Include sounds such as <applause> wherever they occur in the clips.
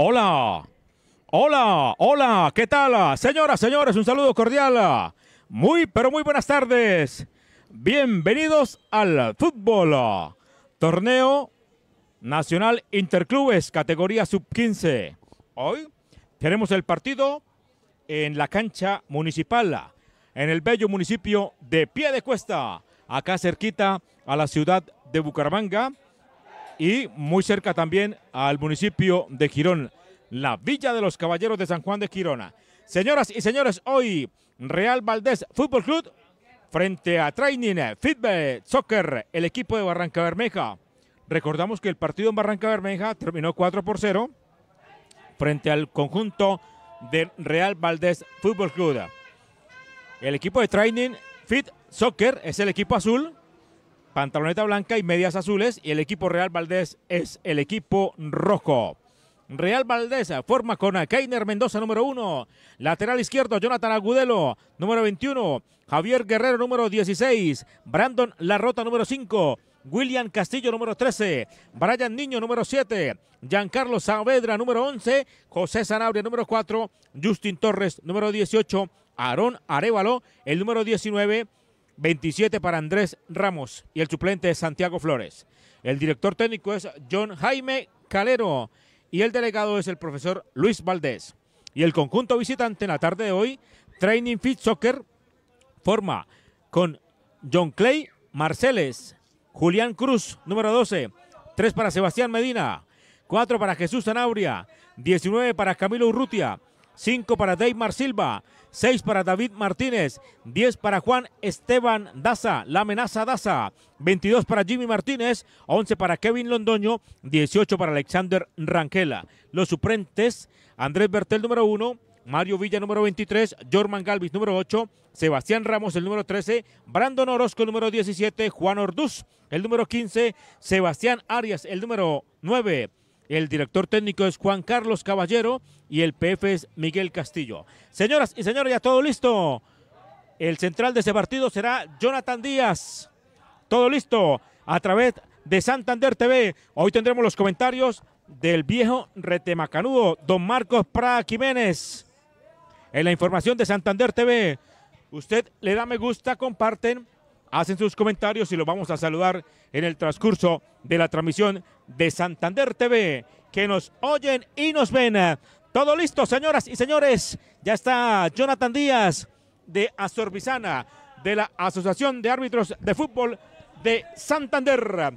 Hola, hola, hola, ¿qué tal? Señoras, señores, un saludo cordial. Muy, pero muy buenas tardes. Bienvenidos al fútbol. Torneo Nacional Interclubes, categoría sub-15. Hoy tenemos el partido en la cancha municipal, en el bello municipio de Pie de Cuesta, acá cerquita a la ciudad de Bucaramanga y muy cerca también al municipio de Girón, la Villa de los Caballeros de San Juan de Girona. Señoras y señores, hoy Real Valdés Fútbol Club frente a Training Feedback Soccer, el equipo de Barranca Bermeja. Recordamos que el partido en Barranca Bermeja terminó 4 por 0 frente al conjunto de Real Valdés Fútbol Club. El equipo de Training Fit Soccer es el equipo azul pantaloneta blanca y medias azules y el equipo Real Valdés es el equipo rojo. Real Valdés forma con Keiner Mendoza, número 1. Lateral izquierdo, Jonathan Agudelo, número 21. Javier Guerrero, número 16. Brandon Larrota, número 5. William Castillo, número 13. Brian Niño, número 7. Giancarlo Saavedra, número 11. José Sanabria, número 4. Justin Torres, número 18. Aarón Arevalo, el número 19. 27 para Andrés Ramos y el suplente es Santiago Flores. El director técnico es John Jaime Calero y el delegado es el profesor Luis Valdés. Y el conjunto visitante en la tarde de hoy, Training Fit Soccer, forma con John Clay Marceles, Julián Cruz, número 12, 3 para Sebastián Medina, 4 para Jesús Zanabria, 19 para Camilo Urrutia, 5 para Deymar Silva, 6 para David Martínez, 10 para Juan Esteban Daza, la amenaza Daza, 22 para Jimmy Martínez, 11 para Kevin Londoño, 18 para Alexander Ranquela. Los suplentes, Andrés Bertel número 1, Mario Villa número 23, Jorman Galvis número 8, Sebastián Ramos el número 13, Brandon Orozco número 17, Juan Orduz el número 15, Sebastián Arias el número 9, el director técnico es Juan Carlos Caballero y el PF es Miguel Castillo. Señoras y señores, ya todo listo. El central de ese partido será Jonathan Díaz. Todo listo a través de Santander TV. Hoy tendremos los comentarios del viejo retemacanudo, don Marcos Prada Jiménez. En la información de Santander TV, usted le da me gusta, comparten, hacen sus comentarios y los vamos a saludar en el transcurso de la transmisión de Santander TV, que nos oyen y nos ven. Todo listo, señoras y señores. Ya está Jonathan Díaz de Azorbizana, de la Asociación de Árbitros de Fútbol de Santander.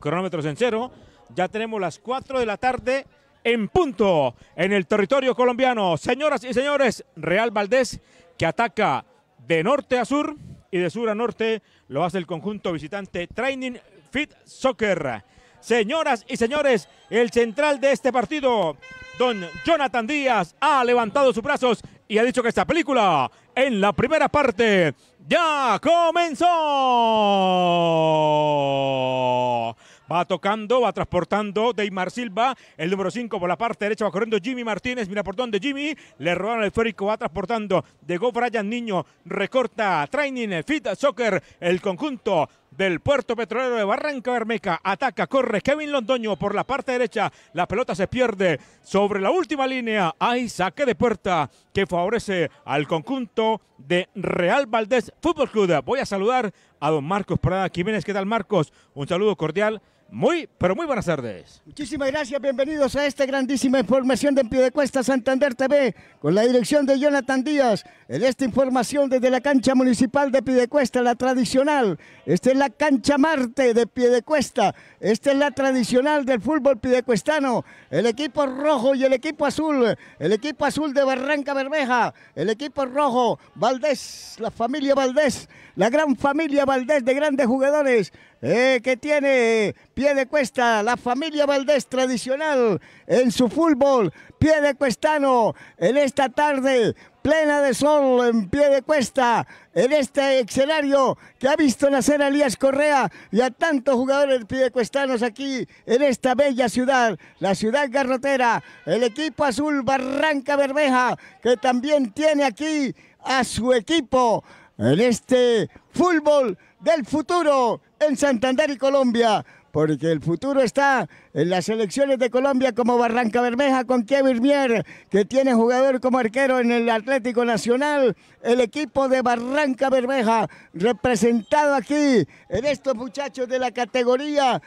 Cronómetros en cero. Ya tenemos las 4 de la tarde en punto en el territorio colombiano. Señoras y señores, Real Valdés que ataca de norte a sur y de sur a norte lo hace el conjunto visitante Training Fit Soccer. Señoras y señores, el central de este partido, don Jonathan Díaz, ha levantado sus brazos y ha dicho que esta película, en la primera parte, ya comenzó. Va tocando, va transportando Deymar Silva, el número 5 por la parte derecha, va corriendo Jimmy Martínez, mira por dónde Jimmy, le robaron el esférico, va transportando, de Go Brian Niño, recorta, training, fit, soccer, el conjunto del puerto petrolero de Barranca Bermeca. Ataca, corre Kevin Londoño por la parte derecha. La pelota se pierde sobre la última línea. Hay saque de puerta que favorece al conjunto de Real Valdés Fútbol Club. Voy a saludar a don Marcos Prada Jiménez. ¿Qué tal, Marcos? Un saludo cordial. Muy, pero muy buenas tardes. Muchísimas gracias, bienvenidos a esta grandísima información de Piedecuesta Santander TV, con la dirección de Jonathan Díaz. En esta información desde la cancha municipal de Piedecuesta, la tradicional. Esta es la cancha Marte de Piedecuesta. Esta es la tradicional del fútbol Pidecuestano. El equipo rojo y el equipo azul. El equipo azul de Barranca Bermeja. El equipo rojo, Valdés, la familia Valdés, la gran familia Valdés de grandes jugadores. Eh, que tiene pie de cuesta, la familia Valdés tradicional en su fútbol, pie de cuestano en esta tarde plena de sol en pie de cuesta, en este escenario que ha visto nacer a Elías Correa y a tantos jugadores cuestanos aquí en esta bella ciudad, la ciudad garrotera, el equipo azul Barranca Bermeja, que también tiene aquí a su equipo en este fútbol del futuro en Santander y Colombia, porque el futuro está en las selecciones de Colombia como Barranca Bermeja con Kevin Mier, que tiene jugador como arquero en el Atlético Nacional, el equipo de Barranca Bermeja, representado aquí en estos muchachos de la categoría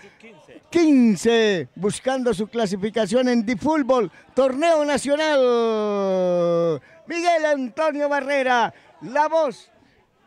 15, buscando su clasificación en di fútbol torneo nacional. Miguel Antonio Barrera, la voz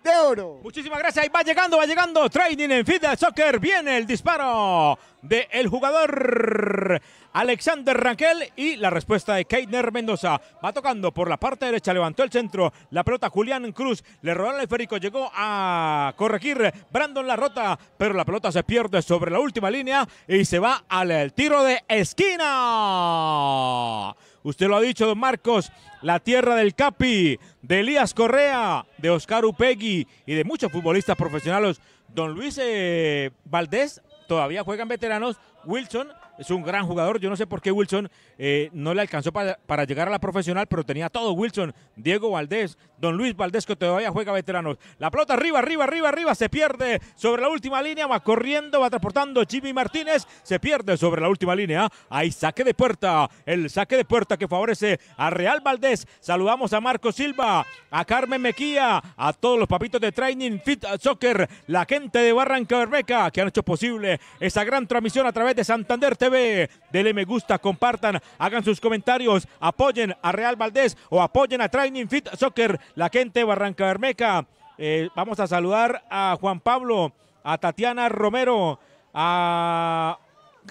de oro. Muchísimas gracias. Y va llegando, va llegando. Training en FIDA Soccer. Viene el disparo del jugador Alexander Raquel y la respuesta de Keitner Mendoza. Va tocando por la parte derecha, levantó el centro. La pelota Julián Cruz le robaron el esférico. Llegó a corregir Brandon la rota, pero la pelota se pierde sobre la última línea y se va al tiro de esquina. Usted lo ha dicho, don Marcos, la tierra del Capi, de Elías Correa, de Oscar Upegui y de muchos futbolistas profesionales. Don Luis eh, Valdés todavía juegan veteranos. Wilson es un gran jugador. Yo no sé por qué Wilson eh, no le alcanzó para, llegar a la profesional, pero tenía todo Wilson, Diego Valdés, Don Luis Valdés, que todavía juega veteranos. La pelota arriba, arriba, arriba, arriba, se pierde sobre la última línea, va corriendo, va transportando Jimmy Martínez, se pierde sobre la última línea. Ahí, saque de puerta, el saque de puerta que favorece a Real Valdés. Saludamos a Marco Silva, a Carmen Mequía, a todos los papitos de Training Fit Soccer, la gente de Barranca Bermeca, que han hecho posible esa gran transmisión a través de Santander TV. Denle me gusta, compartan, hagan sus comentarios, apoyen a Real Valdés o apoyen a Training Fit Soccer, la gente Barranca Bermeca. Eh, vamos a saludar a Juan Pablo, a Tatiana Romero, a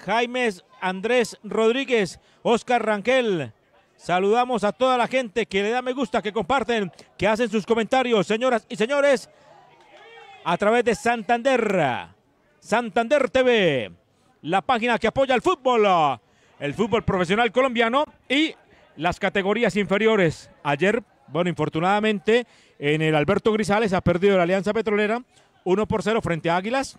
Jaime Andrés Rodríguez, Oscar Ranquel. Saludamos a toda la gente que le da me gusta, que comparten, que hacen sus comentarios, señoras y señores, a través de Santander, Santander TV la página que apoya el fútbol, ah, el fútbol profesional colombiano y las categorías inferiores. Ayer, bueno, infortunadamente, en el Alberto Grisales ha perdido la Alianza Petrolera 1 por 0 frente a Águilas.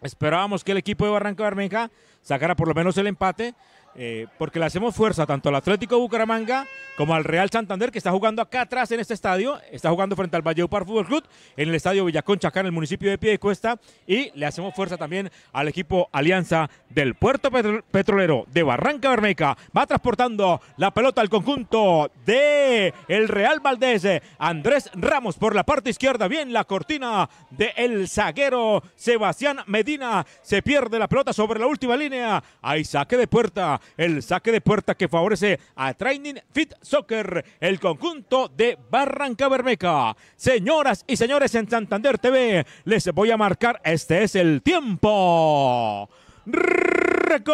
Esperábamos que el equipo de Barranca Bermeja sacara por lo menos el empate, eh, porque le hacemos fuerza tanto al Atlético Bucaramanga como al Real Santander, que está jugando acá atrás en este estadio, está jugando frente al Valleupar Fútbol Club, en el estadio Villaconcha, acá en el municipio de Piedecuesta, y le hacemos fuerza también al equipo Alianza del Puerto Petrolero de Barranca Bermeca, va transportando la pelota al conjunto de el Real Valdés, Andrés Ramos por la parte izquierda, bien la cortina del zaguero Sebastián Medina, se pierde la pelota sobre la última línea, ahí saque de puerta, el saque de puerta que favorece a Training Fit Soccer, el conjunto de Barranca Bermeca. Señoras y señores en Santander TV, les voy a marcar, este es el tiempo. Recorrido.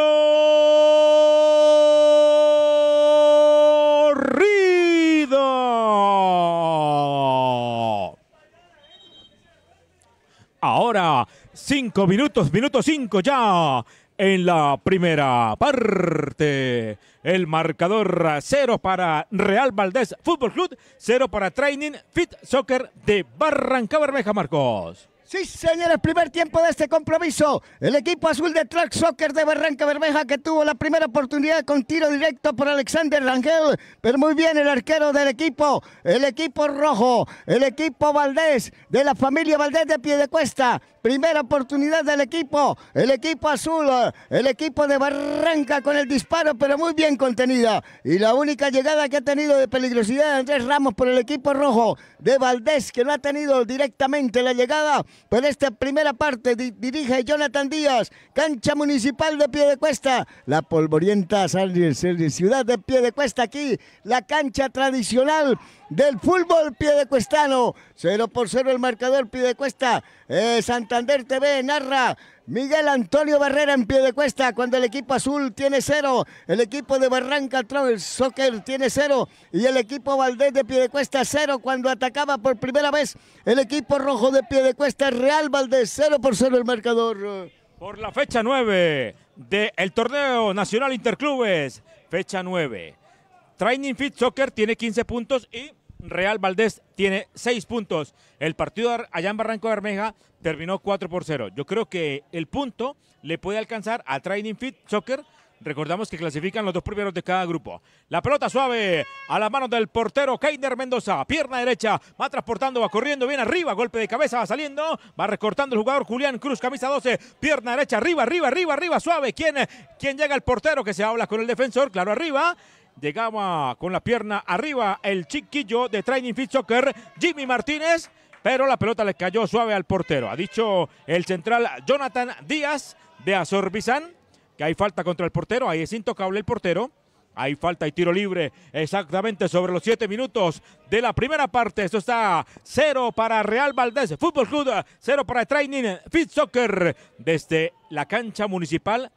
Ahora, cinco minutos, minuto cinco ya en la primera parte. El marcador cero para Real Valdés Fútbol Club, cero para Training Fit Soccer de Barranca Bermeja, Marcos. Sí, señores, primer tiempo de este compromiso. El equipo azul de Track Soccer de Barranca Bermeja que tuvo la primera oportunidad con tiro directo por Alexander Rangel, pero muy bien el arquero del equipo, el equipo rojo, el equipo Valdés, de la familia Valdés de Piedecuesta. Primera oportunidad del equipo, el equipo azul, el equipo de Barranca con el disparo, pero muy bien contenida. Y la única llegada que ha tenido de peligrosidad Andrés Ramos por el equipo rojo de Valdés, que no ha tenido directamente la llegada por pues esta primera parte dirige Jonathan Díaz, cancha municipal de pie de cuesta, la polvorienta ciudad de pie de cuesta, aquí, la cancha tradicional del fútbol piedecuestano. 0 por 0 el marcador piedecuesta. Eh, Santander TV narra. Miguel Antonio Barrera en pie de cuando el equipo azul tiene 0... el equipo de Barranca el Soccer tiene 0... y el equipo Valdés de Piedecuesta de cero cuando atacaba por primera vez el equipo rojo de pie de Real Valdés ...0 por 0 el marcador. Por la fecha 9 del torneo nacional interclubes, fecha 9. Training Fit Soccer tiene 15 puntos y Real Valdés tiene 6 puntos. El partido allá en Barranco Bermeja terminó 4 por 0. Yo creo que el punto le puede alcanzar a Training Fit Soccer. Recordamos que clasifican los dos primeros de cada grupo. La pelota suave a las manos del portero Keiner Mendoza. Pierna derecha. Va transportando, va corriendo bien arriba. Golpe de cabeza va saliendo. Va recortando el jugador Julián Cruz, camisa 12. Pierna derecha, arriba, arriba, arriba, arriba. Suave. ¿Quién, quién llega el portero que se habla con el defensor? Claro, arriba. Llegaba con la pierna arriba el chiquillo de Training Fit Soccer, Jimmy Martínez, pero la pelota le cayó suave al portero. Ha dicho el central Jonathan Díaz de Azorbizán que hay falta contra el portero, ahí es intocable el portero. Hay falta y tiro libre exactamente sobre los siete minutos de la primera parte. Esto está cero para Real Valdés Fútbol Club, cero para Training Fit Soccer desde la cancha municipal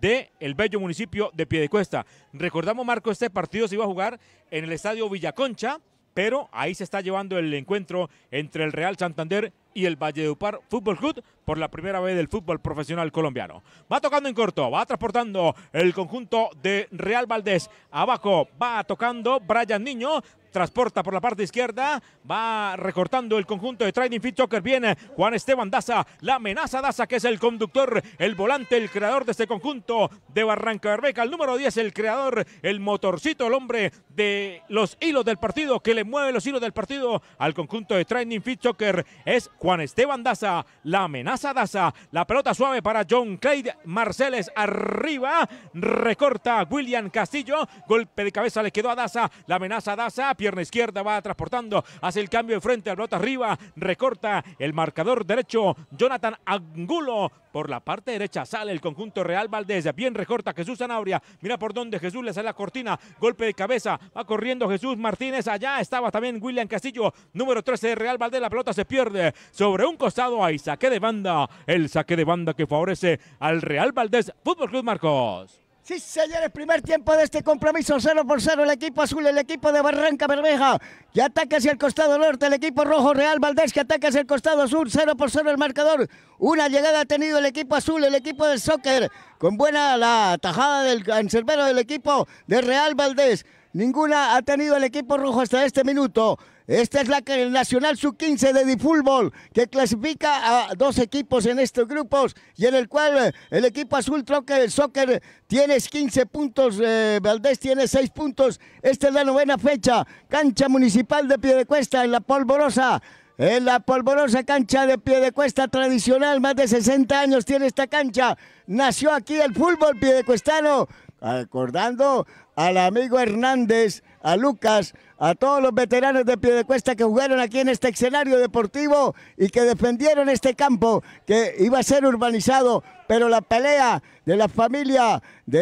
...de el bello municipio de Piedecuesta. Recordamos, Marco, este partido se iba a jugar en el estadio Villaconcha, pero ahí se está llevando el encuentro entre el Real Santander y el Valledupar Fútbol Club por la primera vez del fútbol profesional colombiano. Va tocando en corto, va transportando el conjunto de Real Valdés. Abajo va tocando Brian Niño, transporta por la parte izquierda, va recortando el conjunto de Trading Fit Joker, viene Juan Esteban Daza, la amenaza Daza que es el conductor, el volante, el creador de este conjunto de Barranca Bermeja, el número 10, el creador, el motorcito, el hombre de los hilos del partido, que le mueve los hilos del partido al conjunto de Training Fit Joker, es Juan Esteban Daza, la amenaza Daza, la pelota suave para John Clyde Marceles arriba, recorta William Castillo, golpe de cabeza le quedó a Daza, la amenaza Daza, pierna izquierda, va transportando, hace el cambio de frente, la pelota arriba, recorta el marcador derecho, Jonathan Angulo por la parte derecha sale el conjunto Real Valdés, bien recorta Jesús Zanabria, mira por dónde Jesús le sale la cortina, golpe de cabeza, va corriendo Jesús Martínez, allá estaba también William Castillo, número 13 de Real Valdés, la pelota se pierde sobre un costado, ahí saque de banda, el saque de banda que favorece al Real Valdés Fútbol Club Marcos. Sí, señores, primer tiempo de este compromiso, 0 por 0 el equipo azul, el equipo de Barranca Bermeja, que ataca hacia el costado norte, el equipo rojo Real Valdés que ataca hacia el costado sur, 0 por 0 el marcador, una llegada ha tenido el equipo azul, el equipo del soccer, con buena la tajada del cancerbero del equipo de Real Valdés, ninguna ha tenido el equipo rojo hasta este minuto, esta es la que Nacional Sub-15 de fútbol que clasifica a dos equipos en estos grupos y en el cual eh, el equipo azul troque el soccer tiene 15 puntos, eh, Valdés tiene 6 puntos. Esta es la novena fecha, cancha municipal de Piedecuesta en la Polvorosa. En la polvorosa cancha de cuesta tradicional, más de 60 años tiene esta cancha. Nació aquí el fútbol piedecuestano, acordando al amigo Hernández a Lucas, a todos los veteranos de Piedecuesta que jugaron aquí en este escenario deportivo y que defendieron este campo que iba a ser urbanizado, pero la pelea de la familia del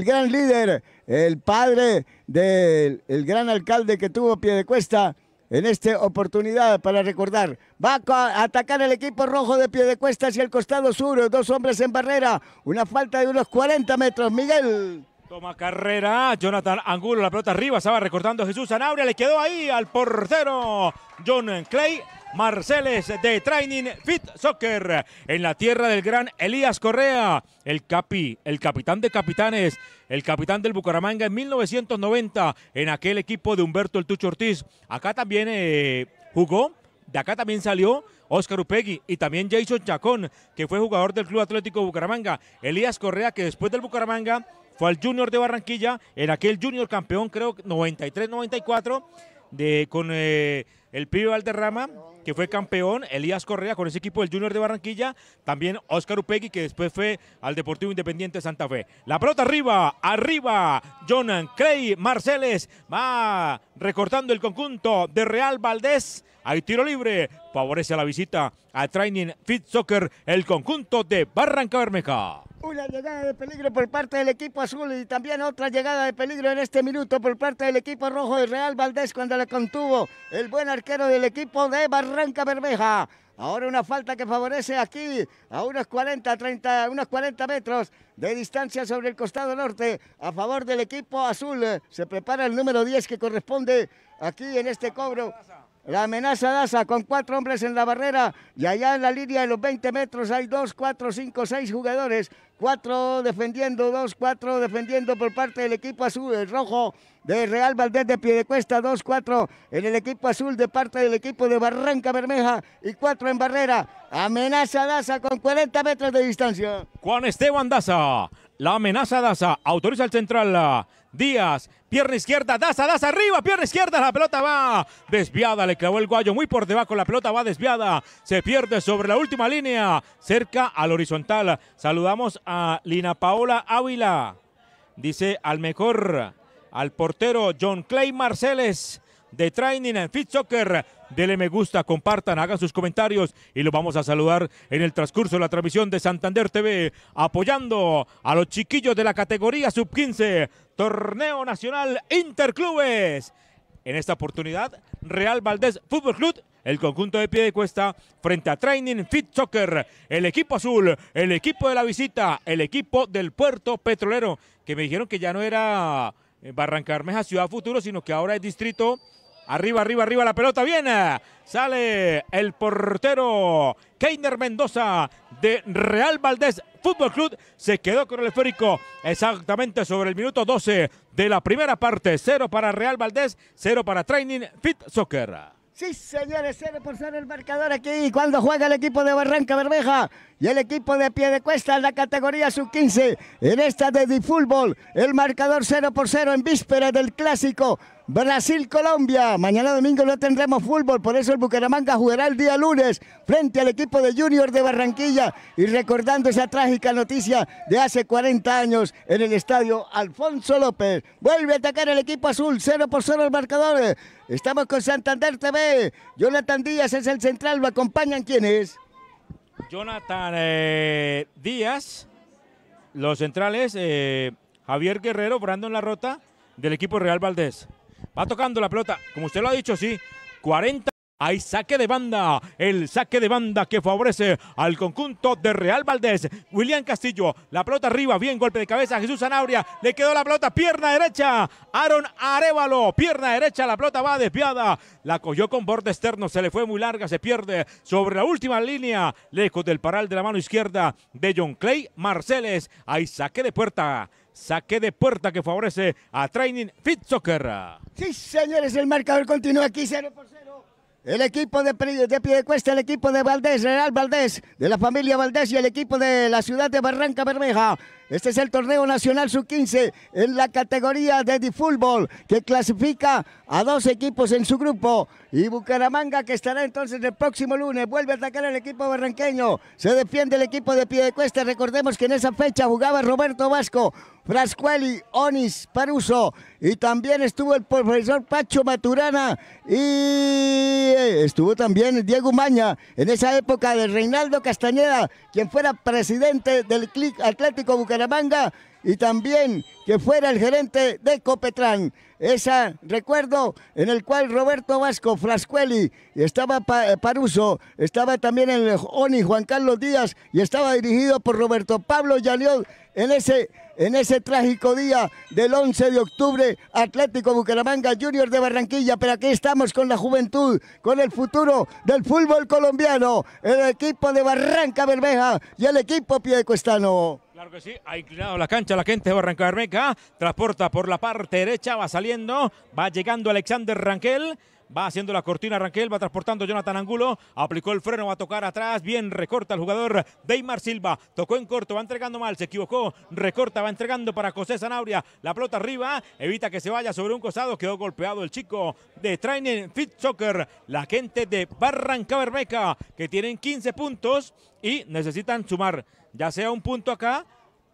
eh, gran líder, el padre del gran alcalde que tuvo Piedecuesta, en esta oportunidad para recordar. Va a atacar el equipo rojo de Piedecuesta hacia el costado sur. Dos hombres en barrera. Una falta de unos 40 metros. Miguel. Toma carrera, Jonathan Angulo, la pelota arriba, estaba recortando Jesús Zanabria, le quedó ahí al portero John Clay. Marceles de Training Fit Soccer en la tierra del gran Elías Correa, el capi, el capitán de capitanes, el capitán del Bucaramanga en 1990 en aquel equipo de Humberto El Tucho Ortiz. Acá también eh, jugó, de acá también salió Oscar Upegui y también Jason Chacón, que fue jugador del Club Atlético Bucaramanga. Elías Correa, que después del Bucaramanga fue al Junior de Barranquilla, en aquel Junior campeón creo 93-94, de, con eh, el pibe Valderrama, que fue campeón, Elías Correa con ese equipo del Junior de Barranquilla, también Oscar Upegui, que después fue al Deportivo Independiente Santa Fe. La pelota arriba, arriba, Jonan Clay Marceles va recortando el conjunto de Real Valdés. Hay tiro libre, favorece a la visita a Training Fit Soccer, el conjunto de Barranca Bermeja. Una llegada de peligro por parte del equipo azul y también otra llegada de peligro en este minuto por parte del equipo rojo de Real Valdés cuando la contuvo el buen arquero del equipo de Barranca Bermeja. Ahora una falta que favorece aquí a unos 40, 30, unos 40 metros de distancia sobre el costado norte a favor del equipo azul. Se prepara el número 10 que corresponde aquí en este cobro. La amenaza Daza con cuatro hombres en la barrera y allá en la línea de los 20 metros hay dos, cuatro, cinco, seis jugadores. Cuatro defendiendo, dos, cuatro defendiendo por parte del equipo azul, el rojo de Real Valdés de Piedecuesta, Dos, cuatro en el equipo azul de parte del equipo de Barranca Bermeja y cuatro en barrera. Amenaza Daza con 40 metros de distancia. Juan Esteban Daza la amenaza Daza. Autoriza al central. Ah, Díaz. Pierna izquierda. Daza, Daza arriba. Pierna izquierda. La pelota va desviada. Le clavó el guayo muy por debajo. La pelota va desviada. Se pierde sobre la última línea. Cerca al horizontal. Saludamos a Lina Paola Ávila. Dice al mejor. Al portero John Clay Marceles de Training en Fit Soccer. Dele me gusta, compartan, hagan sus comentarios y los vamos a saludar en el transcurso de la transmisión de Santander TV, apoyando a los chiquillos de la categoría sub-15, Torneo Nacional Interclubes. En esta oportunidad, Real Valdés Fútbol Club, el conjunto de pie de cuesta, frente a Training Fit Soccer, el equipo azul, el equipo de la visita, el equipo del puerto petrolero, que me dijeron que ya no era eh, Barrancarmeja Ciudad Futuro, sino que ahora es distrito Arriba, arriba, arriba la pelota. Viene. Sale el portero Keiner Mendoza de Real Valdés Fútbol Club. Se quedó con el esférico exactamente sobre el minuto 12 de la primera parte. Cero para Real Valdés, cero para Training Fit Soccer. Sí, señores, 0 por 0 el marcador aquí. Cuando juega el equipo de Barranca Bermeja y el equipo de Piedecuesta en la categoría sub-15, en esta de Fútbol. el marcador 0 por 0 en víspera del clásico Brasil-Colombia. Mañana domingo no tendremos fútbol, por eso el Bucaramanga jugará el día lunes frente al equipo de Junior de Barranquilla y recordando esa trágica noticia de hace 40 años en el estadio Alfonso López. Vuelve a atacar el equipo azul, 0 por 0 el marcador. Estamos con Santander TV. Jonathan Díaz es el central. ¿Lo acompañan es? Jonathan eh, Díaz, los centrales, eh, Javier Guerrero, Brandon rota del equipo Real Valdés. Va tocando la pelota, como usted lo ha dicho, sí, 40. Hay saque de banda, el saque de banda que favorece al conjunto de Real Valdés. William Castillo, la pelota arriba, bien golpe de cabeza, Jesús Zanabria, le quedó la pelota, pierna derecha, Aaron Arevalo, pierna derecha, la pelota va desviada, la cogió con borde externo, se le fue muy larga, se pierde sobre la última línea, lejos del paral de la mano izquierda de John Clay Marceles. Hay saque de puerta saque de puerta que favorece a Training Fit Soccer. Sí, señores, el marcador continúa aquí 0 por 0. El equipo de, de Piedecuesta, el equipo de Valdés, Real Valdés, de la familia Valdés y el equipo de la ciudad de Barranca Bermeja este es el torneo nacional sub-15 en la categoría de fútbol que clasifica a dos equipos en su grupo. Y Bucaramanga que estará entonces el próximo lunes. Vuelve a atacar al equipo barranqueño. Se defiende el equipo de Piedecuesta. Recordemos que en esa fecha jugaba Roberto Vasco. Frascueli, Onis, Paruso y también estuvo el profesor Pacho Maturana y estuvo también Diego Maña en esa época de Reinaldo Castañeda, quien fuera presidente del CLIC Atlético Bucaramanga y también que fuera el gerente de Copetran. Esa recuerdo en el cual Roberto Vasco y estaba eh, Paruso, estaba también el ONI Juan Carlos Díaz y estaba dirigido por Roberto Pablo Yaliol en ese en ese trágico día del 11 de octubre, Atlético Bucaramanga Junior de Barranquilla, pero aquí estamos con la juventud, con el futuro del fútbol colombiano, el equipo de Barranca Bermeja y el equipo piedecuestano. Claro que sí, ha inclinado la cancha la gente de Barranca Bermeca, transporta por la parte derecha, va saliendo, va llegando Alexander Ranquel, va haciendo la cortina Ranquel, va transportando Jonathan Angulo, aplicó el freno, va a tocar atrás, bien recorta el jugador Deymar Silva, tocó en corto, va entregando mal, se equivocó, recorta, va entregando para José Zanabria, la pelota arriba, evita que se vaya sobre un costado, quedó golpeado el chico de Training Fit Soccer, la gente de Barranca Bermeca, que tienen 15 puntos y necesitan sumar ya sea un punto acá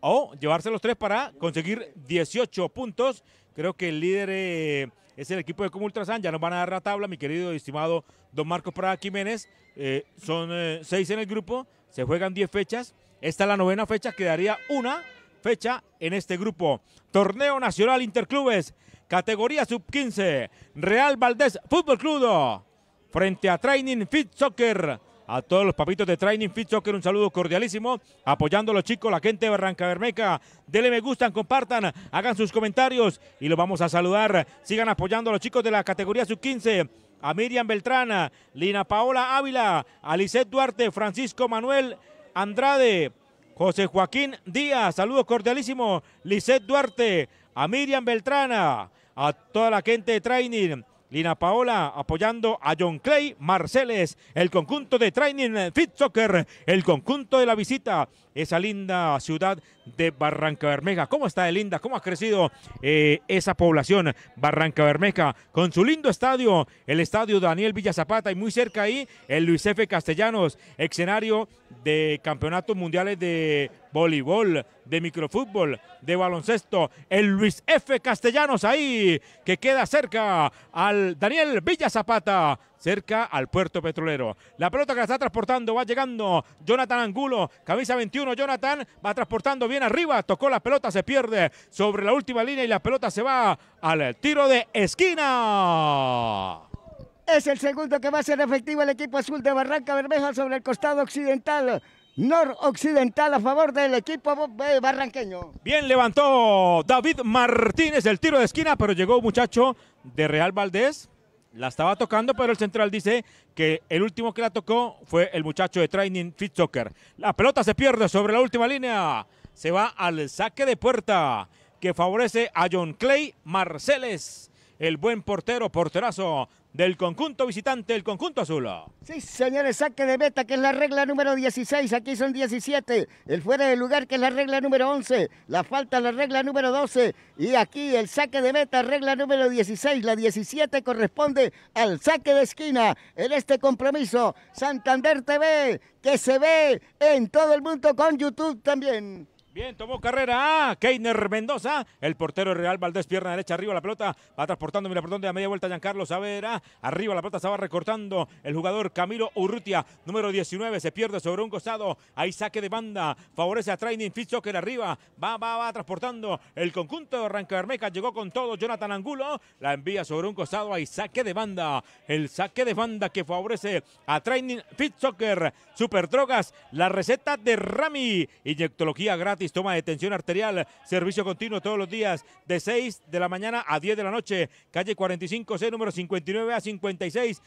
o llevarse los tres para conseguir 18 puntos. Creo que el líder eh, es el equipo de Como Ya nos van a dar la tabla, mi querido y estimado don Marcos Prada Jiménez. Eh, son eh, seis en el grupo, se juegan 10 fechas. Esta es la novena fecha, quedaría una fecha en este grupo. Torneo Nacional Interclubes, categoría sub-15. Real Valdés Fútbol Club frente a Training Fit Soccer a todos los papitos de Training Fit Soccer, un saludo cordialísimo, apoyando a los chicos, la gente de Barranca Bermeca, denle me gustan, compartan, hagan sus comentarios y los vamos a saludar, sigan apoyando a los chicos de la categoría sub-15, a Miriam Beltrana, Lina Paola Ávila, Alicet Duarte, Francisco Manuel Andrade, José Joaquín Díaz, saludos cordialísimos, Lisset Duarte, a Miriam Beltrana, a toda la gente de Training, Lina Paola apoyando a John Clay Marceles, el conjunto de Training eh, Fit Soccer, el conjunto de la visita esa linda ciudad de Barranca Bermeja. ¿Cómo está de linda? ¿Cómo ha crecido eh, esa población Barranca Bermeja? Con su lindo estadio, el estadio Daniel Villa Zapata y muy cerca ahí el Luis F. Castellanos, escenario de campeonatos mundiales de voleibol, de microfútbol, de baloncesto. El Luis F. Castellanos ahí, que queda cerca al Daniel Villa Zapata cerca al puerto petrolero. La pelota que la está transportando va llegando Jonathan Angulo, camisa 21. Jonathan va transportando bien arriba, tocó la pelota, se pierde sobre la última línea y la pelota se va al tiro de esquina. Es el segundo que va a ser efectivo el equipo azul de Barranca Bermeja sobre el costado occidental noroccidental a favor del equipo barranqueño. Bien levantó David Martínez el tiro de esquina, pero llegó muchacho de Real Valdés la estaba tocando, pero el central dice que el último que la tocó fue el muchacho de Training soccer La pelota se pierde sobre la última línea. Se va al saque de puerta que favorece a John Clay Marceles. El buen portero, porterazo del conjunto visitante, el conjunto azul. Sí, señores, saque de meta, que es la regla número 16, aquí son 17. El fuera de lugar, que es la regla número 11. La falta, la regla número 12. Y aquí el saque de meta, regla número 16. La 17 corresponde al saque de esquina. En este compromiso, Santander TV, que se ve en todo el mundo con YouTube también. Bien, tomó carrera ah, Keiner Mendoza, el portero Real Valdés, pierna derecha, arriba la pelota, va transportando, mira por dónde, a media vuelta Giancarlo Savera, arriba la pelota, se va recortando el jugador Camilo Urrutia, número 19, se pierde sobre un costado, ahí saque de banda, favorece a Training Fit Soccer, arriba, va, va, va transportando el conjunto de Rancabermeca, llegó con todo Jonathan Angulo, la envía sobre un costado, ahí saque de banda, el saque de banda que favorece a Training Fit Soccer, Super Drogas, la receta de Rami, inyectología gratis toma de tensión arterial, servicio continuo todos los días de 6 de la mañana a 10 de la noche, calle 45C, número 59 a 56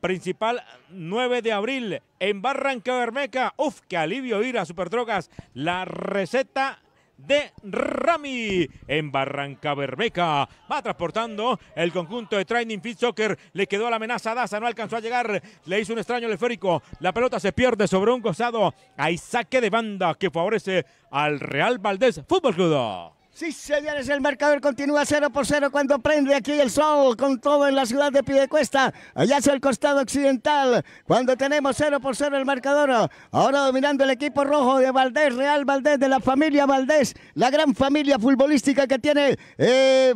principal 9 de abril en Barranca Bermeca. Uf, qué alivio ir a Superdrogas. La receta de Rami en Barranca Bermeca. Va transportando el conjunto de Training Fit Soccer. Le quedó la amenaza a Daza, no alcanzó a llegar. Le hizo un extraño esférico. La pelota se pierde sobre un costado, Hay saque de banda que favorece al Real Valdés Fútbol Club. Sí, señores, el marcador continúa 0 por 0 cuando prende aquí el sol con todo en la ciudad de Piedecuesta. allá hacia el costado occidental, cuando tenemos 0 por 0 el marcador. Ahora dominando el equipo rojo de Valdés, Real Valdés, de la familia Valdés, la gran familia futbolística que tiene eh,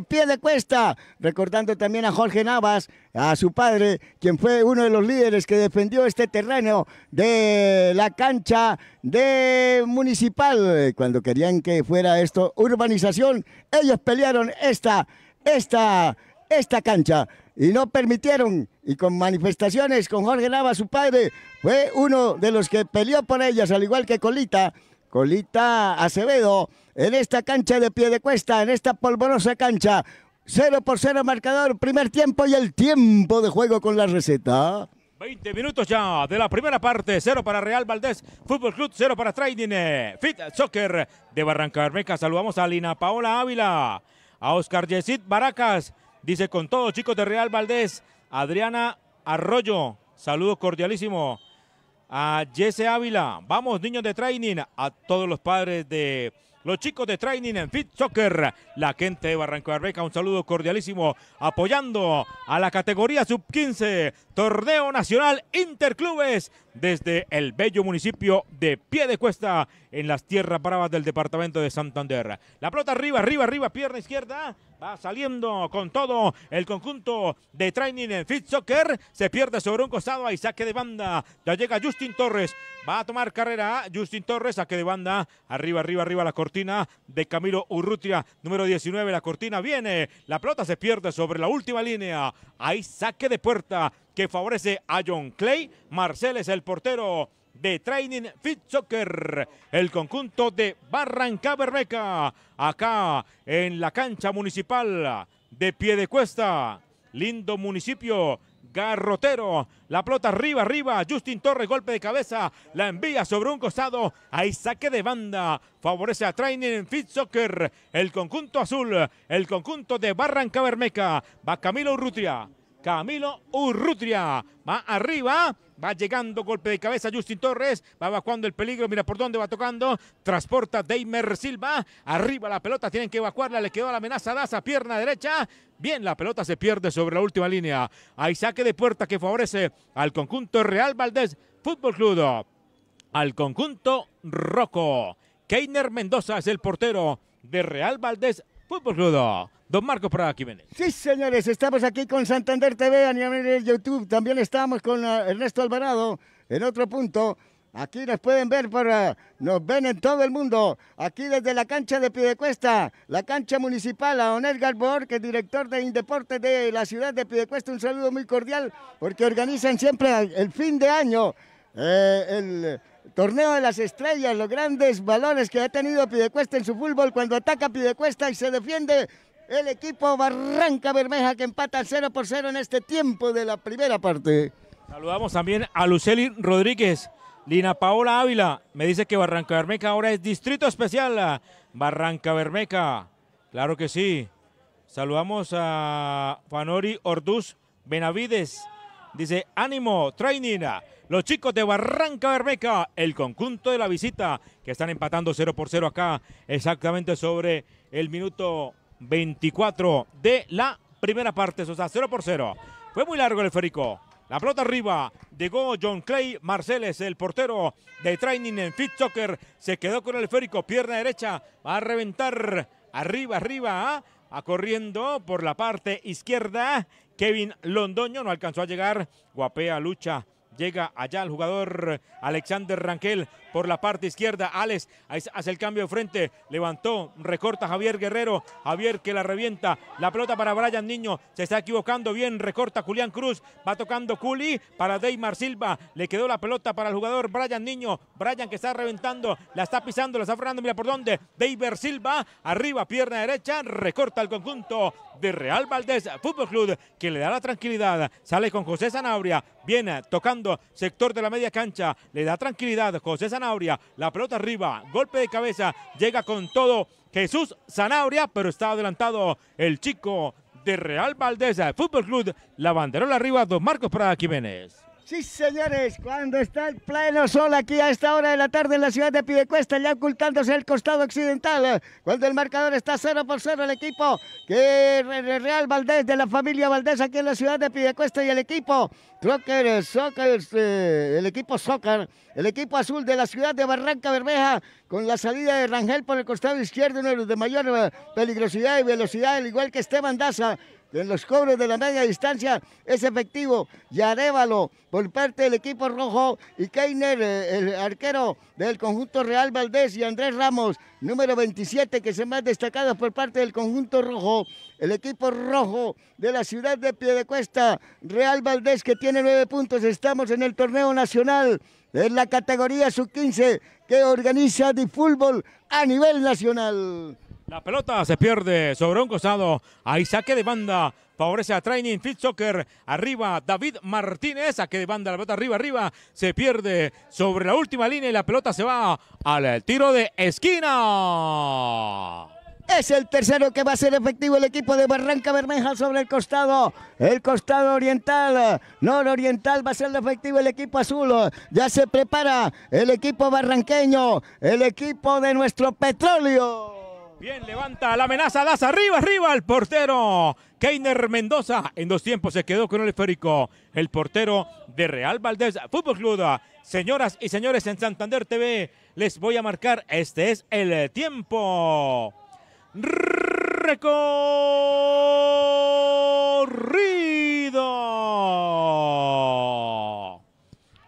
Recordando también a Jorge Navas, a su padre, quien fue uno de los líderes que defendió este terreno de la cancha de municipal. Cuando querían que fuera esto urbanización, ellos pelearon esta, esta, esta cancha y no permitieron. Y con manifestaciones con Jorge Nava, su padre, fue uno de los que peleó por ellas, al igual que Colita. Colita Acevedo, en esta cancha de pie de cuesta, en esta polvorosa cancha. 0 por 0 marcador, primer tiempo y el tiempo de juego con la receta. 20 minutos ya de la primera parte, cero para Real Valdés Fútbol Club, cero para Trading eh, Fit Soccer de Barranca Bermeja. Saludamos a Lina Paola Ávila, a Oscar Yesid Baracas, dice con todos chicos de Real Valdés, Adriana Arroyo, saludo cordialísimo. A Jesse Ávila, vamos niños de training, a todos los padres de los chicos de Training en Fit Soccer. La gente de Barranco Arbeca, un saludo cordialísimo, apoyando a la categoría Sub-15, Torneo Nacional Interclubes desde el bello municipio de Pie de Cuesta en las tierras bravas del departamento de Santander. La pelota arriba, arriba, arriba, pierna izquierda. Va saliendo con todo el conjunto de Training en Fit Soccer. Se pierde sobre un costado. Hay saque de banda. Ya llega Justin Torres. Va a tomar carrera Justin Torres. Saque de banda. Arriba, arriba, arriba la cortina de Camilo Urrutia. Número 19. La cortina viene. La pelota se pierde sobre la última línea. Hay saque de puerta que favorece a John Clay. Marcel es el portero de Training Fit Soccer, el conjunto de Barranca Bermeca, acá en la cancha municipal de pie de cuesta Lindo municipio Garrotero, la pelota arriba, arriba, Justin Torres, golpe de cabeza, la envía sobre un costado, a saque de banda, favorece a Training Fit Soccer, el conjunto azul, el conjunto de Barranca Bermeca, va Camilo Urrutia, Camilo Urrutria. Va arriba. Va llegando, golpe de cabeza Justin Torres. Va evacuando el peligro. Mira por dónde va tocando. Transporta Deimer Silva. Arriba la pelota. Tienen que evacuarla. Le quedó la amenaza Daza. Pierna derecha. Bien, la pelota se pierde sobre la última línea. Hay saque de puerta que favorece al conjunto Real Valdés Fútbol Club. Al conjunto Roco. Keiner Mendoza es el portero de Real Valdés por Crudo. Don Marcos aquí viene. Sí, señores, estamos aquí con Santander TV a nivel de YouTube. También estamos con ah, Ernesto Alvarado en otro punto. Aquí nos pueden ver, por, nos ven en todo el mundo. Aquí desde la cancha de Pidecuesta, la cancha municipal, a Onel Garbor, que es director de Indeportes de la ciudad de Pidecuesta, Un saludo muy cordial, porque organizan siempre el fin de año eh, el Torneo de las Estrellas, los grandes balones que ha tenido Pidecuesta en su fútbol. Cuando ataca Pidecuesta y se defiende el equipo Barranca Bermeja que empata 0 por 0 en este tiempo de la primera parte. Saludamos también a Luceli Rodríguez, Lina Paola Ávila. Me dice que Barranca Bermeja ahora es distrito especial. Barranca Bermeja, claro que sí. Saludamos a Fanori Orduz Benavides. Dice, ánimo, training, Los chicos de Barranca Bermeca, el conjunto de la visita, que están empatando 0 por 0 acá, exactamente sobre el minuto 24 de la primera parte. O sea, 0 por 0. Fue muy largo el esférico. La pelota arriba, llegó John Clay Marceles, el portero de Training en Fit Soccer. Se quedó con el esférico, pierna derecha, va a reventar arriba, arriba, ¿ah? a corriendo por la parte izquierda Kevin Londoño no alcanzó a llegar. Guapea lucha Llega allá el jugador Alexander Ranquel por la parte izquierda. Alex hace el cambio de frente. Levantó, recorta Javier Guerrero. Javier que la revienta. La pelota para Brian Niño. Se está equivocando bien. Recorta Julián Cruz. Va tocando Culi para Deymar Silva. Le quedó la pelota para el jugador Brian Niño. Brian que está reventando. La está pisando. La está frenando. Mira por dónde. Deymar Silva. Arriba, pierna derecha. Recorta el conjunto de Real Valdés Fútbol Club que le da la tranquilidad. Sale con José Sanabria. Viene tocando sector de la media cancha. Le da tranquilidad José Zanabria. La pelota arriba. Golpe de cabeza. Llega con todo Jesús Zanabria. Pero está adelantado el chico de Real Valdeza. Fútbol Club. La banderola arriba. Don Marcos Prada Jiménez. Sí, señores, cuando está el pleno sol aquí a esta hora de la tarde en la ciudad de Pidecuesta, ya ocultándose el costado occidental, cuando el marcador está 0 por 0, el equipo que Real Valdés, de la familia Valdés aquí en la ciudad de Pidecuesta y el equipo Trocker, soccer, eh, el equipo Soccer, el equipo azul de la ciudad de Barranca Bermeja, con la salida de Rangel por el costado izquierdo, uno de de mayor eh, peligrosidad y velocidad, al igual que Esteban Daza, en los cobros de la media distancia es efectivo. Yarévalo por parte del equipo rojo y Keiner, eh, el arquero del conjunto Real Valdés y Andrés Ramos, número 27, que se más destacado por parte del conjunto rojo. El equipo rojo de la ciudad de Piedecuesta, Real Valdés, que tiene nueve puntos. Estamos en el torneo nacional en la categoría sub-15 que organiza de fútbol a nivel nacional. La pelota se pierde sobre un costado. Ahí saque de banda. Favorece a Training Field Soccer. Arriba David Martínez. Saque de banda. La pelota arriba, arriba. Se pierde sobre la última línea y la pelota se va al tiro de esquina. Es el tercero que va a ser efectivo el equipo de Barranca Bermeja sobre el costado. El costado oriental, oriental va a ser efectivo el equipo azul. Ya se prepara el equipo barranqueño, el equipo de nuestro petróleo. Bien, levanta la amenaza, das arriba, arriba el portero. Keiner Mendoza en dos tiempos se quedó con el esférico. El portero de Real Valdés Fútbol Club. Señoras y señores en Santander TV, les voy a marcar, este es el tiempo. Recorrido.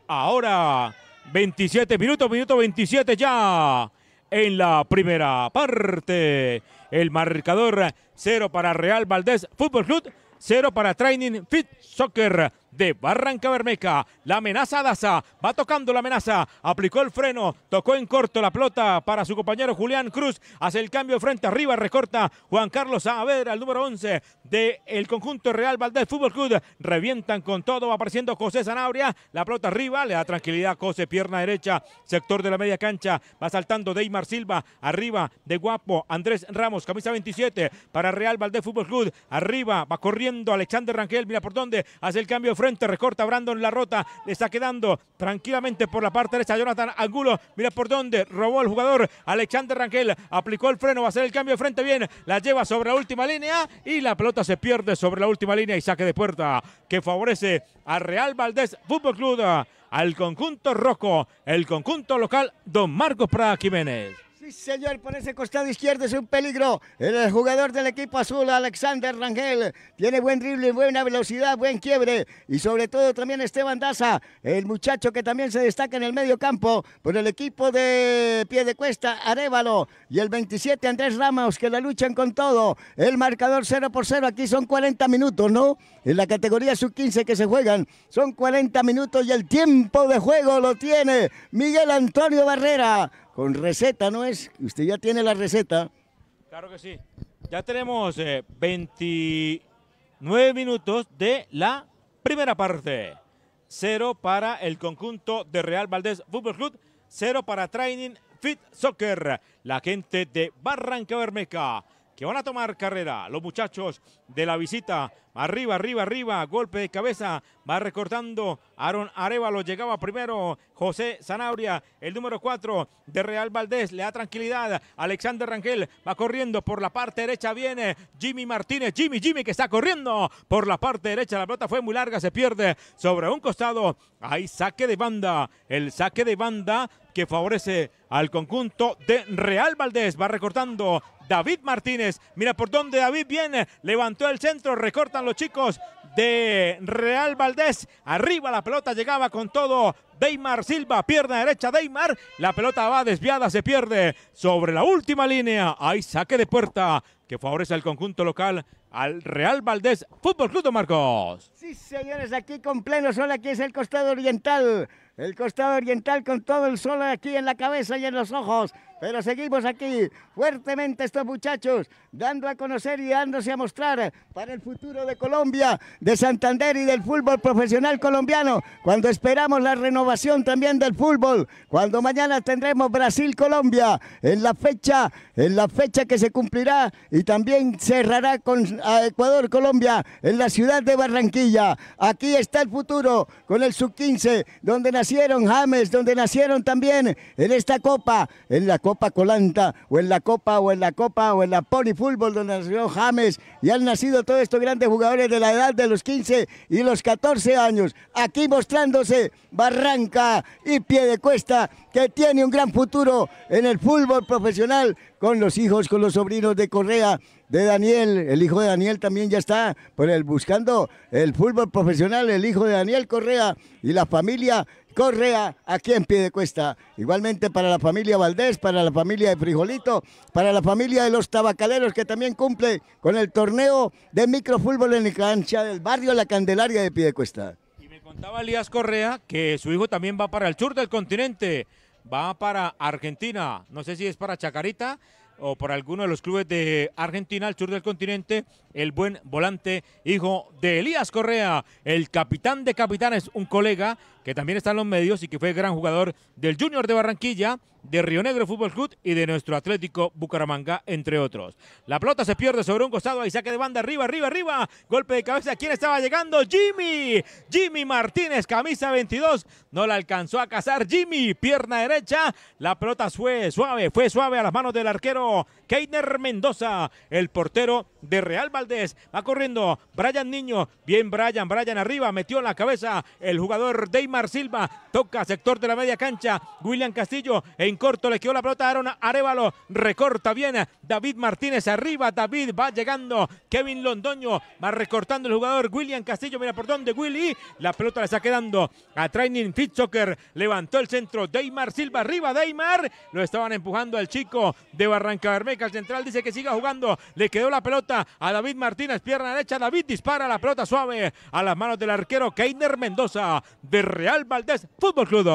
Ahora, 27 minutos, minuto 27 ya en la primera parte. El marcador cero para Real Valdés Fútbol Club, cero para Training Fit Soccer de Barranca Bermeca. La amenaza Daza, va tocando la amenaza, aplicó el freno, tocó en corto la pelota para su compañero Julián Cruz, hace el cambio frente arriba, recorta Juan Carlos Saavedra, el número 11 del el conjunto Real Valdés Fútbol Club, revientan con todo, va apareciendo José Zanabria, la pelota arriba, le da tranquilidad a José, pierna derecha, sector de la media cancha, va saltando Deymar Silva, arriba de Guapo, Andrés Ramos, camisa 27 para Real Valdés Fútbol Club, arriba va corriendo Alexander Rangel, mira por dónde, hace el cambio frente, recorta Brandon la rota, le está quedando tranquilamente por la parte derecha Jonathan Angulo, mira por dónde, robó el jugador Alexander Rangel, aplicó el freno, va a hacer el cambio de frente bien, la lleva sobre la última línea y la pelota se pierde sobre la última línea y saque de puerta que favorece a Real Valdés Fútbol Club, al conjunto rojo, el conjunto local Don Marcos Prada Jiménez señor, por ese costado izquierdo es un peligro. El jugador del equipo azul, Alexander Rangel, tiene buen y buena velocidad, buen quiebre. Y sobre todo también Esteban Daza, el muchacho que también se destaca en el medio campo por el equipo de pie de cuesta, Arevalo. Y el 27, Andrés Ramos, que la luchan con todo. El marcador 0 por 0. Aquí son 40 minutos, ¿no? En la categoría sub-15 que se juegan. Son 40 minutos y el tiempo de juego lo tiene Miguel Antonio Barrera. Con receta, ¿no es? Usted ya tiene la receta. Claro que sí. Ya tenemos 29 eh, minutos de la primera parte. Cero para el conjunto de Real Valdés Fútbol Club. Cero para Training Fit Soccer. La gente de Barranca Bermeja que van a tomar carrera. Los muchachos de la visita, arriba, arriba, arriba, golpe de cabeza, va recortando Aaron Arevalo, llegaba primero José Zanabria, el número 4 de Real Valdés, le da tranquilidad, Alexander Rangel va corriendo por la parte derecha, viene Jimmy Martínez, Jimmy, Jimmy que está corriendo por la parte derecha, la pelota fue muy larga, se pierde sobre un costado, ahí saque de banda, el saque de banda que favorece al conjunto de Real Valdés. Va recortando David Martínez. Mira por dónde David viene. Levantó el centro. Recortan los chicos de Real Valdés. Arriba la pelota llegaba con todo Deimar Silva, pierna derecha, Deimar. La pelota va desviada, se pierde sobre la última línea. Hay saque de puerta que favorece al conjunto local, al Real Valdés Fútbol Club de Marcos. Sí, señores, aquí con pleno sol, aquí es el costado oriental. El costado oriental con todo el sol aquí en la cabeza y en los ojos. Pero seguimos aquí, fuertemente estos muchachos, dando a conocer y dándose a mostrar para el futuro de Colombia, de Santander y del fútbol profesional colombiano, cuando esperamos la renovación también del fútbol, cuando mañana tendremos Brasil-Colombia en la fecha, en la fecha que se cumplirá y también cerrará con Ecuador-Colombia en la ciudad de Barranquilla. Aquí está el futuro con el sub-15, donde nacieron James, donde nacieron también en esta copa, en la Copa Colanta o en la Copa o en la Copa o en la Fútbol donde nació James y han nacido todos estos grandes jugadores de la edad de los 15 y los 14 años. Aquí mostrándose Barranquilla Blanca y cuesta que tiene un gran futuro en el fútbol profesional con los hijos, con los sobrinos de Correa, de Daniel, el hijo de Daniel también ya está por el, buscando el fútbol profesional, el hijo de Daniel Correa y la familia Correa aquí en Piedecuesta. Igualmente para la familia Valdés, para la familia de Frijolito, para la familia de los tabacaleros que también cumple con el torneo de microfútbol en la cancha del barrio La Candelaria de Piedecuesta. Contaba Elías Correa que su hijo también va para el sur del continente, va para Argentina, no sé si es para Chacarita o por alguno de los clubes de Argentina, el sur del continente, el buen volante, hijo de Elías Correa, el capitán de capitanes, un colega que también está en los medios y que fue gran jugador del Junior de Barranquilla, de Río Negro Fútbol Club y de nuestro Atlético Bucaramanga, entre otros. La pelota se pierde sobre un costado, y saque de banda, arriba, arriba, arriba, golpe de cabeza, ¿quién estaba llegando? Jimmy, Jimmy Martínez, camisa 22, no la alcanzó a cazar Jimmy, pierna derecha, la pelota fue suave, fue suave a las manos del arquero Keiner Mendoza, el portero de Real Valdés, va corriendo Brian Niño, bien Brian, Brian arriba, metió en la cabeza el jugador David. Mar Silva. Toca sector de la media cancha. William Castillo en corto le quedó la pelota a Aaron Arevalo. Recorta bien David Martínez arriba. David va llegando. Kevin Londoño va recortando el jugador. William Castillo, mira por dónde Willy. La pelota le está quedando a Training soccer Levantó el centro. Deymar Silva arriba. Deymar, lo estaban empujando al chico de Barranca Bermeja. El central dice que siga jugando. Le quedó la pelota a David Martínez. Pierna derecha. David dispara la pelota suave a las manos del arquero Keiner Mendoza de Real Valdés Fútbol Club.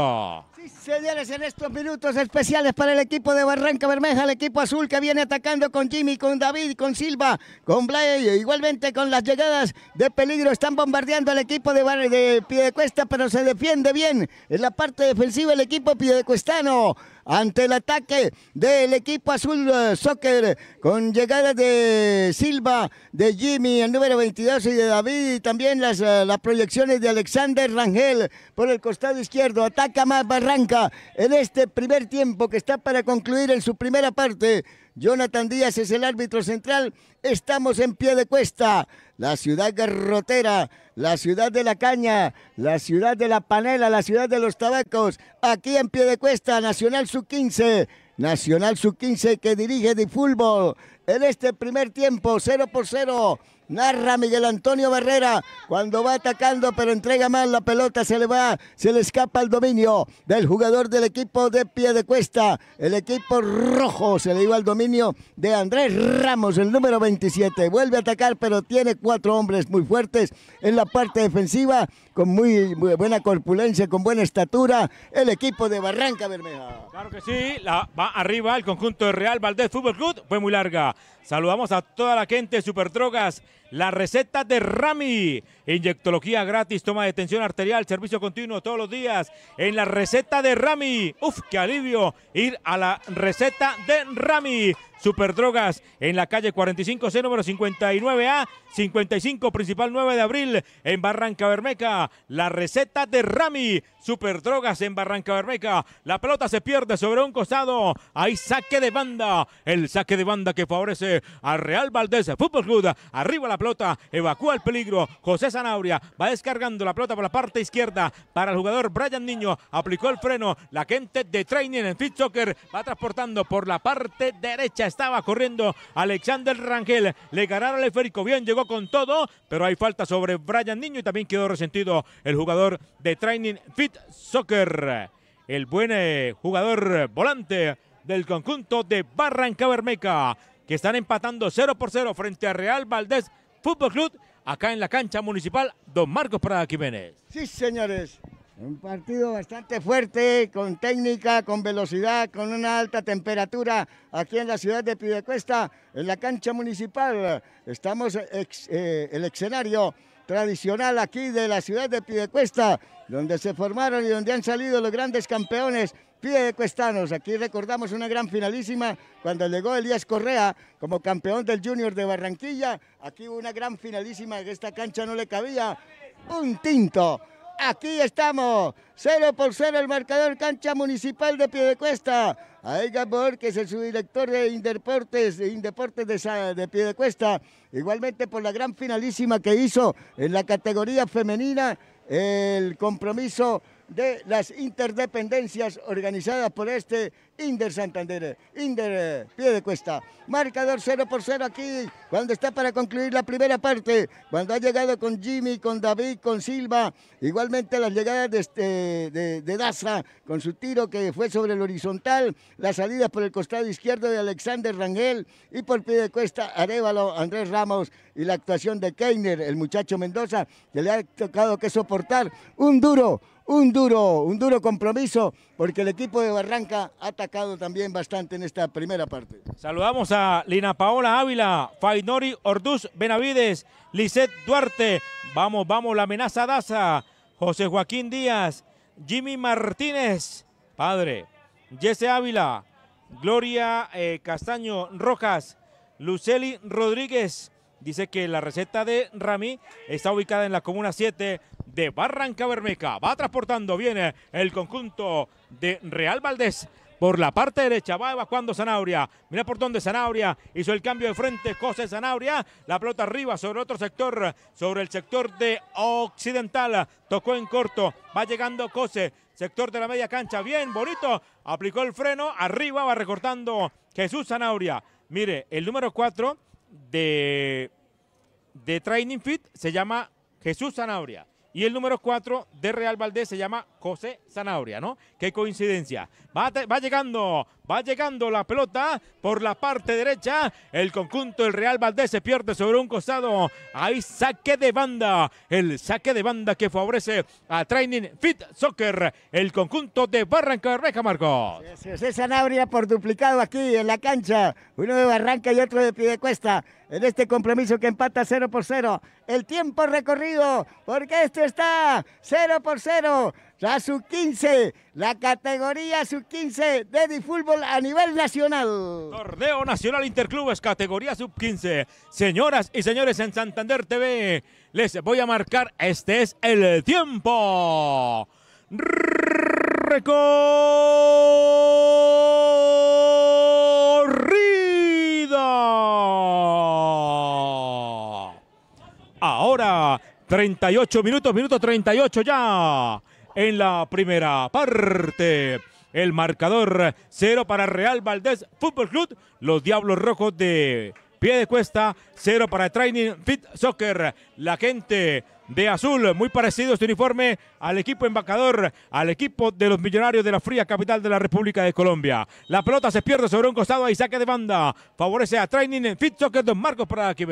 Sí, señores, en estos minutos especiales para el equipo de Barranca Bermeja, el equipo azul que viene atacando con Jimmy, con David, con Silva, con Blay, e igualmente con las llegadas de peligro. Están bombardeando al equipo de, de Piedecuesta, pero se defiende bien en la parte defensiva el equipo piedecuestano ante el ataque del equipo azul eh, soccer con llegada de Silva, de Jimmy, el número 22 y de David y también eh, las proyecciones de Alexander Rangel por el costado izquierdo. Ataca más Barranca en este primer tiempo que está para concluir en su primera parte. Jonathan Díaz es el árbitro central. Estamos en pie de cuesta. La ciudad garrotera, la ciudad de la caña, la ciudad de la panela, la ciudad de los tabacos. Aquí en pie de cuesta, Nacional Sub-15. Nacional Sub-15 que dirige de fútbol. En este primer tiempo, 0 por 0. Narra Miguel Antonio Barrera cuando va atacando pero entrega mal la pelota, se le va, se le escapa el dominio del jugador del equipo de pie de cuesta, el equipo rojo, se le iba al dominio de Andrés Ramos, el número 27, vuelve a atacar pero tiene cuatro hombres muy fuertes en la parte defensiva, con muy, buena corpulencia, con buena estatura, el equipo de Barranca Bermeja. Claro que sí, la, va arriba el conjunto de Real Valdez, Fútbol Club, fue muy larga. Saludamos a toda la gente de Superdrogas, la receta de Rami, inyectología gratis, toma de tensión arterial, servicio continuo todos los días en la receta de Rami. Uf, qué alivio ir a la receta de Rami. Superdrogas en la calle 45C, número 59A, 55, principal 9 de abril, en Barranca Bermeca. La receta de Rami, Superdrogas en Barranca Bermeca. La pelota se pierde sobre un costado. Hay saque de banda. El saque de banda que favorece al Real Valdés Fútbol Club. Arriba la pelota, evacúa el peligro. José Zanabria va descargando la pelota por la parte izquierda para el jugador Brian Niño. Aplicó el freno. La gente de Training en Fit Soccer va transportando por la parte derecha estaba corriendo Alexander Rangel. Le ganaron el esférico. Bien, llegó con todo, pero hay falta sobre Brian Niño y también quedó resentido el jugador de Training Fit Soccer. El buen eh, jugador volante del conjunto de Barranca Bermeca, que están empatando 0 por 0 frente a Real Valdés Fútbol Club, acá en la cancha municipal Don Marcos Prada Jiménez. Sí, señores. Un partido bastante fuerte, con técnica, con velocidad, con una alta temperatura aquí en la ciudad de Pidecuesta, en la cancha municipal. Estamos eh, el escenario tradicional aquí de la ciudad de Pidecuesta, donde se formaron y donde han salido los grandes campeones Pidecuestanos. Aquí recordamos una gran finalísima cuando llegó Elías Correa como campeón del Junior de Barranquilla. Aquí hubo una gran finalísima, que esta cancha no le cabía. Un tinto aquí estamos. 0 por 0 el marcador cancha municipal de Piedecuesta. A Edgar que es el subdirector de Indeportes, de Indeportes de, de Piedecuesta. Igualmente por la gran finalísima que hizo en la categoría femenina, el compromiso de las interdependencias organizadas por este Inder Santander, Inder eh, Pie de Cuesta. Marcador 0 por 0 aquí, cuando está para concluir la primera parte, cuando ha llegado con Jimmy, con David, con Silva, igualmente las llegadas este, de, de, Daza con su tiro que fue sobre el horizontal, las salidas por el costado izquierdo de Alexander Rangel y por Pie de Cuesta, Arevalo, Andrés Ramos y la actuación de Keiner, el muchacho Mendoza, que le ha tocado que soportar un duro un duro, un duro compromiso, porque el equipo de Barranca ha atacado también bastante en esta primera parte. Saludamos a Lina Paola Ávila, Fainori Orduz Benavides, Lisset Duarte, vamos, vamos, la amenaza Daza, José Joaquín Díaz, Jimmy Martínez, padre, Jesse Ávila, Gloria eh, Castaño Rojas, Luceli Rodríguez, Dice que la receta de Rami está ubicada en la comuna 7 de Barranca Bermeja. Va transportando, viene el conjunto de Real Valdés. Por la parte derecha va evacuando Zanauria. Mira por dónde Zanauria hizo el cambio de frente. Cose Zanauria. La pelota arriba sobre otro sector. Sobre el sector de Occidental. Tocó en corto. Va llegando Cose. Sector de la media cancha. Bien, bonito. Aplicó el freno. Arriba va recortando Jesús Zanauria. Mire, el número 4 de, de Training Fit se llama Jesús Sanabria. Y el número 4 de Real Valdés se llama José Sanabria, ¿no? Qué coincidencia. Va, llegando, va llegando la pelota por la parte derecha. El conjunto del Real Valdés se pierde sobre un costado. Hay saque de banda. El saque de banda que favorece a Training Fit Soccer. El conjunto de Barranca Bermeja, Marcos. Sí, sí, por duplicado aquí en la cancha. Uno de Barranca y otro de Piedecuesta. En este compromiso que empata 0 por 0. El tiempo recorrido, porque esto está 0 por 0 la sub-15, la categoría sub-15 de fútbol a nivel nacional. Torneo Nacional Interclubes, categoría sub-15. Señoras y señores en Santander TV, les voy a marcar, este es el tiempo. Recorrido. Ahora, 38 minutos, minuto 38 ya en la primera parte. El marcador cero para Real Valdés Fútbol Club. Los Diablos Rojos de Pie de Cuesta, cero para Training Fit Soccer la gente de azul, muy parecido este uniforme al equipo embajador, al equipo de los millonarios de la fría capital de la República de Colombia. La pelota se pierde sobre un costado y saque de banda. Favorece a Training en Fit Soccer, Don Marcos para que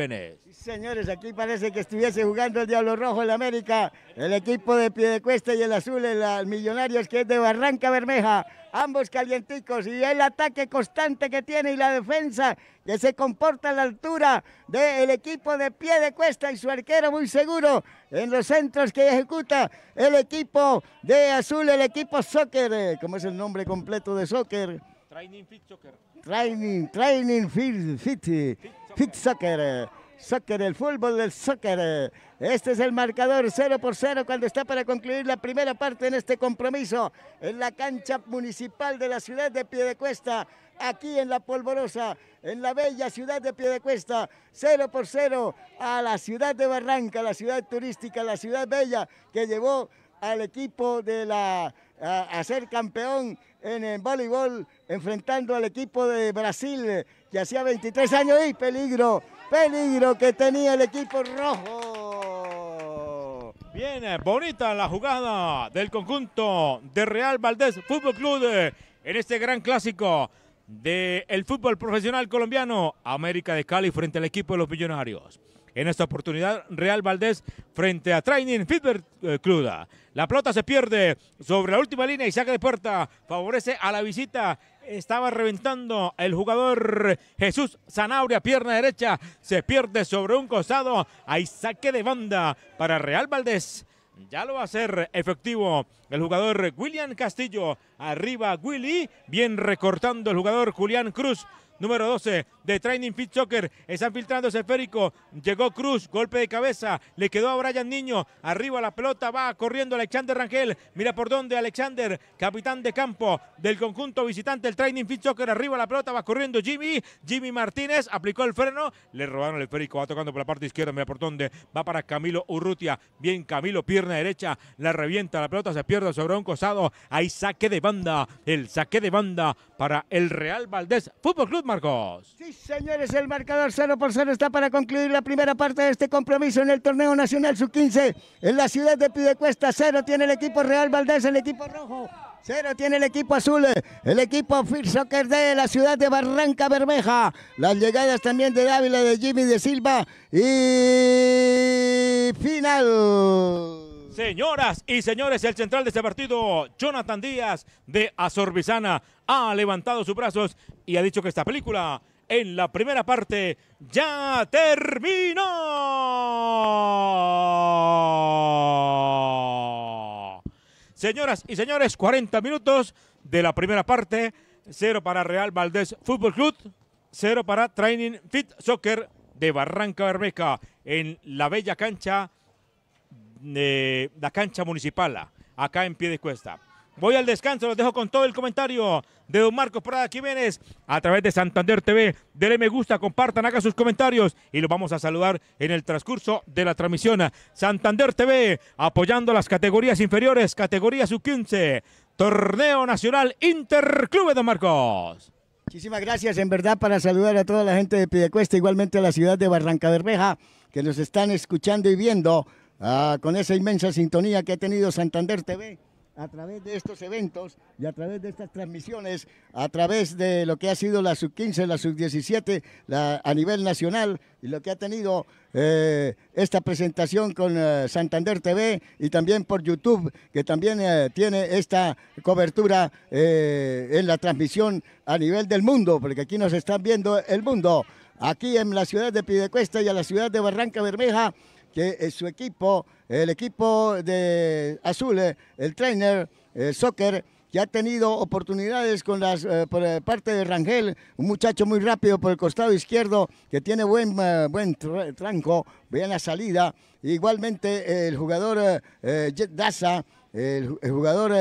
Sí, señores, aquí parece que estuviese jugando el Diablo Rojo en América, el equipo de pie de cuesta y el azul, el, el Millonarios que es de Barranca Bermeja ambos calienticos y el ataque constante que tiene y la defensa que se comporta a la altura del equipo de pie de cuesta y su arquero muy seguro en los centros que ejecuta el equipo de azul, el equipo soccer. como es el nombre completo de soccer? Training Fit Soccer. Training, training Fit, Soccer. Soccer, el fútbol del soccer. Este es el marcador 0 por 0 cuando está para concluir la primera parte en este compromiso en la cancha municipal de la ciudad de Piedecuesta aquí en la polvorosa, en la bella ciudad de Piedecuesta, 0 por 0 a la ciudad de Barranca, la ciudad turística, la ciudad bella que llevó al equipo de la a, ser campeón en el voleibol enfrentando al equipo de Brasil que hacía 23 años y peligro, peligro que tenía el equipo rojo. Bien, eh, bonita la jugada del conjunto de Real Valdés Fútbol Club eh, en este gran clásico del fútbol profesional colombiano, América de Cali frente al equipo de los Millonarios. En esta oportunidad, Real Valdés frente a Training fitbert eh, Cluda. La pelota se pierde sobre la última línea y saca de puerta. Favorece a la visita. Estaba reventando el jugador Jesús Zanabria, pierna derecha. Se pierde sobre un costado. Hay saque de banda para Real Valdés. Ya lo va a hacer efectivo el jugador William Castillo. Arriba Willy. Bien recortando el jugador Julián Cruz número 12 de Training Fit Soccer. Están filtrando ese esférico. Llegó Cruz, golpe de cabeza. Le quedó a Brian Niño. Arriba la pelota, va corriendo Alexander Rangel. Mira por dónde Alexander, capitán de campo del conjunto visitante. El Training Fit Soccer arriba la pelota, va corriendo Jimmy. Jimmy Martínez aplicó el freno. Le robaron el esférico. Va tocando por la parte izquierda. Mira por dónde va para Camilo Urrutia. Bien, Camilo, pierna derecha. La revienta. La pelota se pierde sobre un cosado, ahí saque de banda. El saque de banda para el Real Valdés Fútbol Club Marcos. Sí, señores, el marcador 0 por 0 está para concluir la primera parte de este compromiso en el torneo nacional sub-15. En la ciudad de Pidecuesta, Cero tiene el equipo Real Valdés, el equipo rojo. Cero tiene el equipo azul, el equipo field Soccer de la ciudad de Barranca Bermeja. Las llegadas también de Dávila, de Jimmy, de Silva y final. Señoras y señores, el central de este partido, Jonathan Díaz de Azorbizana, ha levantado sus brazos y ha dicho que esta película en la primera parte ya terminó. Señoras y señores, 40 minutos de la primera parte, cero para Real Valdés Fútbol Club, cero para Training Fit Soccer de Barranca Bermeja en la bella cancha de la cancha municipal, acá en pie de cuesta. Voy al descanso, los dejo con todo el comentario de don Marcos Prada Jiménez a través de Santander TV. Dele me gusta, compartan, hagan sus comentarios y los vamos a saludar en el transcurso de la transmisión. Santander TV apoyando las categorías inferiores, categoría sub-15, Torneo Nacional Interclube, don Marcos. Muchísimas gracias, en verdad, para saludar a toda la gente de Piedecuesta... igualmente a la ciudad de Barranca Bermeja, que nos están escuchando y viendo Ah, con esa inmensa sintonía que ha tenido Santander TV a través de estos eventos y a través de estas transmisiones, a través de lo que ha sido la sub-15, la sub-17 a nivel nacional y lo que ha tenido eh, esta presentación con eh, Santander TV y también por YouTube, que también eh, tiene esta cobertura en la transmisión a nivel del mundo, porque aquí nos están viendo el mundo, aquí en la ciudad de Pidecuesta y a la ciudad de Barranca Bermeja que su equipo, el equipo de Azul, el trainer, el soccer, que ha tenido oportunidades con las, eh, por eh, parte de Rangel, un muchacho muy rápido por el costado izquierdo que tiene buen, eh, buen tranco, bien la salida. Igualmente el jugador Daza, el, el jugador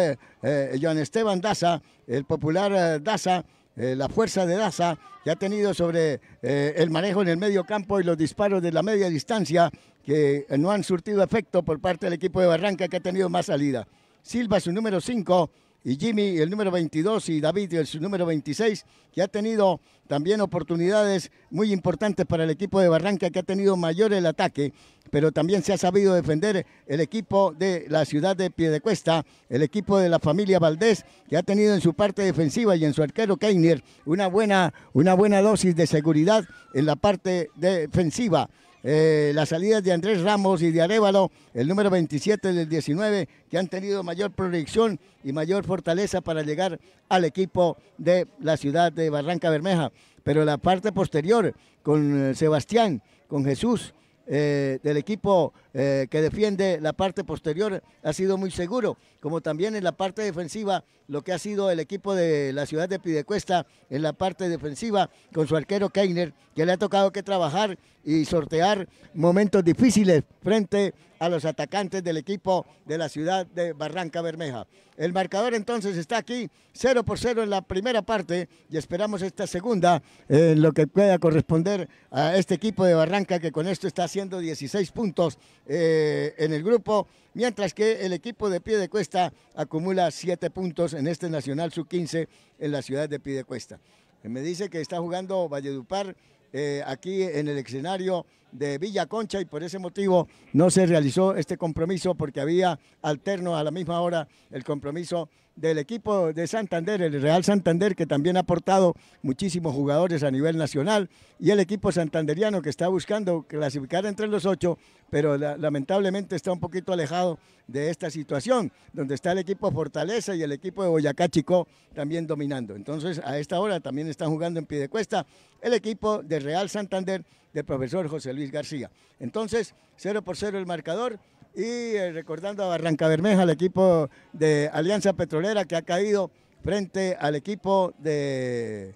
Joan Esteban Daza, el popular Daza, eh, la fuerza de Daza que ha tenido sobre eh, el manejo en el medio campo y los disparos de la media distancia que eh, no han surtido efecto por parte del equipo de Barranca que ha tenido más salida. Silva, su número 5, y Jimmy, el número 22, y David, el número 26, que ha tenido también oportunidades muy importantes para el equipo de Barranca, que ha tenido mayor el ataque, pero también se ha sabido defender el equipo de la ciudad de Piedecuesta, el equipo de la familia Valdés, que ha tenido en su parte defensiva y en su arquero Keiner una buena, una buena dosis de seguridad en la parte defensiva. Eh, las salidas de Andrés Ramos y de Arevalo, el número 27 del 19, que han tenido mayor proyección y mayor fortaleza para llegar al equipo de la ciudad de Barranca Bermeja. Pero la parte posterior, con eh, Sebastián, con Jesús, eh, del equipo que defiende la parte posterior ha sido muy seguro, como también en la parte defensiva, lo que ha sido el equipo de la ciudad de Pidecuesta en la parte defensiva con su arquero Keiner, que le ha tocado que trabajar y sortear momentos difíciles frente a los atacantes del equipo de la ciudad de Barranca Bermeja. El marcador entonces está aquí, 0 por 0 en la primera parte y esperamos esta segunda en lo que pueda corresponder a este equipo de Barranca que con esto está haciendo 16 puntos eh, en el grupo, mientras que el equipo de Piedecuesta acumula 7 puntos en este Nacional Sub-15 en la ciudad de Piedecuesta. Me dice que está jugando Valledupar eh, aquí en el escenario de Villa Concha y por ese motivo no se realizó este compromiso porque había alterno a la misma hora el compromiso del equipo de Santander, el Real Santander, que también ha aportado muchísimos jugadores a nivel nacional, y el equipo santanderiano que está buscando clasificar entre los ocho, pero lamentablemente está un poquito alejado de esta situación, donde está el equipo Fortaleza y el equipo de Boyacá Chico también dominando. Entonces, a esta hora también están jugando en pie de cuesta el equipo de Real Santander del profesor José Luis García. Entonces, 0 por 0 el marcador y eh, recordando a Barranca Bermeja, el equipo de Alianza Petrolera que ha caído frente al equipo de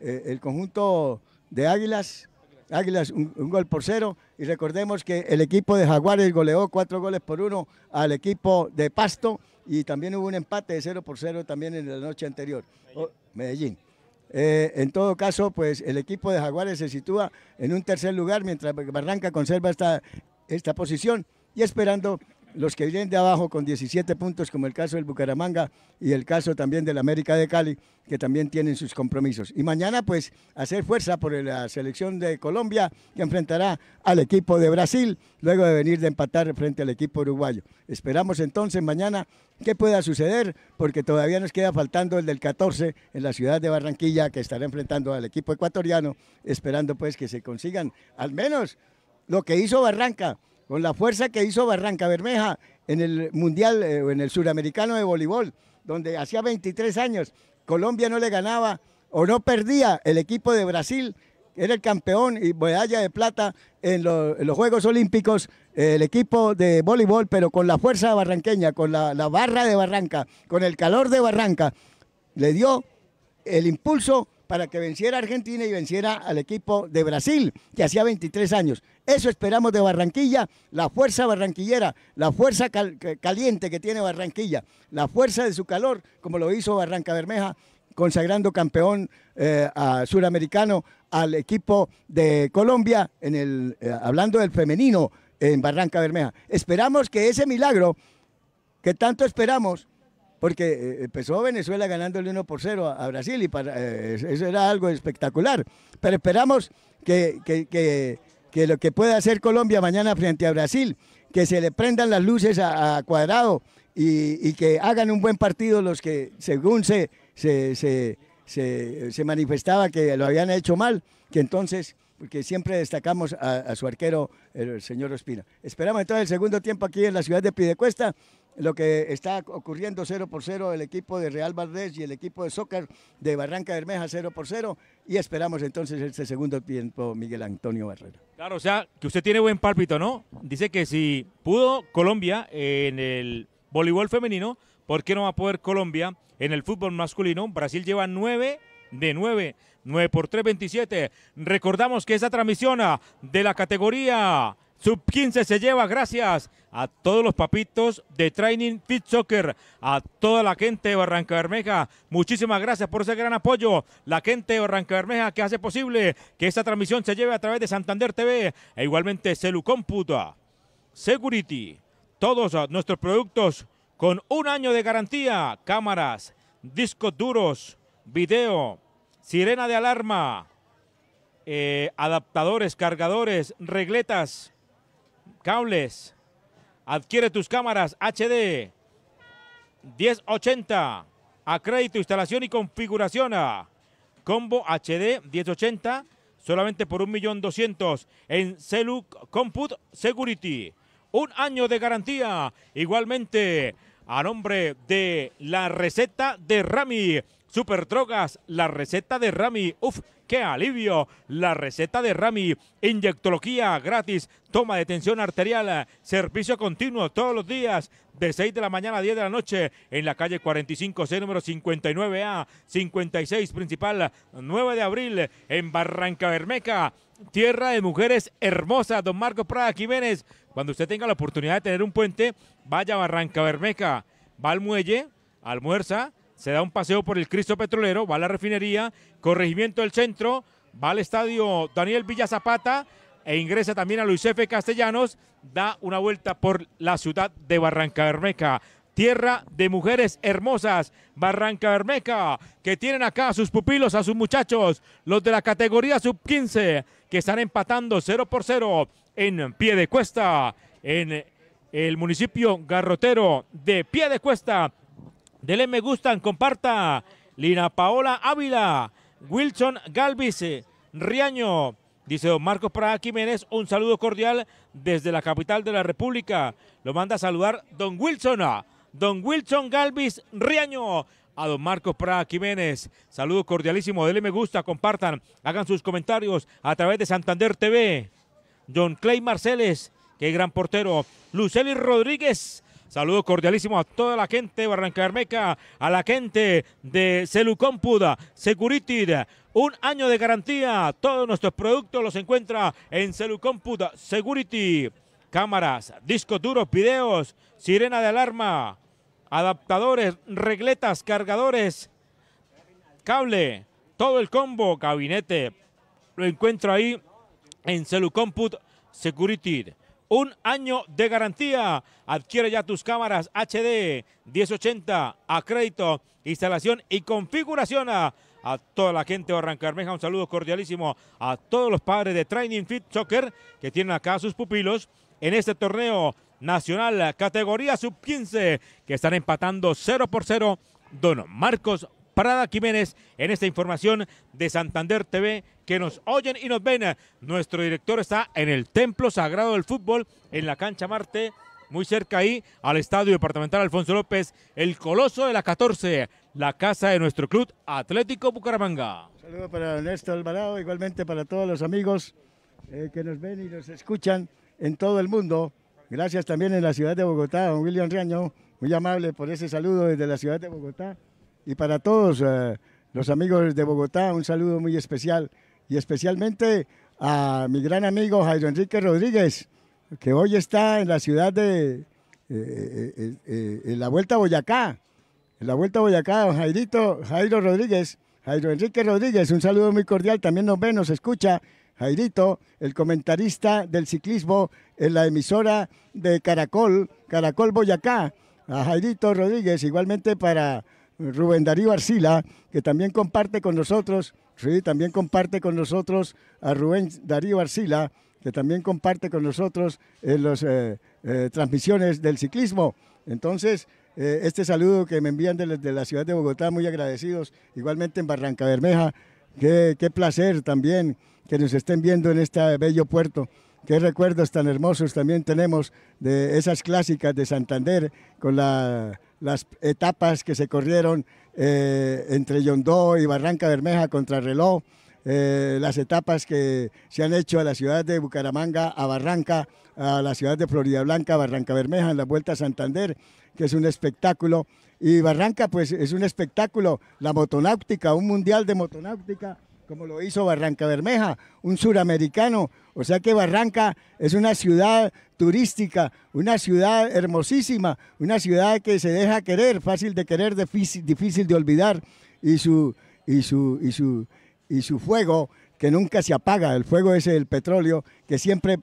eh, el conjunto de Águilas. Águilas, un, gol por cero. Y recordemos que el equipo de Jaguares goleó cuatro goles por uno al equipo de Pasto. Y también hubo un empate de 0 por 0 también en la noche anterior. Oh, Medellín. Eh, en todo caso, pues el equipo de Jaguares se sitúa en un tercer lugar mientras Barranca conserva esta, esta posición y esperando los que vienen de abajo con 17 puntos, como el caso del Bucaramanga y el caso también del América de Cali, que también tienen sus compromisos. Y mañana, pues, hacer fuerza por la selección de Colombia, que enfrentará al equipo de Brasil, luego de venir de empatar frente al equipo uruguayo. Esperamos entonces mañana qué pueda suceder, porque todavía nos queda faltando el del 14 en la ciudad de Barranquilla, que estará enfrentando al equipo ecuatoriano, esperando pues que se consigan al menos lo que hizo Barranca con la fuerza que hizo Barranca Bermeja en el Mundial eh, o en el Suramericano de Voleibol, donde hacía 23 años Colombia no le ganaba o no perdía el equipo de Brasil, era el campeón y medalla de plata en, los Juegos Olímpicos, eh, el equipo de voleibol, pero con la fuerza barranqueña, con la barra de Barranca, con el calor de Barranca, le dio el impulso para que venciera Argentina y venciera al equipo de Brasil, que hacía 23 años. Eso esperamos de Barranquilla, la fuerza barranquillera, la fuerza caliente que tiene Barranquilla, la fuerza de su calor, como lo hizo Barranca Bermeja, consagrando campeón eh, suramericano al equipo de Colombia, en el, eh, hablando del femenino en Barranca Bermeja. Esperamos que ese milagro que tanto esperamos porque eh, empezó Venezuela ganándole 1 por 0 a, Brasil y eh, eso era algo espectacular. Pero esperamos que, lo que pueda hacer Colombia mañana frente a Brasil, que se le prendan las luces a, Cuadrado y, que hagan un buen partido los que, según se, se, manifestaba que lo habían hecho mal, que entonces porque siempre destacamos a, a, su arquero, el señor Ospina. Esperamos entonces el segundo tiempo aquí en la ciudad de Pidecuesta lo que está ocurriendo 0 por 0 el equipo de Real Valdés y el equipo de soccer de Barranca Bermeja 0 por 0 y esperamos entonces este segundo tiempo Miguel Antonio Barrera. Claro, o sea, que usted tiene buen pálpito, ¿no? Dice que si pudo Colombia en el voleibol femenino, ¿por qué no va a poder Colombia en el fútbol masculino? Brasil lleva 9 de 9, 9 por 3, 27. Recordamos que esa transmisión de la categoría Sub-15 se lleva gracias a todos los papitos de Training Fit Soccer, a toda la gente de Barranca Bermeja. Muchísimas gracias por ese gran apoyo. La gente de Barranca Bermeja que hace posible que esta transmisión se lleve a través de Santander TV e igualmente Celucomputa, Security, todos nuestros productos con un año de garantía, cámaras, discos duros, video, sirena de alarma, eh, adaptadores, cargadores, regletas, cables. Adquiere tus cámaras HD 1080 a crédito, instalación y configuración. A combo HD 1080 solamente por 1.200.000 en Celu Comput Security. Un año de garantía. Igualmente, a nombre de la receta de Rami, Superdrogas, la receta de Rami. Uf, qué alivio. La receta de Rami. Inyectología gratis. Toma de tensión arterial. Servicio continuo todos los días. De 6 de la mañana a 10 de la noche. En la calle 45C número 59A. 56 principal. 9 de abril. En Barranca Bermeca. Tierra de mujeres hermosas. Don Marco Prada Jiménez. Cuando usted tenga la oportunidad de tener un puente, vaya a Barranca Bermeca. Va al muelle. Almuerza se da un paseo por el Cristo Petrolero, va a la refinería, corregimiento del centro, va al estadio Daniel Villa Zapata e ingresa también a Luis F. Castellanos, da una vuelta por la ciudad de Barranca Bermeja. Tierra de mujeres hermosas, Barranca Bermeja, que tienen acá a sus pupilos, a sus muchachos, los de la categoría sub-15, que están empatando 0 por 0 en pie de cuesta, en el municipio garrotero de pie de cuesta, Dele me gustan, comparta. Lina Paola Ávila, Wilson Galvis, eh, Riaño. Dice don Marcos Prada Jiménez, un saludo cordial desde la capital de la República. Lo manda a saludar don Wilson, ah, don Wilson Galvis Riaño. A don Marcos Prada Jiménez, saludo cordialísimo, Dele me gusta, compartan, hagan sus comentarios a través de Santander TV. Don Clay Marceles, qué gran portero. Luceli Rodríguez, Saludos cordialísimos a toda la gente de Barranca Armeca, a la gente de Celucompuda, Security, un año de garantía. Todos nuestros productos los encuentra en Celucompuda, Security. Cámaras, discos duros, videos, sirena de alarma, adaptadores, regletas, cargadores, cable, todo el combo, gabinete. Lo encuentro ahí en Celucomput Security un año de garantía. Adquiere ya tus cámaras HD 1080 a crédito, instalación y configuración. A, toda la gente de Bermeja. un saludo cordialísimo a todos los padres de Training Fit Soccer que tienen acá sus pupilos en este torneo nacional categoría sub-15 que están empatando 0 por 0 Don Marcos Prada Jiménez en esta información de Santander TV que nos oyen y nos ven. Nuestro director está en el Templo Sagrado del Fútbol, en la cancha Marte, muy cerca ahí al Estadio Departamental Alfonso López, el Coloso de la 14, la casa de nuestro club Atlético Bucaramanga. Saludos para Ernesto Alvarado, igualmente para todos los amigos eh, que nos ven y nos escuchan en todo el mundo. Gracias también en la ciudad de Bogotá, don William Riaño, muy amable por ese saludo desde la ciudad de Bogotá y para todos eh, los amigos de Bogotá, un saludo muy especial y especialmente a mi gran amigo Jairo Enrique Rodríguez, que hoy está en la ciudad de eh, eh, la Vuelta Boyacá. En la Vuelta a Boyacá, Jairito, Jairo Rodríguez, Jairo Enrique Rodríguez, un saludo muy cordial, también nos ve, nos escucha. Jairito, el comentarista del ciclismo en la emisora de Caracol, Caracol Boyacá, a Jairito Rodríguez, igualmente para Rubén Darío Arcila, que también comparte con nosotros, sí, también comparte con nosotros a Rubén Darío Arcila, que también comparte con nosotros en las eh, eh, transmisiones del ciclismo. Entonces, eh, este saludo que me envían desde la ciudad de Bogotá, muy agradecidos, igualmente en Barranca Bermeja, qué placer también que nos estén viendo en este bello puerto. Qué recuerdos tan hermosos también tenemos de esas clásicas de Santander con las etapas que se corrieron eh, entre Yondó y Barranca Bermeja contra reloj, eh, las etapas que se han hecho a la ciudad de Bucaramanga, a Barranca, a la ciudad de Florida Blanca, Barranca Bermeja, en la Vuelta a Santander, que es un espectáculo. Y Barranca, pues es un espectáculo, la motonáutica, un mundial de motonáutica como lo hizo Barranca Bermeja, un suramericano. O sea que Barranca es una ciudad turística, una ciudad hermosísima, una ciudad que se deja querer, fácil de querer, difícil, de olvidar, y su, y su, y su fuego que nunca se apaga, el fuego es el petróleo que siempre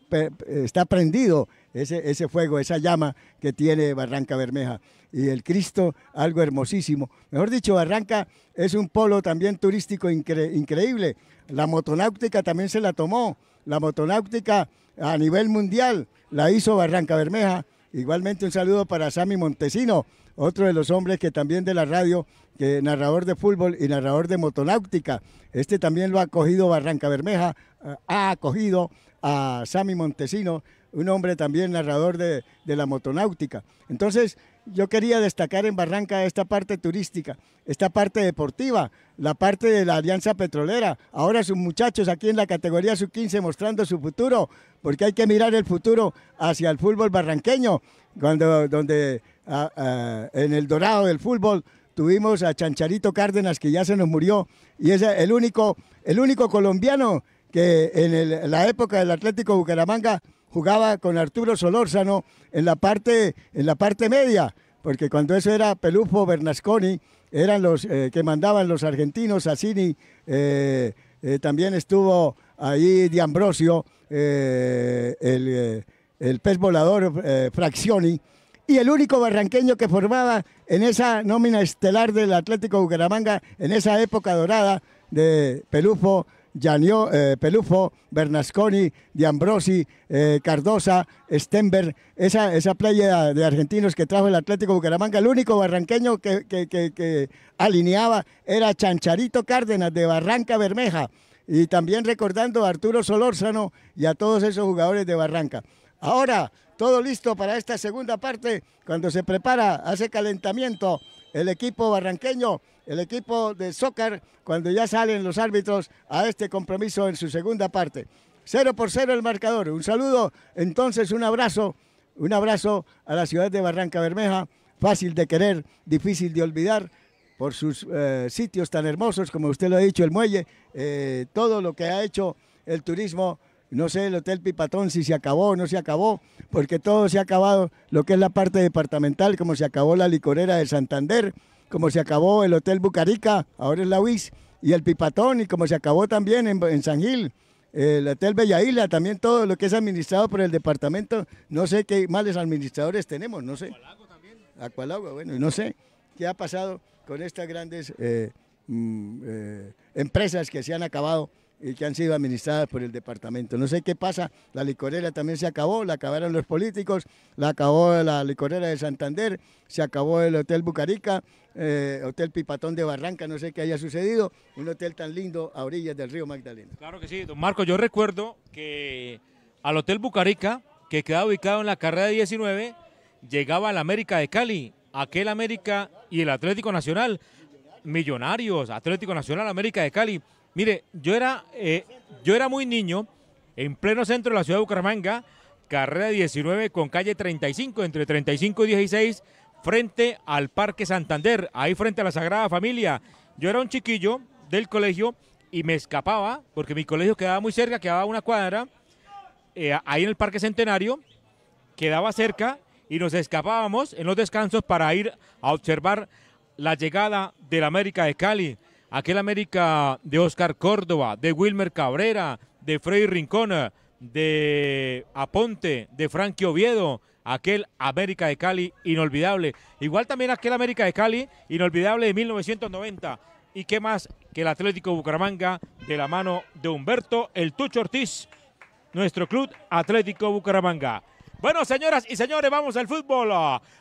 está prendido ese, fuego, esa llama que tiene Barranca Bermeja. Y el Cristo, algo hermosísimo. Mejor dicho, Barranca es un polo también turístico increíble. La motonáutica también se la tomó. La motonáutica a nivel mundial la hizo Barranca Bermeja. Igualmente un saludo para Sami Montesino, otro de los hombres que también de la radio, que narrador de fútbol y narrador de motonáutica. Este también lo ha acogido Barranca Bermeja, eh, ha acogido a Sami Montesino un hombre también narrador de, la motonáutica. Entonces, yo quería destacar en Barranca esta parte turística, esta parte deportiva, la parte de la Alianza Petrolera. Ahora sus muchachos aquí en la categoría sub-15 mostrando su futuro, porque hay que mirar el futuro hacia el fútbol barranqueño, cuando, donde en el dorado del fútbol tuvimos a Chancharito Cárdenas, que ya se nos murió, y es el único, el único colombiano que en la época del Atlético Bucaramanga jugaba con Arturo Solórzano en la parte, en la parte media, porque cuando eso era Pelufo Bernasconi, eran los eh, que mandaban los argentinos, Sassini, eh, eh, también estuvo ahí Di Ambrosio, el, el, pez volador Fraccioni, y el único barranqueño que formaba en esa nómina estelar del Atlético Bucaramanga, en esa época dorada de Pelufo Gianio, eh, Pelufo, Bernasconi, Diambrosi, eh, Cardosa, Stenberg, esa, playa de argentinos que trajo el Atlético Bucaramanga. El único barranqueño que, que alineaba era Chancharito Cárdenas de Barranca Bermeja. Y también recordando a Arturo Solórzano y a todos esos jugadores de Barranca. Ahora, todo listo para esta segunda parte, cuando se prepara, hace calentamiento el equipo barranqueño el equipo de soccer cuando ya salen los árbitros a este compromiso en su segunda parte. Cero por cero el marcador. Un saludo, entonces un abrazo, un abrazo a la ciudad de Barranca Bermeja, fácil de querer, difícil de olvidar por sus eh, sitios tan hermosos, como usted lo ha dicho, el muelle, eh, todo lo que ha hecho el turismo, no sé, el Hotel Pipatón, si se acabó o no se acabó, porque todo se ha acabado, lo que es la parte departamental, como se acabó la licorera de Santander, como se acabó el Hotel Bucarica, ahora es la UIS, y el Pipatón, y como se acabó también en, San Gil, el Hotel Bella Isla, también todo lo que es administrado por el departamento, no sé qué males administradores tenemos, no sé. Acualago, bueno, no sé qué ha pasado con estas grandes eh, mm, eh, empresas que se han acabado y que han sido administradas por el departamento. No sé qué pasa, la licorera también se acabó, la acabaron los políticos, la acabó la licorera de Santander, se acabó el Hotel Bucarica, eh, Hotel Pipatón de Barranca, no sé qué haya sucedido, un hotel tan lindo a orillas del río Magdalena. Claro que sí, don Marco, yo recuerdo que al Hotel Bucarica, que quedaba ubicado en la carrera 19, llegaba el América de Cali, aquel América y el Atlético Nacional, Millonarios, Atlético Nacional, América de Cali, Mire, yo era, eh, yo era muy niño, en pleno centro de la ciudad de Bucaramanga, carrera 19 con calle 35, entre 35 y 16, frente al Parque Santander, ahí frente a la Sagrada Familia. Yo era un chiquillo del colegio y me escapaba, porque mi colegio quedaba muy cerca, quedaba una cuadra, eh, ahí en el Parque Centenario, quedaba cerca y nos escapábamos en los descansos para ir a observar la llegada del América de Cali aquel América de Oscar Córdoba, de Wilmer Cabrera, de Freddy Rincón, de Aponte, de Frankie Oviedo, aquel América de Cali inolvidable. Igual también aquel América de Cali inolvidable de 1990. ¿Y qué más que el Atlético Bucaramanga de la mano de Humberto El Tucho Ortiz, nuestro club Atlético Bucaramanga? Bueno, señoras y señores, vamos al fútbol,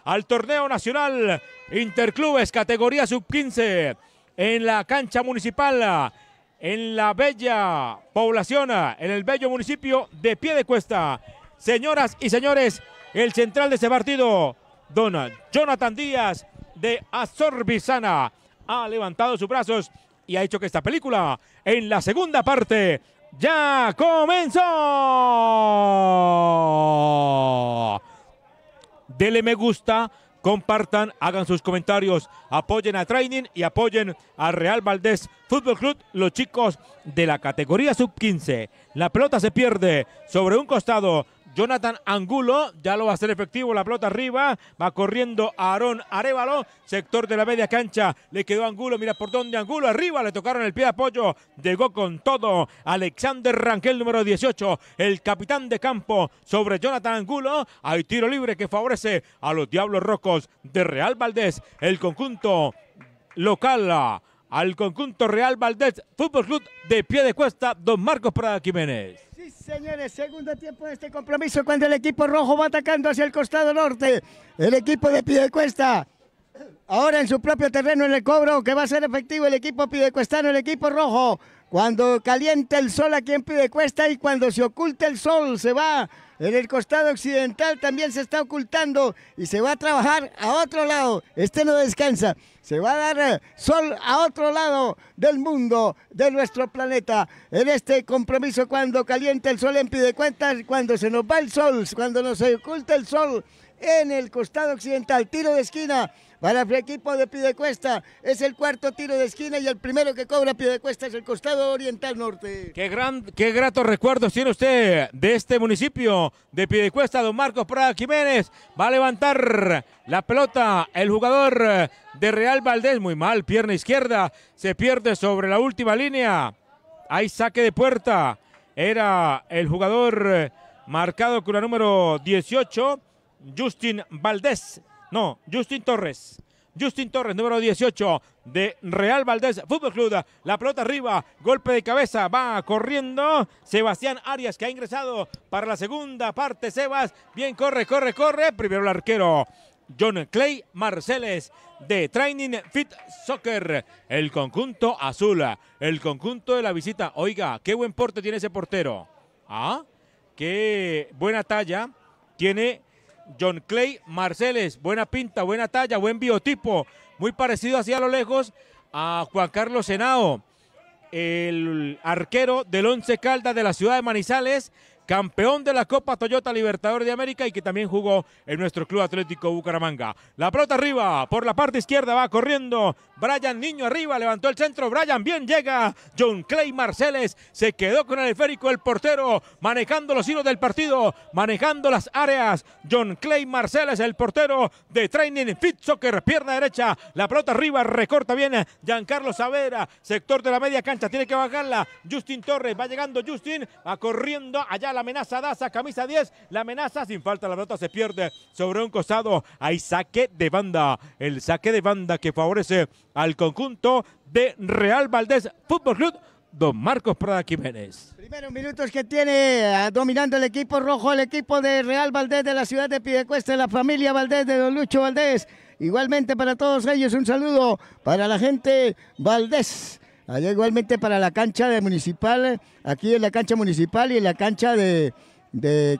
al torneo nacional Interclubes, categoría sub-15 en la cancha municipal, en la bella población, en el bello municipio de Pie de Cuesta. Señoras y señores, el central de este partido, don Jonathan Díaz de Azorbizana, ha levantado sus brazos y ha hecho que esta película, en la segunda parte, ya comenzó. Dele me gusta compartan, hagan sus comentarios, apoyen a Training y apoyen al Real Valdés Fútbol Club, los chicos de la categoría sub-15. La pelota se pierde sobre un costado Jonathan Angulo, ya lo va a hacer efectivo, la pelota arriba, va corriendo Aarón Arevalo, sector de la media cancha, le quedó Angulo, mira por dónde Angulo, arriba, le tocaron el pie de apoyo, llegó con todo Alexander Rangel, número 18, el capitán de campo sobre Jonathan Angulo, hay tiro libre que favorece a los Diablos Rocos de Real Valdés, el conjunto local al conjunto Real Valdés Fútbol Club de pie de cuesta, don Marcos Prada Jiménez señores, segundo tiempo de este compromiso cuando el equipo rojo va atacando hacia el costado norte. El equipo de Pidecuesta, Ahora en su propio terreno en el cobro que va a ser efectivo el equipo Pidecuestano, el equipo rojo. Cuando calienta el sol aquí en Pidecuesta y cuando se oculta el sol se va en el costado occidental también se está ocultando y se va a trabajar a otro lado. Este no descansa. Se va a dar eh, sol a otro lado del mundo, de nuestro planeta. En este compromiso, cuando calienta el sol en de cuentas, cuando se nos va el sol, cuando nos oculta el sol en el costado occidental, tiro de esquina para el equipo de Pidecuesta es el cuarto tiro de esquina y el primero que cobra Pidecuesta es el costado oriental norte. Qué, gran, qué gratos recuerdos tiene usted de este municipio de Pidecuesta, don Marcos Prada Jiménez. Va a levantar la pelota el jugador de Real Valdés. Muy mal, pierna izquierda. Se pierde sobre la última línea. Hay saque de puerta. Era el jugador marcado con la número 18, Justin Valdés. No, Justin Torres. Justin Torres, número 18 de Real Valdés Fútbol Club. La pelota arriba, golpe de cabeza, va corriendo Sebastián Arias que ha ingresado para la segunda parte. Sebas, bien, corre, corre, corre. Primero el arquero. John Clay Marceles de Training Fit Soccer, el conjunto azul, el conjunto de la visita. Oiga, qué buen porte tiene ese portero. Ah, qué buena talla tiene John Clay Marceles. Buena pinta, buena talla, buen biotipo. Muy parecido así a lo lejos a Juan Carlos Senao, el arquero del Once Caldas de la ciudad de Manizales, campeón de la Copa Toyota Libertador de América y que también jugó en nuestro Club Atlético Bucaramanga. La pelota arriba, por la parte izquierda va corriendo Brian Niño arriba, levantó el centro. Brian bien llega. John Clay Marceles se quedó con el esférico. El portero manejando los hilos del partido, manejando las áreas. John Clay Marceles, el portero de Training Fit Soccer, pierna derecha. La pelota arriba, recorta bien. Giancarlo Savera, sector de la media cancha, tiene que bajarla. Justin Torres va llegando. Justin va corriendo allá. La amenaza Daza, camisa 10. La amenaza sin falta. La pelota se pierde sobre un costado. Hay saque de banda. El saque de banda que favorece al conjunto de Real Valdés Fútbol Club. Don Marcos Prada Jiménez. Primeros minutos que tiene ah, dominando el equipo rojo, el equipo de Real Valdés de la ciudad de Piedecuesta, la familia Valdés de Don Lucho Valdés. Igualmente para todos ellos un saludo para la gente Valdés. Allá ah, igualmente para la cancha de municipal, aquí en la cancha municipal y en la cancha de,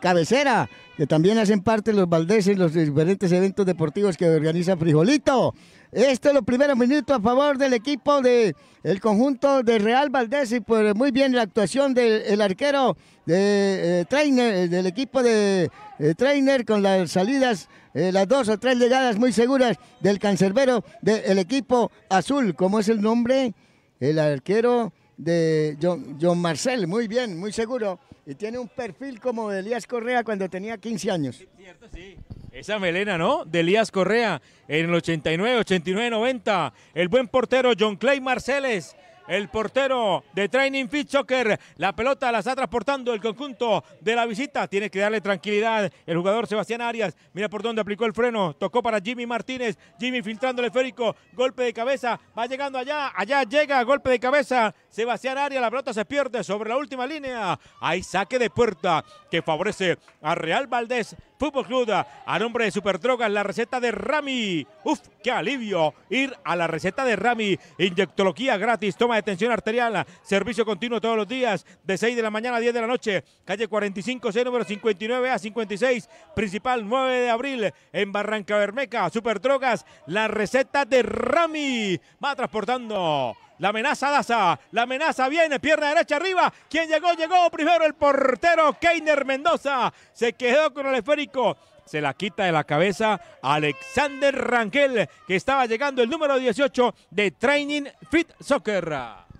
cabecera, que también hacen parte los Valdés en los diferentes eventos deportivos que organiza Frijolito. Esto es los primeros minutos a favor del equipo del conjunto de Real Valdés y pues muy bien la actuación del arquero de eh, Trainer, eh, del equipo de eh, Trainer con las salidas, las dos o tres llegadas muy seguras del cancerbero del equipo azul. como es el nombre? El arquero de John, Marcel, muy bien, muy seguro. Y tiene un perfil como de Elías Correa cuando tenía 15 años. Cierto, sí. Esa melena, ¿no? De Elías Correa en el 89, 89, 90. El buen portero John Clay Marceles. El portero de Training Fit Soccer. La pelota la está transportando el conjunto de la visita. Tiene que darle tranquilidad el jugador Sebastián Arias. Mira por dónde aplicó el freno. Tocó para Jimmy Martínez. Jimmy filtrando el esférico. Golpe de cabeza. Va llegando allá. Allá llega. Golpe de cabeza. Sebastián Arias. La pelota se pierde sobre la última línea. Hay saque de puerta que favorece a Real Valdés. Fútbol Club. A nombre de Superdrogas, la receta de Rami. Uf, qué alivio ir a la receta de Rami. Inyectología gratis, toma de tensión arterial, servicio continuo todos los días, de 6 de la mañana a 10 de la noche, calle 45C, número 59 a 56, principal 9 de abril, en Barranca Bermeca. Superdrogas, la receta de Rami. Va transportando la amenaza Daza. La amenaza viene. Pierna derecha arriba. Quien llegó? Llegó primero el portero Keiner Mendoza. Se quedó con el esférico. Se la quita de la cabeza Alexander Rangel, que estaba llegando el número 18 de Training Fit Soccer.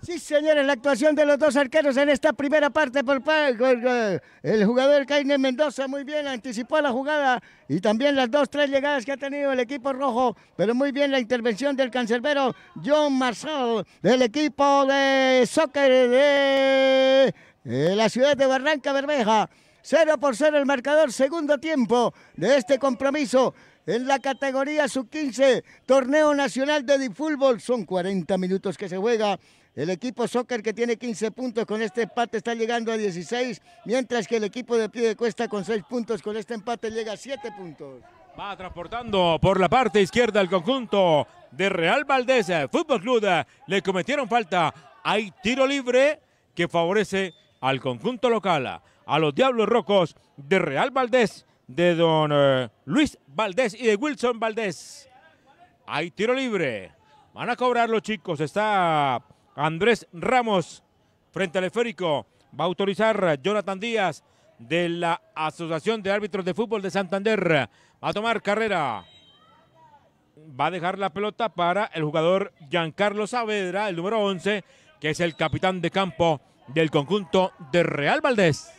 Sí, señores, la actuación de los dos arqueros en esta primera parte por el jugador Caine Mendoza muy bien anticipó la jugada y también las dos, tres llegadas que ha tenido el equipo rojo, pero muy bien la intervención del cancerbero John Marcel del equipo de soccer de la ciudad de Barranca Bermeja. 0 por 0 el marcador, segundo tiempo de este compromiso en la categoría sub-15, Torneo Nacional de fútbol Son 40 minutos que se juega el equipo soccer que tiene 15 puntos con este empate está llegando a 16, mientras que el equipo de pie de cuesta con 6 puntos con este empate llega a 7 puntos. Va transportando por la parte izquierda el conjunto de Real Valdés, Fútbol Club. Le cometieron falta. Hay tiro libre que favorece al conjunto local, a los Diablos Rocos de Real Valdés, de don eh, Luis Valdés y de Wilson Valdés. Hay tiro libre. Van a cobrar los chicos. Está Andrés Ramos. Frente al esférico va a autorizar Jonathan Díaz de la Asociación de Árbitros de Fútbol de Santander. Va a tomar carrera. Va a dejar la pelota para el jugador Giancarlo Saavedra, el número 11, que es el capitán de campo del conjunto de Real Valdés.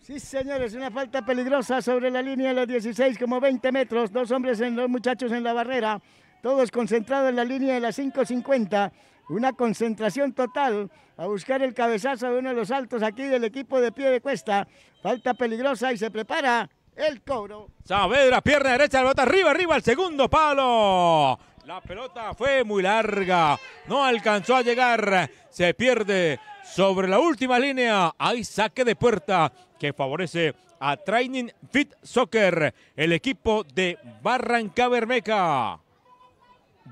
Sí, señores, una falta peligrosa sobre la línea de los 16, como 20 metros. Dos hombres, en, dos muchachos en la barrera, todos concentrados en la línea de las 5.50 una concentración total a buscar el cabezazo de uno de los altos aquí del equipo de pie de cuesta. Falta peligrosa y se prepara el cobro. Saavedra, pierna derecha, la pelota arriba, arriba, al segundo palo. La pelota fue muy larga, no alcanzó a llegar, se pierde sobre la última línea. Hay saque de puerta que favorece a Training Fit Soccer, el equipo de Barranca Bermeja.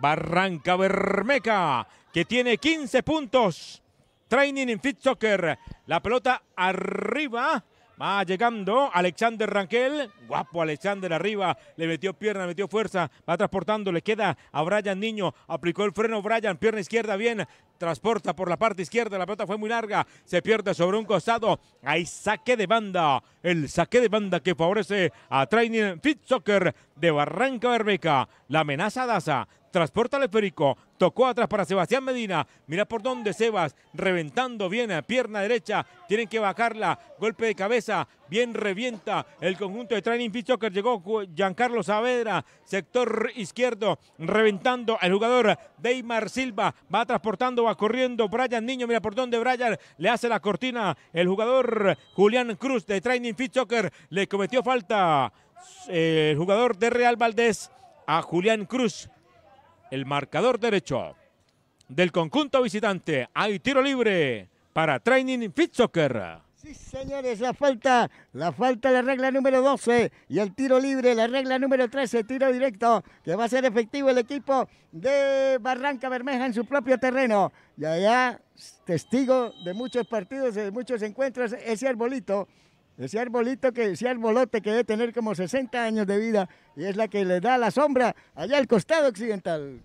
Barranca Bermeca, que tiene 15 puntos. Training in Fit Soccer. La pelota arriba. Va llegando Alexander Ranquel. Guapo Alexander arriba. Le metió pierna, metió fuerza. Va transportando. Le queda a Brian Niño. Aplicó el freno Brian. Pierna izquierda bien. Transporta por la parte izquierda. La pelota fue muy larga. Se pierde sobre un costado. Hay saque de banda. El saque de banda que favorece a Training Fit Soccer de Barranca Bermeca. La amenaza Daza al Perico. Tocó atrás para Sebastián Medina. Mira por dónde Sebas. Reventando bien a pierna derecha. Tienen que bajarla. Golpe de cabeza. Bien revienta el conjunto de Training fit Llegó Giancarlo Saavedra. Sector izquierdo. Reventando el jugador Deymar Silva. Va transportando, va corriendo. Brian Niño. Mira por dónde Brian le hace la cortina. El jugador Julián Cruz de Training Fitzhocker Le cometió falta eh, el jugador de Real Valdés a Julián Cruz el marcador derecho del conjunto visitante. Hay tiro libre para Training Fit Soccer. Sí, señores, la falta, la falta la regla número 12 y el tiro libre, la regla número 13, tiro directo, que va a ser efectivo el equipo de Barranca Bermeja en su propio terreno. Y allá, testigo de muchos partidos, de muchos encuentros, ese arbolito, ese arbolito, que, ese arbolote que debe tener como 60 años de vida, y es la que le da la sombra allá al costado occidental.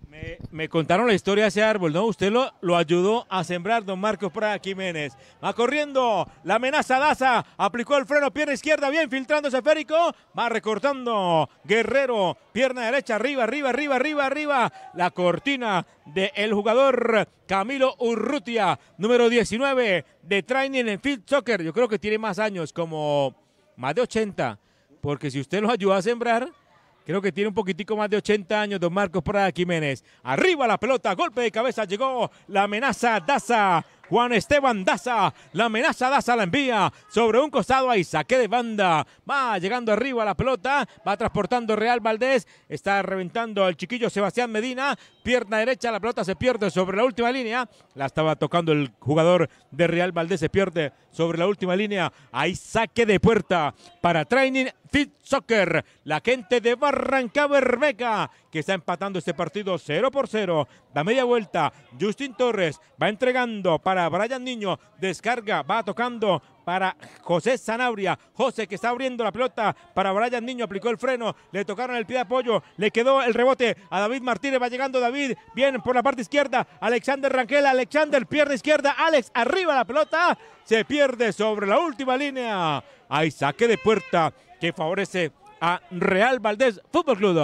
Me, contaron la historia de ese árbol, ¿no? Usted lo, lo ayudó a sembrar, don Marcos Prada Jiménez. Va corriendo, la amenaza Daza, aplicó el freno, pierna izquierda, bien filtrándose férico, va recortando Guerrero, pierna derecha, arriba, arriba, arriba, arriba, arriba, la cortina del jugador Camilo Urrutia, número 19 de Training en Field Soccer. Yo creo que tiene más años, como más de 80, porque si usted lo ayudó a sembrar Creo que tiene un poquitico más de 80 años don Marcos Prada Jiménez. Arriba la pelota, golpe de cabeza, llegó la amenaza Daza. Juan Esteban Daza, la amenaza Daza la envía sobre un costado ahí, saque de banda, va llegando arriba la pelota, va transportando Real Valdés, está reventando al chiquillo Sebastián Medina, pierna derecha, la pelota se pierde sobre la última línea, la estaba tocando el jugador de Real Valdés, se pierde sobre la última línea. Hay saque de puerta para Training Fit Soccer. La gente de Barranca que está empatando este partido 0 por 0. Da media vuelta. Justin Torres va entregando para Brian Niño. Descarga, va tocando para José Sanabria. José que está abriendo la pelota para Brian Niño, aplicó el freno, le tocaron el pie de apoyo, le quedó el rebote a David Martínez, va llegando David, bien por la parte izquierda, Alexander Rangel, Alexander pierde izquierda, Alex arriba la pelota, se pierde sobre la última línea. Hay saque de puerta que favorece a Real Valdés Fútbol Club.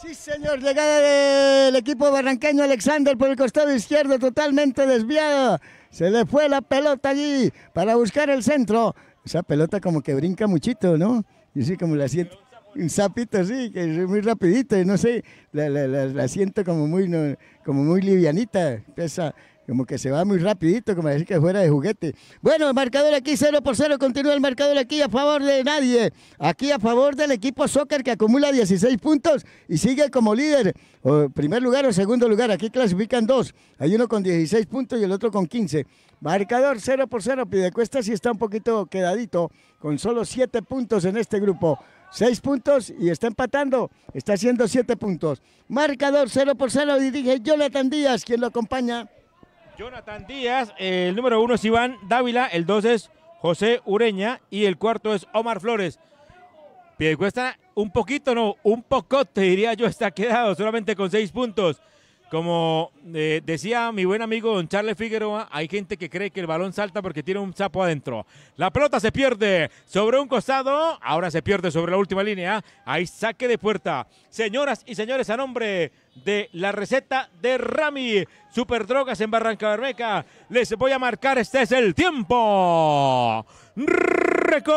Sí, señor, llegada del equipo barranqueño Alexander por el costado izquierdo, totalmente desviado. Se le fue la pelota allí para buscar el centro. Esa pelota como que brinca muchito, ¿no? y sí como la siento. Un sapito, sí, que es muy rapidito, no sé, la, siento como muy, como muy livianita, pesa como que se va muy rapidito, como decir que fuera de juguete. Bueno, marcador aquí 0 por 0. Continúa el marcador aquí a favor de nadie. Aquí a favor del equipo soccer que acumula 16 puntos y sigue como líder. primer lugar o segundo lugar. Aquí clasifican dos. Hay uno con 16 puntos y el otro con 15. Marcador 0 por 0. Pidecuesta sí está un poquito quedadito con solo 7 puntos en este grupo. 6 puntos y está empatando. Está haciendo 7 puntos. Marcador 0 por 0. Dirige Jonathan Díaz, quien lo acompaña. Jonathan Díaz, el número uno es Iván Dávila, el dos es José Ureña y el cuarto es Omar Flores. cuesta un poquito, no, un poco, te diría yo, está quedado solamente con seis puntos. Como eh, decía mi buen amigo don Charles Figueroa, hay gente que cree que el balón salta porque tiene un sapo adentro. La pelota se pierde sobre un costado, ahora se pierde sobre la última línea. Ahí saque de puerta. Señoras y señores, a nombre de la receta de Rami, Drogas en Barranca Bermeca, les voy a marcar, este es el tiempo. Recorrido.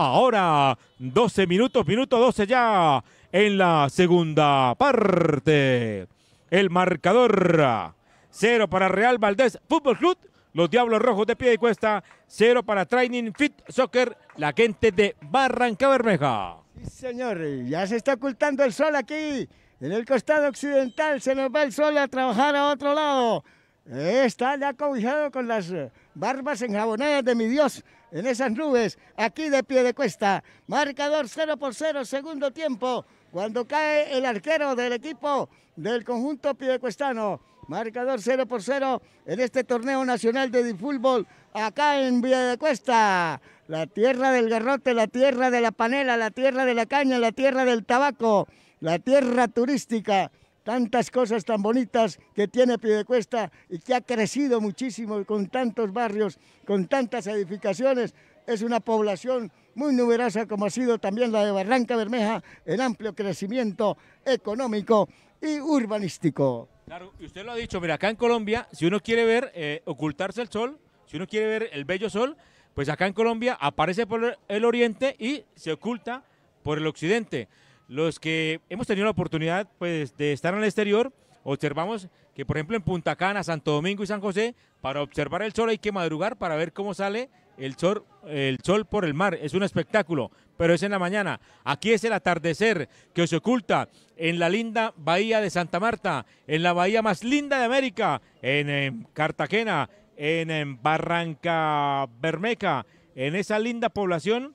Ahora, 12 minutos, minuto 12 ya en la segunda parte. El marcador, cero para Real Valdés Fútbol Club. Los Diablos Rojos de Pie y Cuesta, cero para Training Fit Soccer, la gente de Barranca Bermeja. Sí, señor, ya se está ocultando el sol aquí. En el costado occidental se nos va el sol a trabajar a otro lado. Eh, está ya cobijado con las eh, barbas enjabonadas de mi Dios en esas nubes, aquí de pie de cuesta. Marcador 0 por 0, segundo tiempo, cuando cae el arquero del equipo del conjunto piedecuestano. Marcador 0 por 0 en este torneo nacional de fútbol acá en Villa de Cuesta. La tierra del garrote, la tierra de la panela, la tierra de la caña, la tierra del tabaco, la tierra turística tantas cosas tan bonitas que tiene Piedecuesta y que ha crecido muchísimo con tantos barrios, con tantas edificaciones. Es una población muy numerosa como ha sido también la de Barranca Bermeja, en amplio crecimiento económico y urbanístico. Claro, y usted lo ha dicho, mira, acá en Colombia, si uno quiere ver eh, ocultarse el sol, si uno quiere ver el bello sol, pues acá en Colombia aparece por el oriente y se oculta por el occidente los que hemos tenido la oportunidad pues, de estar en el exterior, observamos que por ejemplo en Punta Cana, Santo Domingo y San José, para observar el sol hay que madrugar para ver cómo sale el sol, el sol por el mar. Es un espectáculo, pero es en la mañana. Aquí es el atardecer que se oculta en la linda bahía de Santa Marta, en la bahía más linda de América, en, Cartagena, en, en Barranca Bermeca, en esa linda población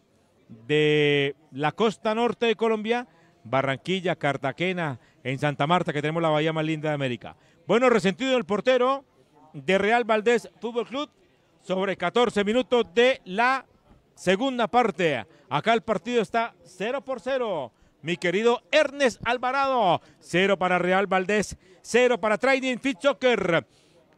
de la costa norte de Colombia Barranquilla, Cartagena, en Santa Marta, que tenemos la bahía más linda de América. Bueno, resentido el portero de Real Valdés Fútbol Club sobre 14 minutos de la segunda parte. Acá el partido está 0 por 0. Mi querido Ernest Alvarado, 0 para Real Valdés, 0 para Training Fit Soccer.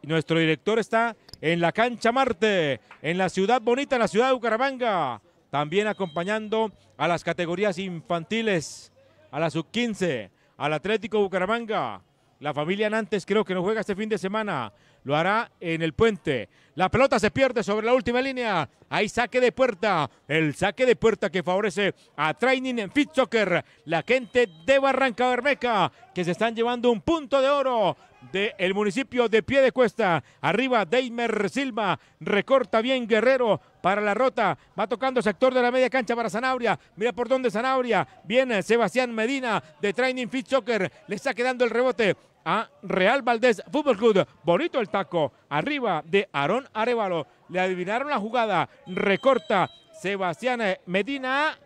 Nuestro director está en la cancha Marte, en la ciudad bonita, en la ciudad de Bucaramanga. También acompañando a las categorías infantiles a la sub-15, al Atlético Bucaramanga. La familia Nantes creo que no juega este fin de semana. Lo hará en el puente. La pelota se pierde sobre la última línea. Hay saque de puerta. El saque de puerta que favorece a Training en Fit Soccer. La gente de Barranca Bermeca que se están llevando un punto de oro del municipio de Pie de Cuesta. Arriba Deimer Silva, recorta bien Guerrero para la rota, va tocando sector de la media cancha para Zanabria, mira por dónde Zanabria, viene Sebastián Medina de Training Fit Soccer, le está quedando el rebote a Real Valdés Fútbol Club. Bonito el taco. Arriba de Aarón Arevalo. Le adivinaron la jugada. Recorta Sebastián Medina.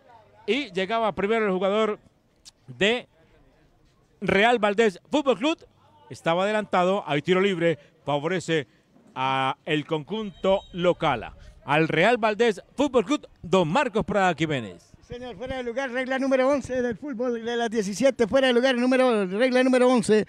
Y llegaba primero el jugador de Real Valdés Fútbol Club. Estaba adelantado. Hay tiro libre. Favorece a el conjunto local. Al Real Valdés Fútbol Club, don Marcos Prada Jiménez. Señor, fuera de lugar, regla número 11 del fútbol, de las 17, fuera de lugar, número, regla número 11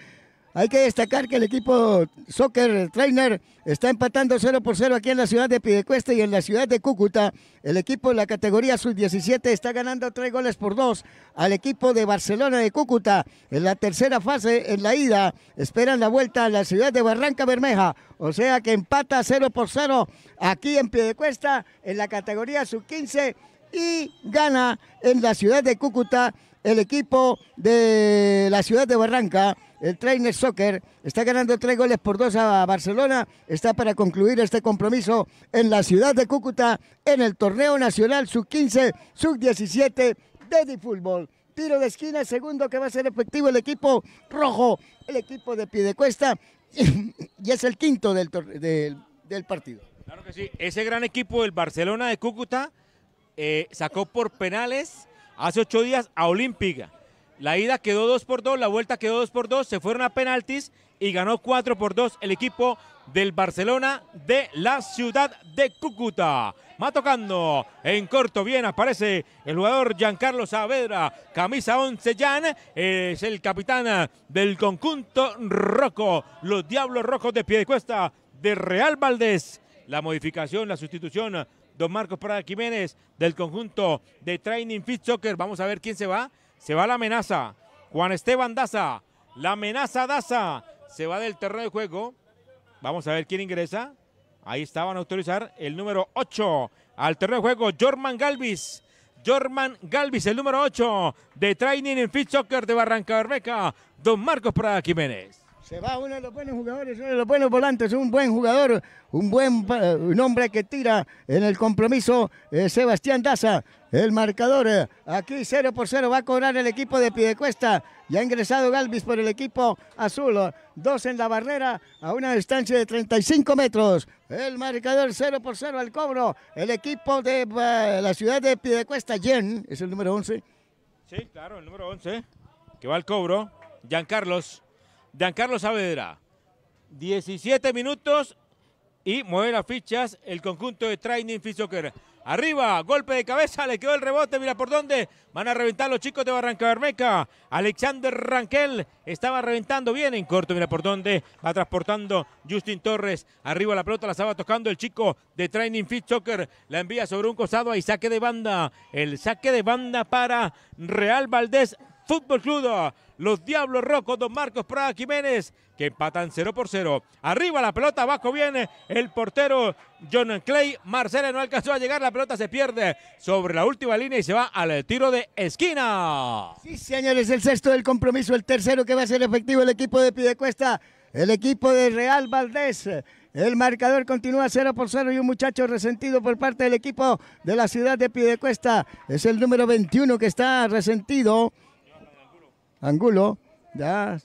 hay que destacar que el equipo Soccer Trainer está empatando 0 por 0 aquí en la ciudad de Piedecuesta y en la ciudad de Cúcuta. El equipo de la categoría sub-17 está ganando 3 goles por 2 al equipo de Barcelona de Cúcuta. En la tercera fase, en la ida, esperan la vuelta a la ciudad de Barranca Bermeja. O sea que empata 0 por 0 aquí en Piedecuesta en la categoría sub-15 y gana en la ciudad de Cúcuta el equipo de la ciudad de Barranca el Trainer Soccer está ganando tres goles por dos a Barcelona. Está para concluir este compromiso en la ciudad de Cúcuta en el torneo nacional sub-15, sub-17 de fútbol. Tiro de esquina, segundo que va a ser efectivo el equipo rojo, el equipo de Piedecuesta. <laughs> y es el quinto del, partido. Claro que sí. Ese gran equipo del Barcelona de Cúcuta eh, sacó por penales hace ocho días a Olímpica. La ida quedó 2 por 2, la vuelta quedó 2 por 2, se fueron a penaltis y ganó 4 por 2 el equipo del Barcelona de la ciudad de Cúcuta. Va tocando en corto, bien aparece el jugador Giancarlo Saavedra, camisa 11 Jan, es el capitán del conjunto roco, los Diablos Rojos de Piedecuesta de Real Valdés. La modificación, la sustitución, don Marcos Prada Jiménez del conjunto de Training Fit Soccer. Vamos a ver quién se va se va la amenaza. Juan Esteban Daza. La amenaza Daza. Se va del terreno de juego. Vamos a ver quién ingresa. Ahí estaban a autorizar el número 8 al terreno de juego, Jorman Galvis. Jorman Galvis, el número 8 de Training en Fit Soccer de Barranca Bermeca, don Marcos Prada Jiménez. Se va uno de los buenos jugadores, uno de los buenos volantes, un buen jugador, un buen eh, hombre que tira en el compromiso, eh, Sebastián Daza. El marcador eh, aquí 0 por 0 va a cobrar el equipo de Piedecuesta. Ya ha ingresado Galvis por el equipo azul. Dos en la barrera a una distancia de 35 metros. El marcador 0 por 0 al cobro. El equipo de eh, la ciudad de Piedecuesta, Yen, es el número 11. Sí, claro, el número 11. Que va al cobro. Giancarlos. Carlos Saavedra. 17 minutos y mueve las fichas el conjunto de Training Soccer. Arriba, golpe de cabeza, le quedó el rebote, mira por dónde. Van a reventar los chicos de Barranca Bermeca. Alexander Ranquel estaba reventando bien en corto, mira por dónde. Va transportando Justin Torres. Arriba la pelota la estaba tocando el chico de Training Fit Soccer. La envía sobre un costado y saque de banda. El saque de banda para Real Valdés Fútbol Club. Los Diablos Rojos, Don Marcos Prada Jiménez, que empatan 0 por 0. Arriba la pelota, abajo viene el portero John Clay. Marcela no alcanzó a llegar, la pelota se pierde sobre la última línea y se va al tiro de esquina. Sí, señores, el sexto del compromiso, el tercero que va a ser efectivo el equipo de Pidecuesta, el equipo de Real Valdés. El marcador continúa 0 por 0 y un muchacho resentido por parte del equipo de la ciudad de Pidecuesta. Es el número 21 que está resentido. Angulo, ya.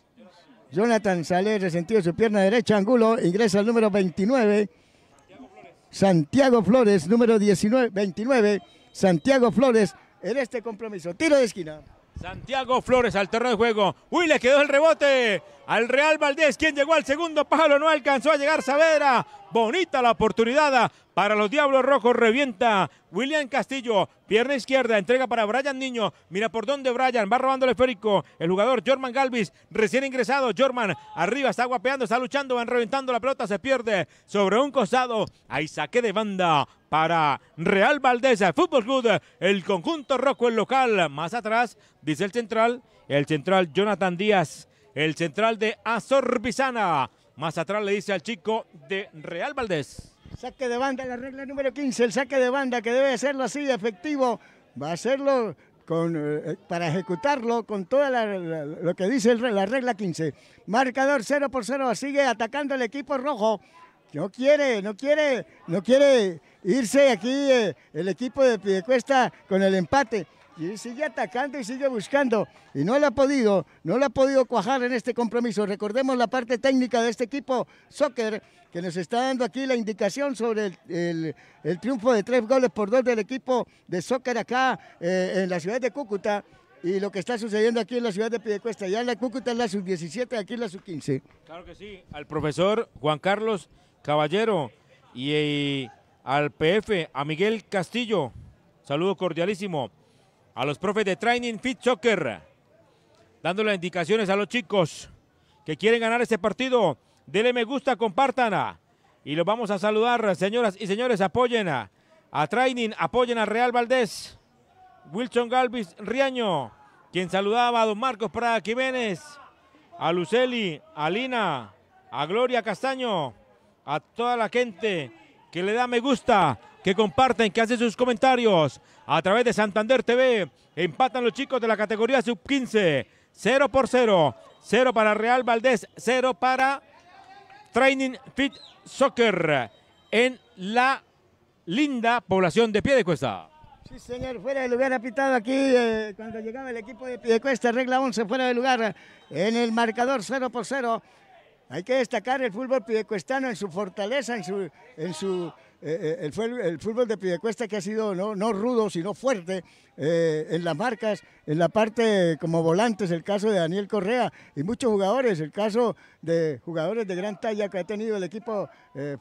Jonathan sale resentido su pierna derecha, Angulo, ingresa al número 29. Santiago Flores, número 19, 29. Santiago Flores en este compromiso. Tiro de esquina. Santiago Flores al terreno de juego. Uy, le quedó el rebote al Real Valdés, quien llegó al segundo palo. No alcanzó a llegar Saavedra. Bonita la oportunidad para los Diablos Rojos. Revienta William Castillo. Pierna izquierda. Entrega para Brian Niño. Mira por dónde Brian. Va robando el esférico. El jugador Jorman Galvis. Recién ingresado. Jorman arriba. Está guapeando. Está luchando. Van reventando la pelota. Se pierde sobre un costado. Ahí saque de banda para Real Valdés Fútbol Club el conjunto rojo, el local. Más atrás, dice el central, el central Jonathan Díaz, el central de Azorbizana. Más atrás le dice al chico de Real Valdés. Saque de banda, la regla número 15, el saque de banda que debe hacerlo así de efectivo. Va a hacerlo con, eh, eh, para ejecutarlo con todo lo que dice la regla 15. Marcador 0 por 0, sigue atacando el equipo rojo. No quiere, no quiere, no quiere irse aquí eh, el equipo de Piedecuesta con el empate. Y sigue atacando y sigue buscando. Y no lo ha podido, no lo ha podido cuajar en este compromiso. Recordemos la parte técnica de este equipo soccer que nos está dando aquí la indicación sobre el, triunfo de tres goles por dos del equipo de soccer acá eh, en la ciudad de Cúcuta. Y lo que está sucediendo aquí en la ciudad de Piedecuesta. Ya en la Cúcuta es la sub-17, aquí es la sub-15. Claro que sí. Al profesor Juan Carlos Caballero y, al PF, a Miguel Castillo. Saludo cordialísimo a los profes de Training Fit Soccer, dándole indicaciones a los chicos que quieren ganar este partido. Dele me gusta, compartan. Y los vamos a saludar, señoras y señores, apoyen a, a Training, apoyen a Real Valdés, Wilson Galvis Riaño, quien saludaba a don Marcos Prada Jiménez, a Luceli, a Lina, a Gloria Castaño, a toda la gente que le da me gusta, que comparten, que hacen sus comentarios a través de Santander TV. Empatan los chicos de la categoría sub-15. 0 por 0. 0 para Real Valdés, 0 para Training Fit Soccer en la linda población de Piedecuesta. Sí, señor, fuera de lugar ha pitado aquí eh, cuando llegaba el equipo de Piedecuesta, regla 11, fuera de lugar en el marcador 0 por 0. Hay que destacar el fútbol pidecuestano en su fortaleza, en su, en su eh, eh, el, fútbol de Pidecuesta que ha sido no, rudo, sino fuerte eh, en las marcas, en la parte como volantes, el caso de Daniel Correa y muchos jugadores, el caso de jugadores de gran talla que ha tenido el equipo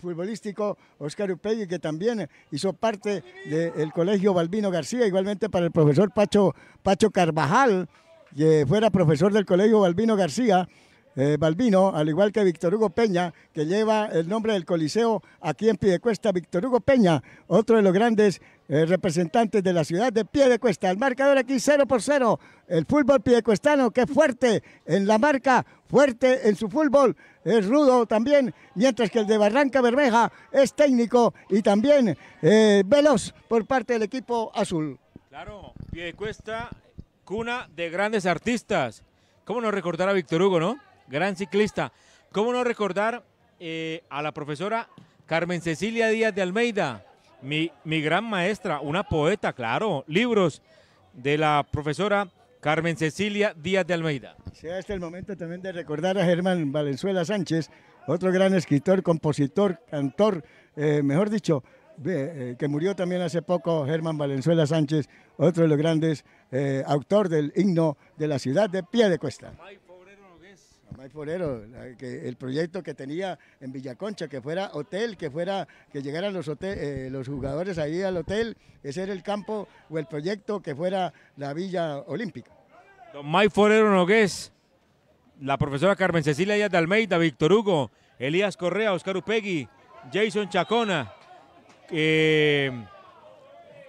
futbolístico Oscar Upegui, que también hizo parte del colegio Balbino García, igualmente para el profesor Pacho, Pacho Carvajal, que fuera profesor del colegio Balbino García, eh, Balbino, al igual que Víctor Hugo Peña, que lleva el nombre del Coliseo aquí en Piedecuesta. Víctor Hugo Peña, otro de los grandes eh, representantes de la ciudad de Piedecuesta. El marcador aquí 0 por 0. El fútbol piedecuestano que es fuerte en la marca, fuerte en su fútbol. Es rudo también, mientras que el de Barranca Bermeja es técnico y también eh, veloz por parte del equipo azul. Claro, Piedecuesta, cuna de grandes artistas. ¿Cómo nos recordará Víctor Hugo, no? gran ciclista. ¿Cómo no recordar eh, a la profesora Carmen Cecilia Díaz de Almeida, mi, mi gran maestra, una poeta, claro, libros de la profesora Carmen Cecilia Díaz de Almeida. Sea este el momento también de recordar a Germán Valenzuela Sánchez, otro gran escritor, compositor, cantor, eh, mejor dicho, eh, que murió también hace poco Germán Valenzuela Sánchez, otro de los grandes, eh, autor del himno de la ciudad de Pie de Cuesta. Mai Forero, que el proyecto que tenía en Villaconcha, que fuera hotel, que fuera que llegaran los, eh, los jugadores ahí al hotel, ese era el campo o el proyecto que fuera la Villa Olímpica. Don Mike Forero Nogués, la profesora Carmen Cecilia Díaz de Almeida, Víctor Hugo, Elías Correa, Oscar Upegui, Jason Chacona, eh,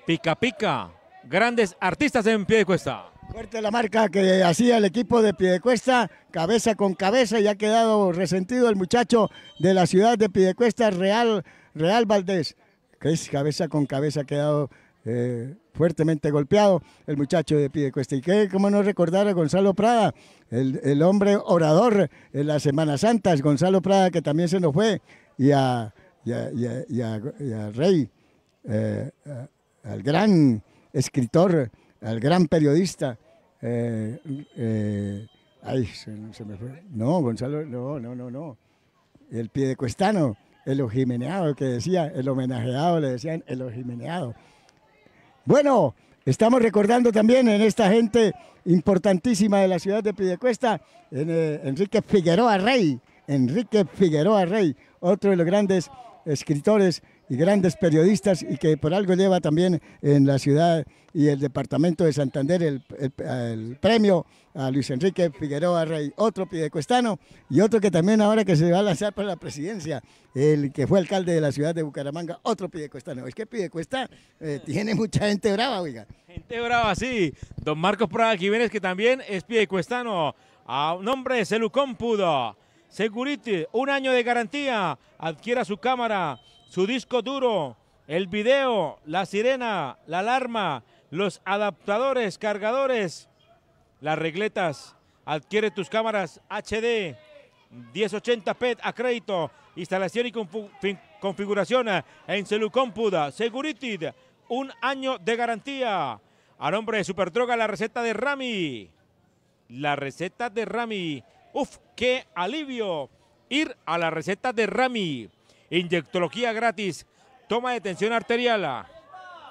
Pica Pica, grandes artistas en pie de cuesta. Fuerte la marca que hacía el equipo de Piedecuesta, cabeza con cabeza, y ha quedado resentido el muchacho de la ciudad de Piedecuesta, Real, Real Valdés, que es cabeza con cabeza, ha quedado eh, fuertemente golpeado el muchacho de Piedecuesta. Y que, como no recordar a Gonzalo Prada, el, hombre orador en las Semanas Santas, Gonzalo Prada, que también se nos fue, y a, Rey, al gran escritor, al gran periodista. Eh, eh, no, Gonzalo, no, no, no, no. El pie de cuestano, el ojimeneado que decía, el homenajeado, le decían el ojimeneado. Bueno, estamos recordando también en esta gente importantísima de la ciudad de Pidecuesta, eh, Enrique Figueroa Rey, Enrique Figueroa Rey, otro de los grandes escritores y grandes periodistas y que por algo lleva también en la ciudad y el departamento de Santander el, premio a Luis Enrique Figueroa Rey, otro pidecuestano y otro que también ahora que se va a lanzar para la presidencia, el que fue alcalde de la ciudad de Bucaramanga, otro pidecuestano. Es que Pidecuesta eh, <laughs> tiene mucha gente brava, oiga. Gente brava, sí. Don Marcos Prada Jiménez, que también es pidecuestano, a nombre de Pudo, Security, un año de garantía, adquiera su cámara su disco duro, el video, la sirena, la alarma, los adaptadores, cargadores, las regletas. Adquiere tus cámaras HD 1080 PET a crédito, instalación y configuración en Celucompuda, Security, un año de garantía. A nombre de Superdroga, la receta de Rami. La receta de Rami. Uf, qué alivio ir a la receta de Rami. Inyectología gratis, toma de tensión arterial,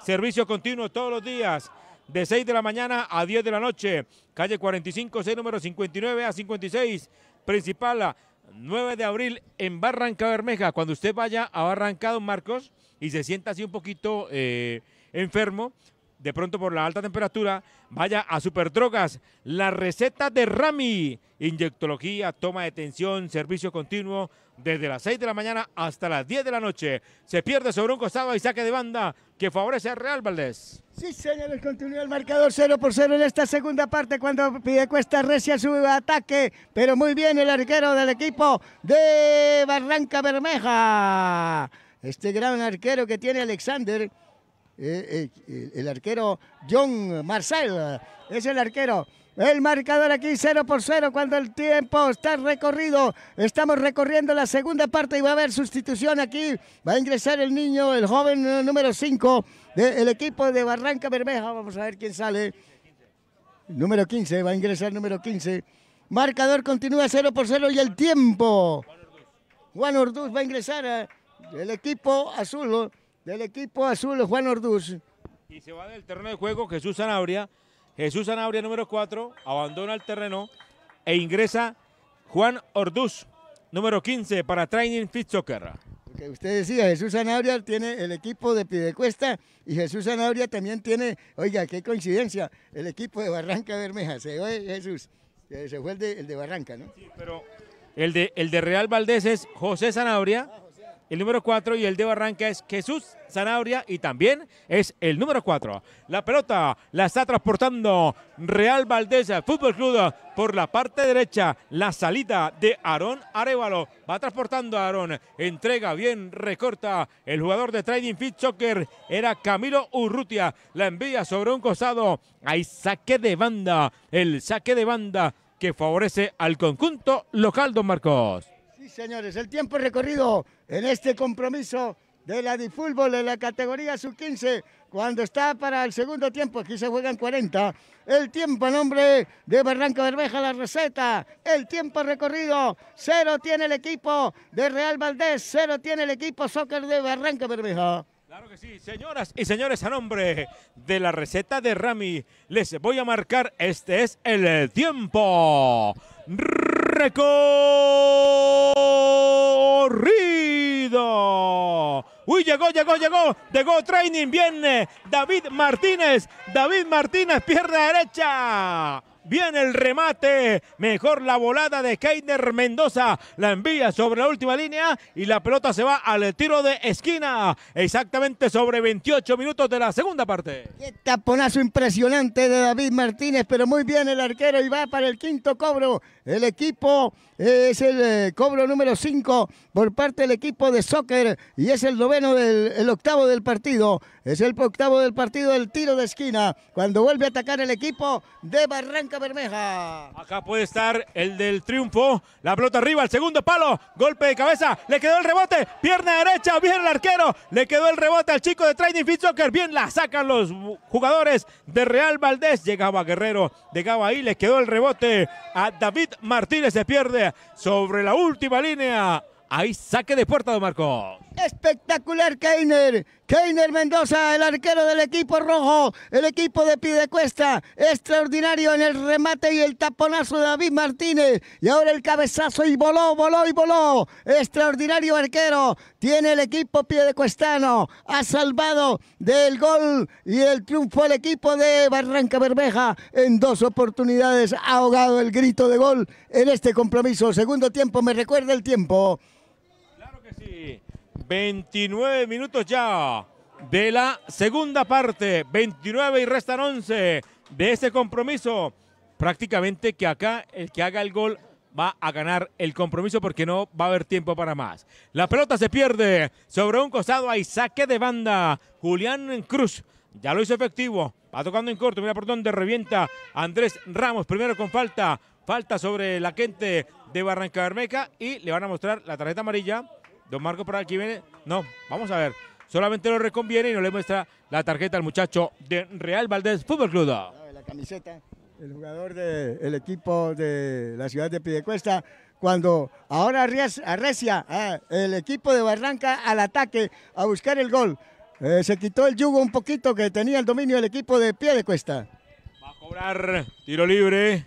servicio continuo todos los días, de 6 de la mañana a 10 de la noche, calle 45, 6 número 59 a 56, principal, 9 de abril en Barranca Bermeja. Cuando usted vaya a Barranca, don Marcos, y se sienta así un poquito eh, enfermo, de pronto por la alta temperatura, vaya a superdrogas la receta de Rami, inyectología, toma de tensión, servicio continuo desde las 6 de la mañana hasta las 10 de la noche. Se pierde sobre un costado y saque de banda que favorece a Real Valdés. Sí, señores, continúa el marcador 0 por 0 en esta segunda parte cuando pide Cuesta recia su ataque, pero muy bien el arquero del equipo de Barranca Bermeja. Este gran arquero que tiene Alexander eh, eh, el arquero John Marcel es el arquero. El marcador aquí 0 por 0 cuando el tiempo está recorrido. Estamos recorriendo la segunda parte y va a haber sustitución aquí. Va a ingresar el niño, el joven eh, número 5 del equipo de Barranca Bermeja. Vamos a ver quién sale. Número 15, va a ingresar número 15. Marcador continúa 0 por 0 y el tiempo. Juan Orduz va a ingresar el equipo azul del equipo azul, Juan Orduz. Y se va del terreno de juego Jesús Sanabria. Jesús Sanabria, número 4, abandona el terreno e ingresa Juan Orduz, número 15, para Training Fit usted decía, Jesús Sanabria tiene el equipo de Pidecuesta y Jesús Sanabria también tiene, oiga, qué coincidencia, el equipo de Barranca Bermeja. Se fue Jesús, eh, se fue el de, Barranca, ¿no? Sí, pero el de, el de Real Valdés es José Sanabria. Ah, el número 4 y el de Barranca es Jesús Zanabria y también es el número 4. La pelota la está transportando Real Valdés Fútbol Club por la parte derecha. La salida de Aarón Arevalo va transportando a Aarón. Entrega bien, recorta el jugador de Trading Fit Soccer. Era Camilo Urrutia. La envía sobre un costado. Hay saque de banda. El saque de banda que favorece al conjunto local, don Marcos señores, el tiempo recorrido en este compromiso de la de fútbol en la categoría sub-15, cuando está para el segundo tiempo, aquí se juegan 40, el tiempo a nombre de Barranca Bermeja, la receta, el tiempo recorrido, cero tiene el equipo de Real Valdés, cero tiene el equipo soccer de Barranca Bermeja. Claro que sí, señoras y señores, a nombre de la receta de Rami, les voy a marcar, este es el tiempo recorrido. Uy, llegó, llegó, llegó. Llegó training, viene David Martínez. David Martínez, pierna derecha. Viene el remate. Mejor la volada de Keiner Mendoza. La envía sobre la última línea y la pelota se va al tiro de esquina. Exactamente sobre 28 minutos de la segunda parte. taponazo impresionante de David Martínez, pero muy bien el arquero y va para el quinto cobro el equipo es el eh, cobro número 5 por parte del equipo de soccer y es el noveno del octavo del partido. Es el octavo del partido del tiro de esquina cuando vuelve a atacar el equipo de Barranca Bermeja. Acá puede estar el del triunfo. La pelota arriba, el segundo palo, golpe de cabeza, le quedó el rebote, pierna derecha, bien el arquero, le quedó el rebote al chico de Training Fit Soccer, bien la sacan los jugadores de Real Valdés. Llegaba Guerrero, llegaba ahí, le quedó el rebote a David Martínez se pierde sobre la última línea. Ahí saque de puerta, don Marco. Espectacular Keiner, Keiner Mendoza, el arquero del equipo rojo, el equipo de Pidecuesta, extraordinario en el remate y el taponazo de David Martínez. Y ahora el cabezazo y voló, voló y voló. Extraordinario arquero, tiene el equipo piedecuestano, ha salvado del gol y el triunfo el equipo de Barranca Bermeja en dos oportunidades. Ha ahogado el grito de gol en este compromiso. Segundo tiempo, me recuerda el tiempo. 29 minutos ya de la segunda parte. 29 y restan 11 de ese compromiso. Prácticamente que acá el que haga el gol va a ganar el compromiso porque no va a haber tiempo para más. La pelota se pierde sobre un costado. Hay saque de banda. Julián Cruz ya lo hizo efectivo. Va tocando en corto. Mira por dónde revienta Andrés Ramos. Primero con falta. Falta sobre la gente de Barranca Bermeca. Y le van a mostrar la tarjeta amarilla Don Marco por aquí viene. No, vamos a ver. Solamente lo reconviene y no le muestra la tarjeta al muchacho de Real Valdés Fútbol Club. La camiseta, el jugador del equipo de la ciudad de Piedecuesta, Cuando ahora arrecia el equipo de Barranca al ataque a buscar el gol. Eh, se quitó el yugo un poquito que tenía el dominio del equipo de Piedecuesta. Va a cobrar tiro libre.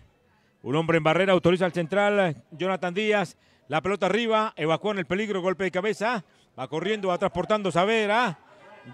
Un hombre en barrera autoriza al central, Jonathan Díaz. La pelota arriba, evacuó en el peligro, golpe de cabeza. Va corriendo, va transportando Savera.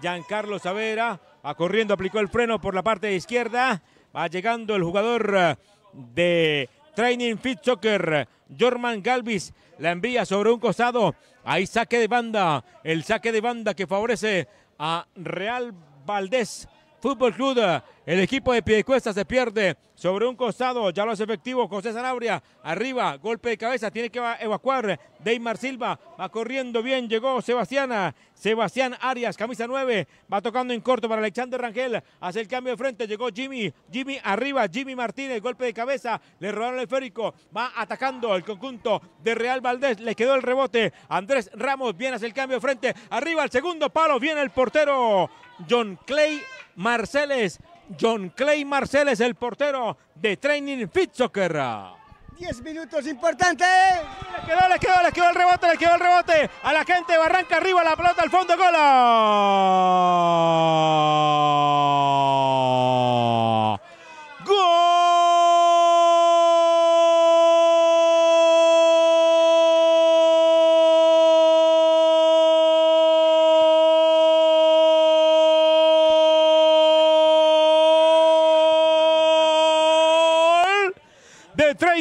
Giancarlo Savera va corriendo, aplicó el freno por la parte izquierda. Va llegando el jugador eh, de Training Fit Soccer, Jorman Galvis. La envía sobre un costado. Ahí saque de banda. El saque de banda que favorece a Real Valdés Fútbol Club. Eh, el equipo de Piedecuesta se pierde sobre un costado. Ya lo hace efectivo José Sanabria arriba. Golpe de cabeza. Tiene que evacuar. Deymar Silva va corriendo bien. Llegó Sebastiana. Sebastián Arias. Camisa 9. Va tocando en corto para Alexander Rangel. Hace el cambio de frente. Llegó Jimmy. Jimmy arriba. Jimmy Martínez. Golpe de cabeza. Le robaron el esférico. Va atacando el conjunto de Real Valdés. Le quedó el rebote. Andrés Ramos. Bien hace el cambio de frente. Arriba el segundo palo. Viene el portero. John Clay Marceles John Clay Marcel es el portero de Training Fit Soccer. 10 minutos importante. Le quedó, le quedó, le quedó el rebote, le quedó el rebote. A la gente, Barranca arriba, la pelota al fondo, gol. Gol.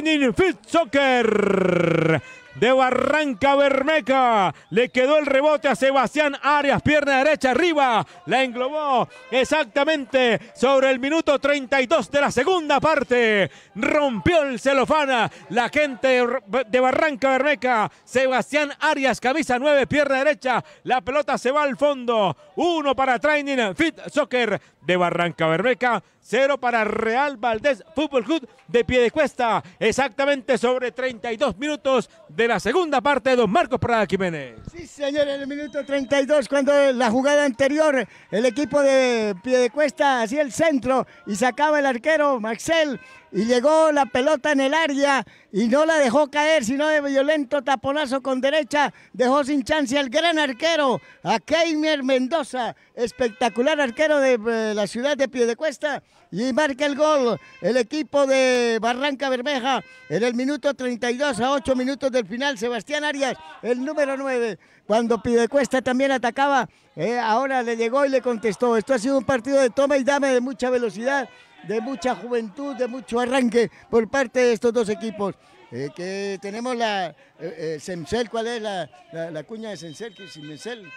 Training Fit Soccer de Barranca Bermeca. Le quedó el rebote a Sebastián Arias, pierna derecha arriba. La englobó exactamente sobre el minuto 32 de la segunda parte. Rompió el celofana la gente de Barranca Bermeca. Sebastián Arias, camisa 9, pierna derecha. La pelota se va al fondo. Uno para Training Fit Soccer de Barranca Bermeca. Cero para Real Valdés Fútbol Club de Piedecuesta. Exactamente sobre 32 minutos de la segunda parte de Don Marcos Prada Jiménez. Sí, señor, en el minuto 32, cuando la jugada anterior, el equipo de Piedecuesta hacía el centro y sacaba el arquero Maxel y llegó la pelota en el área y no la dejó caer, sino de violento taponazo con derecha, dejó sin chance al gran arquero, a Keimer Mendoza, espectacular arquero de eh, la ciudad de Piedecuesta, y marca el gol el equipo de Barranca Bermeja en el minuto 32 a 8 minutos del final, Sebastián Arias, el número 9, cuando Piedecuesta también atacaba, eh, ahora le llegó y le contestó, esto ha sido un partido de toma y dame de mucha velocidad, de mucha juventud, de mucho arranque por parte de estos dos equipos. Eh, que tenemos la eh, eh ¿cuál es la, la, cuña de Semcel? Que Sincel.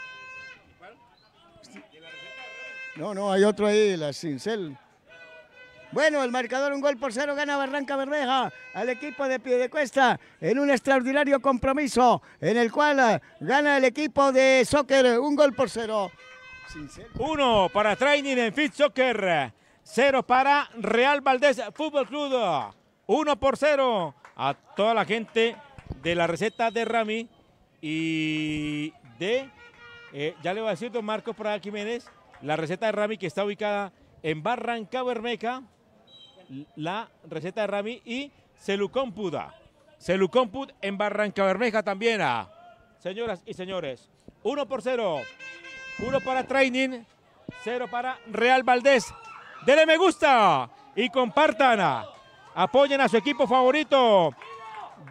No, no, hay otro ahí, la Sincel. Bueno, el marcador un gol por cero gana Barranca Bermeja al equipo de Piedecuesta en un extraordinario compromiso en el cual eh, gana el equipo de soccer un gol por cero. Uno para Training en Fit Soccer. Cero para Real Valdés Fútbol Club. Uno por cero. a toda la gente de la receta de Rami y de, eh, ya le voy a decir don Marcos para Jiménez, la receta de Rami que está ubicada en Barranca Bermeja, la receta de Rami y Celucómpuda. Puda en Barranca Bermeja también. Ah, señoras y señores, Uno por cero. Uno para Training, Cero para Real Valdés. Dele me gusta y compartan. Apoyen a su equipo favorito.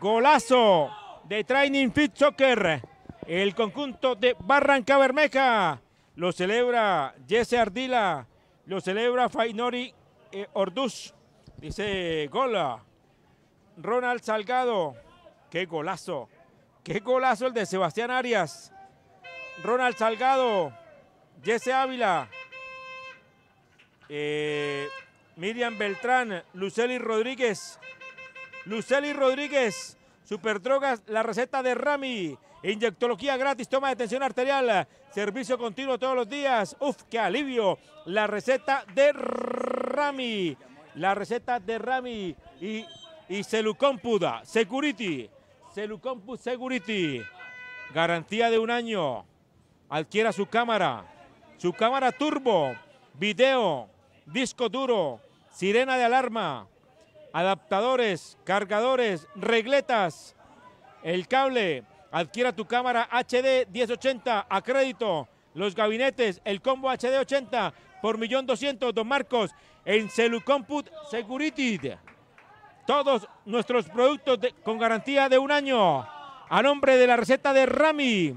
Golazo de Training Fit Soccer. El conjunto de Barranca Bermeja. Lo celebra Jesse Ardila. Lo celebra Fainori eh, Orduz. Dice gola. Ronald Salgado. Qué golazo. Qué golazo el de Sebastián Arias. Ronald Salgado. Jesse Ávila. Eh, Miriam Beltrán, Luceli Rodríguez. Luceli Rodríguez, Superdrogas, la receta de Rami. Inyectología gratis, toma de tensión arterial, servicio continuo todos los días. Uf, qué alivio. La receta de Rami. La receta de Rami y, y Celucompuda, Security. Celucomput Security. Garantía de un año. Adquiera su cámara. Su cámara turbo. Video disco duro, sirena de alarma, adaptadores, cargadores, regletas, el cable. Adquiera tu cámara HD 1080 a crédito. Los gabinetes, el combo HD 80 por millón don Marcos, en Celucomput Security. Todos nuestros productos con garantía de un año. A nombre de la receta de Rami,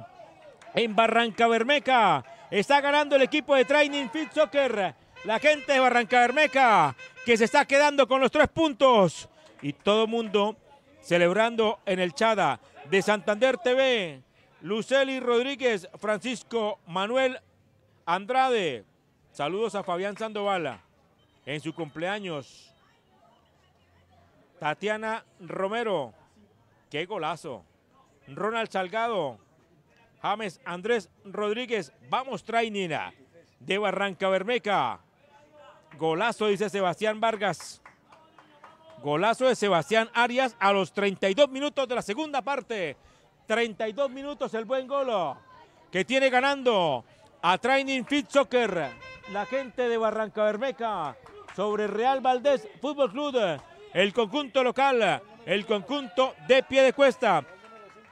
en Barranca Bermeca, está ganando el equipo de Training Fit Soccer la gente de Barranca Bermeja que se está quedando con los tres puntos y todo mundo celebrando en el Chada de Santander TV, Luceli Rodríguez, Francisco Manuel Andrade, saludos a Fabián Sandoval en su cumpleaños, Tatiana Romero, qué golazo, Ronald Salgado, James Andrés Rodríguez, vamos Trainina de Barranca Bermeja. Golazo, dice Sebastián Vargas. Golazo de Sebastián Arias a los 32 minutos de la segunda parte. 32 minutos el buen golo que tiene ganando a Training Fit Soccer. La gente de Barranca Bermeja sobre Real Valdés Fútbol Club. El conjunto local, el conjunto de pie de cuesta.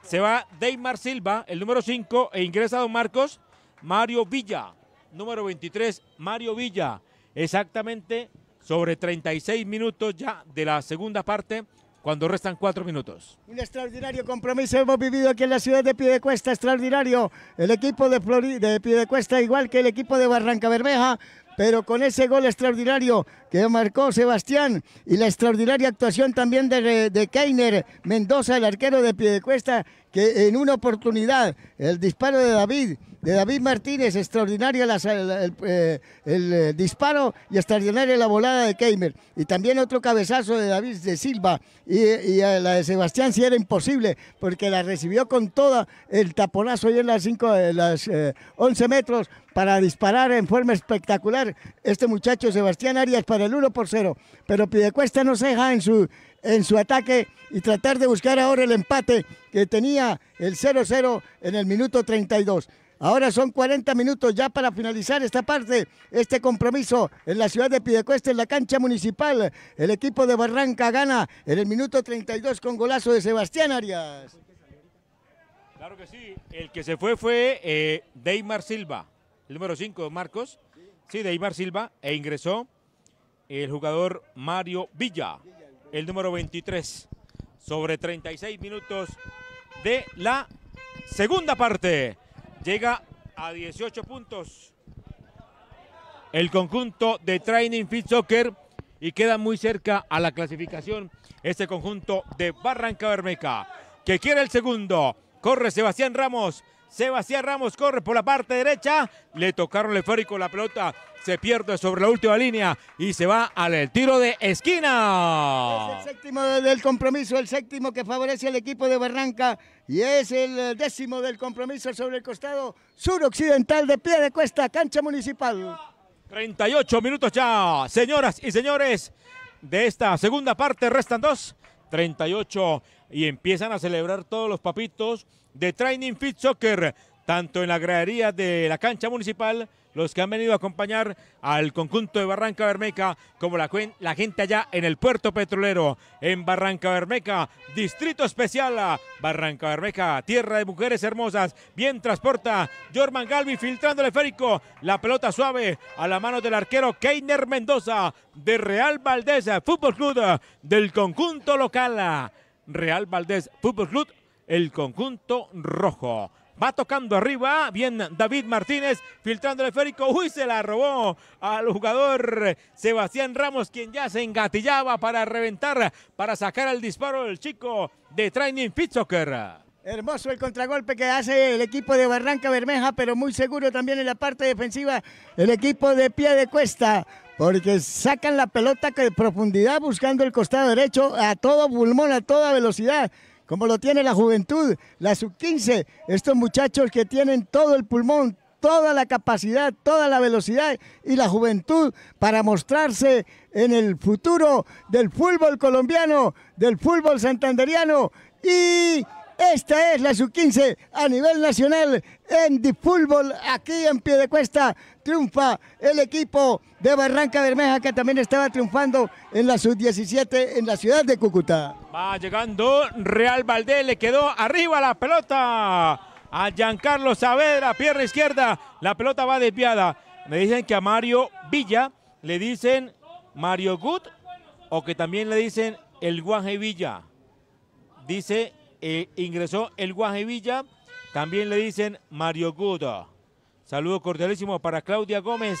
Se va Deymar Silva, el número 5, e ingresa Don Marcos. Mario Villa, número 23, Mario Villa exactamente sobre 36 minutos ya de la segunda parte cuando restan 4 minutos. Un extraordinario compromiso hemos vivido aquí en la ciudad de Piedecuesta, extraordinario. El equipo de, de Piedecuesta, igual que el equipo de Barranca Bermeja, pero con ese gol extraordinario que marcó Sebastián y la extraordinaria actuación también de, de Keiner Mendoza, el arquero de Piedecuesta, que en una oportunidad, el disparo de David, de David Martínez, extraordinario el, eh, eh, disparo y extraordinaria la volada de Keimer. Y también otro cabezazo de David de Silva y, eh, la de Sebastián si era imposible porque la recibió con toda el taponazo y en las, cinco, las 11 metros para disparar en forma espectacular este muchacho Sebastián Arias para el 1 por 0. Pero Pidecuesta no se deja en su, en su ataque y tratar de buscar ahora el empate que tenía el 0-0 en el minuto 32. Ahora son 40 minutos ya para finalizar esta parte, este compromiso en la ciudad de Pidecuesta, en la cancha municipal. El equipo de Barranca gana en el minuto 32 con golazo de Sebastián Arias. Claro que sí, el que se fue fue eh, Silva, el número 5, Marcos. Sí, Deymar Silva, e ingresó el jugador Mario Villa, el número 23, sobre 36 minutos de la segunda parte. Llega a 18 puntos el conjunto de Training Fit Soccer y queda muy cerca a la clasificación este conjunto de Barranca Bermeca. Que quiere el segundo. Corre Sebastián Ramos. Sebastián Ramos corre por la parte derecha. Le tocaron el esférico la pelota. Se pierde sobre la última línea y se va al tiro de esquina. Es el séptimo del compromiso, el séptimo que favorece al equipo de Barranca y es el eh, décimo del compromiso sobre el costado suroccidental de pie de cuesta, cancha municipal. 38 minutos ya, señoras y señores, de esta segunda parte restan dos. 38 y empiezan a celebrar todos los papitos de Training Fit Soccer, tanto en la gradería de la cancha municipal, los que han venido a acompañar al conjunto de Barranca Bermeja, como la, gente allá en el puerto petrolero, en Barranca Bermeja, Distrito Especial, Barranca Bermeja, tierra de mujeres hermosas, bien transporta, Jorman Galvi filtrando el la pelota suave a la mano del arquero Keiner Mendoza, de Real Valdés Fútbol Club, del conjunto local. Real Valdés Fútbol Club el conjunto rojo. Va tocando arriba, bien David Martínez, filtrando el esférico. Uy, se la robó al jugador Sebastián Ramos, quien ya se engatillaba para reventar, para sacar el disparo del chico de Training Fit Hermoso el contragolpe que hace el equipo de Barranca Bermeja, pero muy seguro también en la parte defensiva el equipo de pie de cuesta, porque sacan la pelota de profundidad buscando el costado derecho a todo pulmón, a toda velocidad como lo tiene la juventud, la sub-15, estos muchachos que tienen todo el pulmón, toda la capacidad, toda la velocidad y la juventud para mostrarse en el futuro del fútbol colombiano, del fútbol santanderiano y esta es la sub-15 a nivel nacional en de fútbol aquí en pie de cuesta Triunfa el equipo de Barranca Bermeja que también estaba triunfando en la sub-17 en la ciudad de Cúcuta. Va llegando Real Valdés, le quedó arriba la pelota a Giancarlo Saavedra, pierna izquierda, la pelota va desviada. Me dicen que a Mario Villa le dicen Mario Gut o que también le dicen el guaje Villa. Dice eh, ingresó el Guajevilla. También le dicen Mario Guto. Saludo cordialísimo para Claudia Gómez.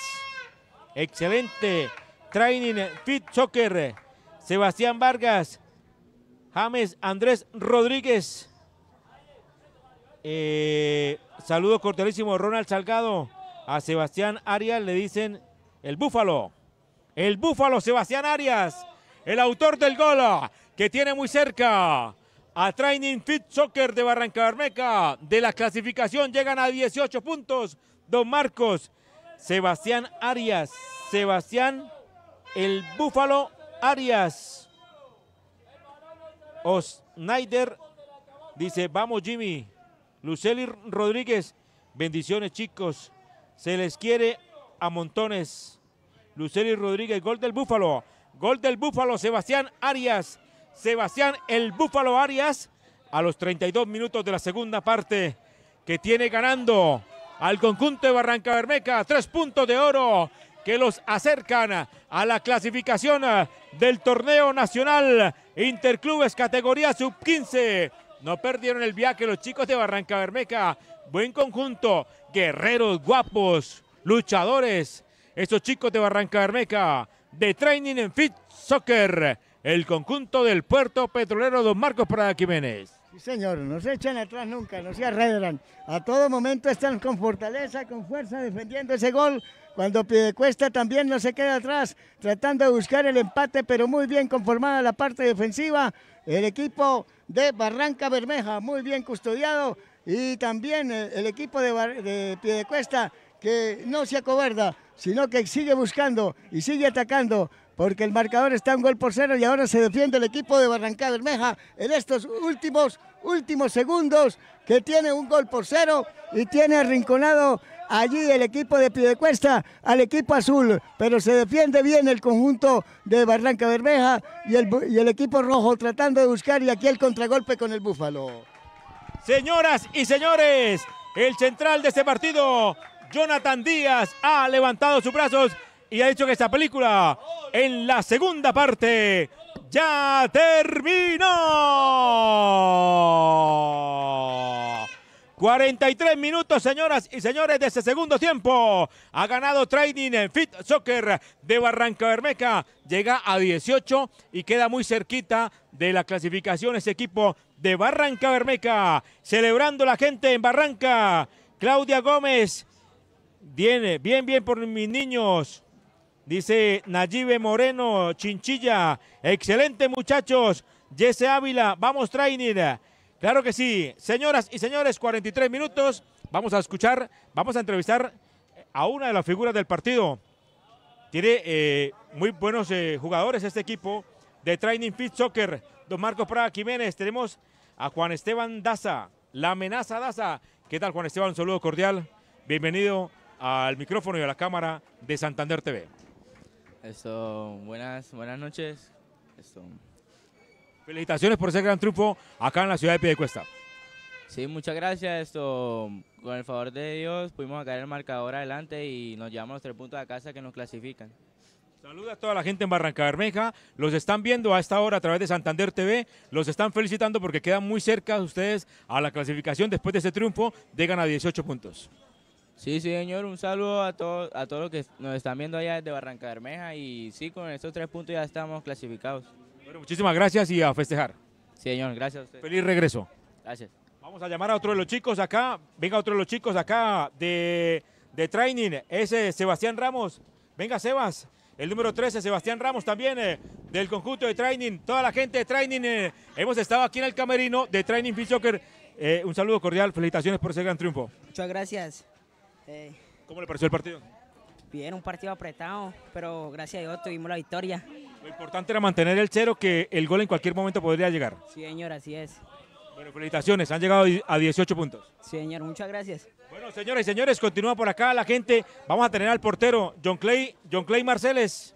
Excelente. Training Fit Shocker, Sebastián Vargas. James Andrés Rodríguez. Eh, saludos saludo cordialísimo Ronald Salgado. A Sebastián Arias le dicen el Búfalo. El Búfalo Sebastián Arias. El autor del gol que tiene muy cerca a Training Fit Soccer de Barranca Bermeca. De la clasificación llegan a 18 puntos. Don Marcos, Sebastián Arias, Sebastián el Búfalo Arias. ...Osneider... dice, vamos Jimmy. Luceli Rodríguez, bendiciones chicos. Se les quiere a montones. Luceli Rodríguez, gol del Búfalo. Gol del Búfalo, Sebastián Arias. Sebastián el Búfalo Arias a los 32 minutos de la segunda parte que tiene ganando al conjunto de Barranca Bermeca. Tres puntos de oro que los acercan a la clasificación del torneo nacional Interclubes categoría sub-15. No perdieron el viaje los chicos de Barranca Bermeca. Buen conjunto, guerreros guapos, luchadores. Esos chicos de Barranca Bermeca de Training en Fit Soccer el conjunto del puerto petrolero Don Marcos Prada Jiménez. Sí, señor, no se echan atrás nunca, no se arredran. A todo momento están con fortaleza, con fuerza, defendiendo ese gol. Cuando Piedecuesta también no se queda atrás, tratando de buscar el empate, pero muy bien conformada la parte defensiva. El equipo de Barranca Bermeja, muy bien custodiado. Y también eh, el equipo de, de Piedecuesta, que no se acobarda, sino que sigue buscando y sigue atacando porque el marcador está un gol por cero y ahora se defiende el equipo de Barranca Bermeja en estos últimos, últimos segundos que tiene un gol por cero y tiene arrinconado allí el equipo de Piedecuesta al equipo azul, pero se defiende bien el conjunto de Barranca Bermeja y el, y el equipo rojo tratando de buscar y aquí el contragolpe con el Búfalo. Señoras y señores, el central de este partido, Jonathan Díaz, ha levantado sus brazos y ha dicho que esta película en la segunda parte ya terminó. 43 minutos, señoras y señores, de ese segundo tiempo. Ha ganado Trading en Fit Soccer de Barranca Bermeca. Llega a 18 y queda muy cerquita de la clasificación ese equipo de Barranca Bermeca. Celebrando la gente en Barranca. Claudia Gómez. Viene, bien, bien por mis niños. Dice Nayibe Moreno, Chinchilla. Excelente, muchachos. Jesse Ávila, vamos, Training. Claro que sí. Señoras y señores, 43 minutos. Vamos a escuchar, vamos a entrevistar a una de las figuras del partido. Tiene eh, muy buenos eh, jugadores este equipo de Training Fit Soccer. Don Marcos Prada, Jiménez, tenemos a Juan Esteban Daza, la amenaza Daza. ¿Qué tal, Juan Esteban? Un saludo cordial. Bienvenido al micrófono y a la cámara de Santander TV. Esto, buenas, buenas noches. Felicitaciones por ese gran triunfo acá en la ciudad de Piedecuesta. Sí, muchas gracias. Esto, con el favor de Dios, pudimos caer el marcador adelante y nos llevamos los tres puntos a casa que nos clasifican. Saludos a toda la gente en Barranca Bermeja, los están viendo a esta hora a través de Santander TV, los están felicitando porque quedan muy cerca ustedes a la clasificación después de ese triunfo, llegan a 18 puntos. Sí, señor, un saludo a todos a todos los que nos están viendo allá de Barranca Bermeja y sí, con estos tres puntos ya estamos clasificados. Bueno, muchísimas gracias y a festejar. señor, gracias a usted. Feliz regreso. Gracias. Vamos a llamar a otro de los chicos acá, venga otro de los chicos acá de, training, ese Sebastián Ramos. Venga, Sebas. El número 13, Sebastián Ramos también eh, del conjunto de training. Toda la gente de training, eh, hemos estado aquí en el camerino de Training Fish eh, un saludo cordial, felicitaciones por ese gran triunfo. Muchas gracias. Eh, ¿Cómo le pareció el partido? Bien, un partido apretado, pero gracias a Dios tuvimos la victoria. Lo importante era mantener el cero, que el gol en cualquier momento podría llegar. Sí, señor, así es. Bueno, felicitaciones, han llegado a 18 puntos. Sí, señor, muchas gracias. Bueno, señores y señores, continúa por acá la gente. Vamos a tener al portero, John Clay, John Clay Marceles.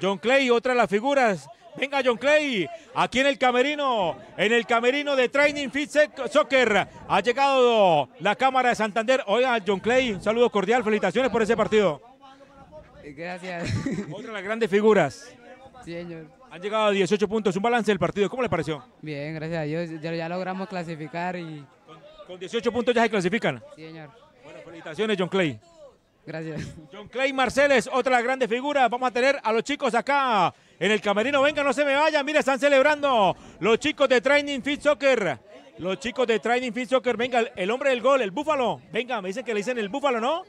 John Clay, otra de las figuras Venga John Clay, aquí en el camerino, en el camerino de Training Fit Soccer. Ha llegado la Cámara de Santander. Oiga, John Clay, un saludo cordial, felicitaciones por ese partido. Eh, gracias. <laughs> Otra de las grandes figuras. Sí, señor. Han llegado a 18 puntos, un balance del partido, ¿cómo le pareció? Bien, gracias a Dios, ya, logramos clasificar y... Con, 18 puntos ya se clasifican. Sí, señor. Bueno, felicitaciones John Clay. Gracias. John Clay Marceles, otra de las grandes figuras. Vamos a tener a los chicos acá en el camerino. Venga, no se me vayan. Mira, están celebrando los chicos de Training Fit Soccer. Los chicos de Training Fit Soccer. Venga, el hombre del gol, el Búfalo. Venga, me dicen que le dicen el Búfalo, ¿no?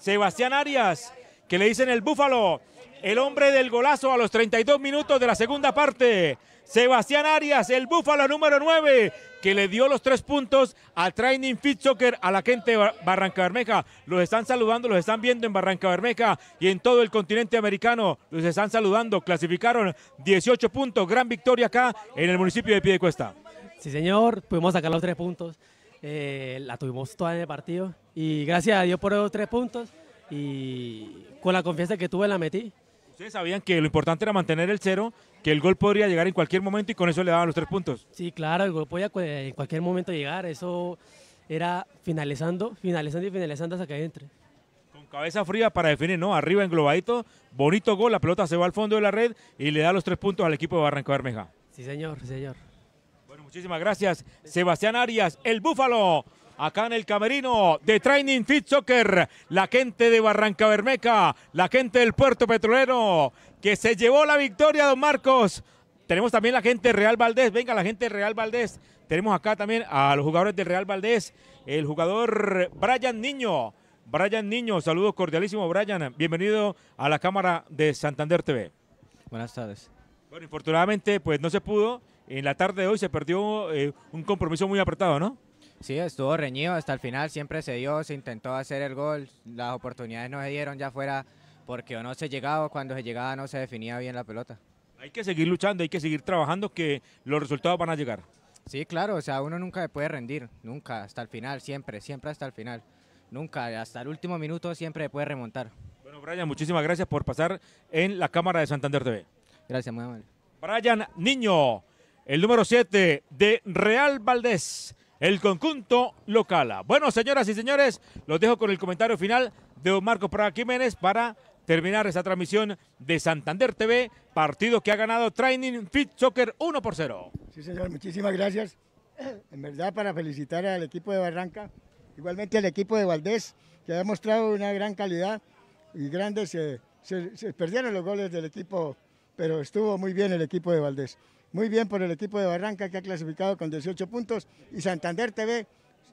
Sebastián Arias, que le dicen el Búfalo. El hombre del golazo a los 32 minutos de la segunda parte. Sebastián Arias, el búfalo número 9, que le dio los tres puntos al Training Fit Soccer a la gente de Barranca Bermeja. Los están saludando, los están viendo en Barranca Bermeja y en todo el continente americano. Los están saludando, clasificaron 18 puntos, gran victoria acá en el municipio de Piedecuesta. Sí, señor, pudimos sacar los tres puntos. Eh, la tuvimos toda el partido y gracias a Dios por esos tres puntos y con la confianza que tuve la metí. Ustedes sabían que lo importante era mantener el cero, que el gol podría llegar en cualquier momento y con eso le daban los tres puntos. Sí, claro, el gol podía en cualquier momento llegar. Eso era finalizando, finalizando y finalizando hasta que entre. Con cabeza fría para definir, ¿no? Arriba englobadito, bonito gol, la pelota se va al fondo de la red y le da los tres puntos al equipo de Barranco Bermeja. Sí, señor, señor. Bueno, muchísimas gracias. Sebastián Arias, el Búfalo acá en el camerino de Training Fit Soccer, la gente de Barranca Bermeca, la gente del puerto petrolero, que se llevó la victoria, don Marcos. Tenemos también la gente de Real Valdés, venga la gente de Real Valdés. Tenemos acá también a los jugadores de Real Valdés, el jugador Brian Niño. Brian Niño, saludos cordialísimos, Brian. Bienvenido a la cámara de Santander TV. Buenas tardes. Bueno, infortunadamente, pues no se pudo. En la tarde de hoy se perdió eh, un compromiso muy apretado, ¿no? Sí, estuvo reñido hasta el final, siempre se dio, se intentó hacer el gol, las oportunidades no se dieron ya fuera porque o no se llegaba cuando se llegaba no se definía bien la pelota. Hay que seguir luchando, hay que seguir trabajando que los resultados van a llegar. Sí, claro, o sea, uno nunca se puede rendir, nunca, hasta el final, siempre, siempre hasta el final, nunca, hasta el último minuto siempre se puede remontar. Bueno, Brian, muchísimas gracias por pasar en la cámara de Santander TV. Gracias, muy amable. Brian Niño, el número 7 de Real Valdés el conjunto local. Bueno, señoras y señores, los dejo con el comentario final de don marco Praga Jiménez para terminar esta transmisión de Santander TV, partido que ha ganado Training Fit Soccer 1 por 0. Sí, señor, muchísimas gracias. En verdad, para felicitar al equipo de Barranca, igualmente al equipo de Valdés, que ha demostrado una gran calidad y grandes. Eh, se perdieron los goles del equipo, pero estuvo muy bien el equipo de Valdés. Muy bien por el equipo de Barranca que ha clasificado con 18 puntos y Santander TV.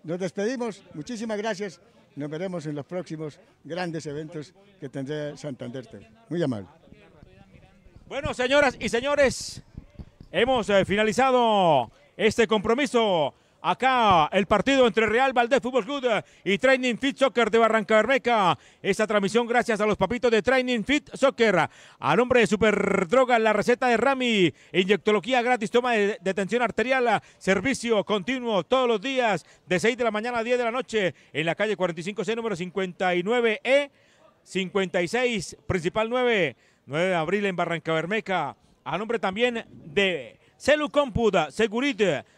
Nos despedimos, muchísimas gracias. Nos veremos en los próximos grandes eventos que tendrá Santander TV. Muy amable. Bueno, señoras y señores, hemos eh, finalizado este compromiso Acá el partido entre Real Valdez Fútbol Club y Training Fit Soccer de Barranca Bermeca. Esta transmisión gracias a los papitos de Training Fit Soccer. A nombre de Superdroga, la receta de Rami. Inyectología gratis, toma de, detención arterial. Servicio continuo todos los días de 6 de la mañana a 10 de la noche en la calle 45C número 59E. 56, e, principal 9, 9 de abril en Barranca Bermeca. A nombre también de Celu Computa,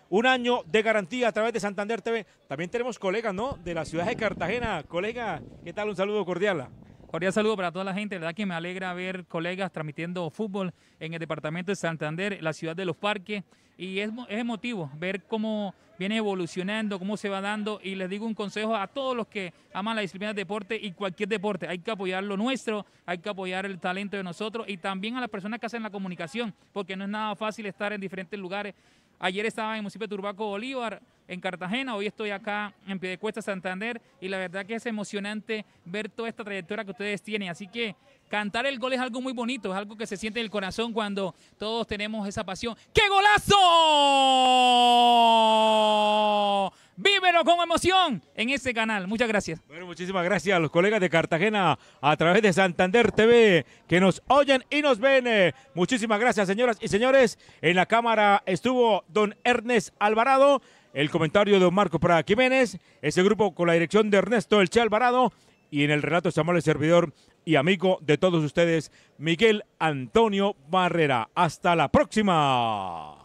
un año de garantía a través de Santander TV. También tenemos colegas, ¿no? De la ciudad de Cartagena. Colega, ¿qué tal? Un saludo cordial. Cordial saludo para toda la gente. La verdad que me alegra ver colegas transmitiendo fútbol en el departamento de Santander, la ciudad de los parques. Y es, emotivo ver cómo viene evolucionando, cómo se va dando. Y les digo un consejo a todos los que aman la disciplina de deporte y cualquier deporte. Hay que apoyar lo nuestro, hay que apoyar el talento de nosotros y también a las personas que hacen la comunicación, porque no es nada fácil estar en diferentes lugares. Ayer estaba en el municipio de Turbaco Bolívar en Cartagena, hoy estoy acá en cuesta Santander, y la verdad que es emocionante ver toda esta trayectoria que ustedes tienen. Así que cantar el gol es algo muy bonito, es algo que se siente en el corazón cuando todos tenemos esa pasión. ¡Qué golazo! Vívelo con emoción en este canal. Muchas gracias. Bueno, muchísimas gracias a los colegas de Cartagena a través de Santander TV que nos oyen y nos ven. Eh, muchísimas gracias, señoras y señores. En la cámara estuvo don Ernest Alvarado el comentario de don Marco Prada Jiménez, ese grupo con la dirección de Ernesto Elche Alvarado y en el relato Samuel el servidor y amigo de todos ustedes, Miguel Antonio Barrera. Hasta la próxima.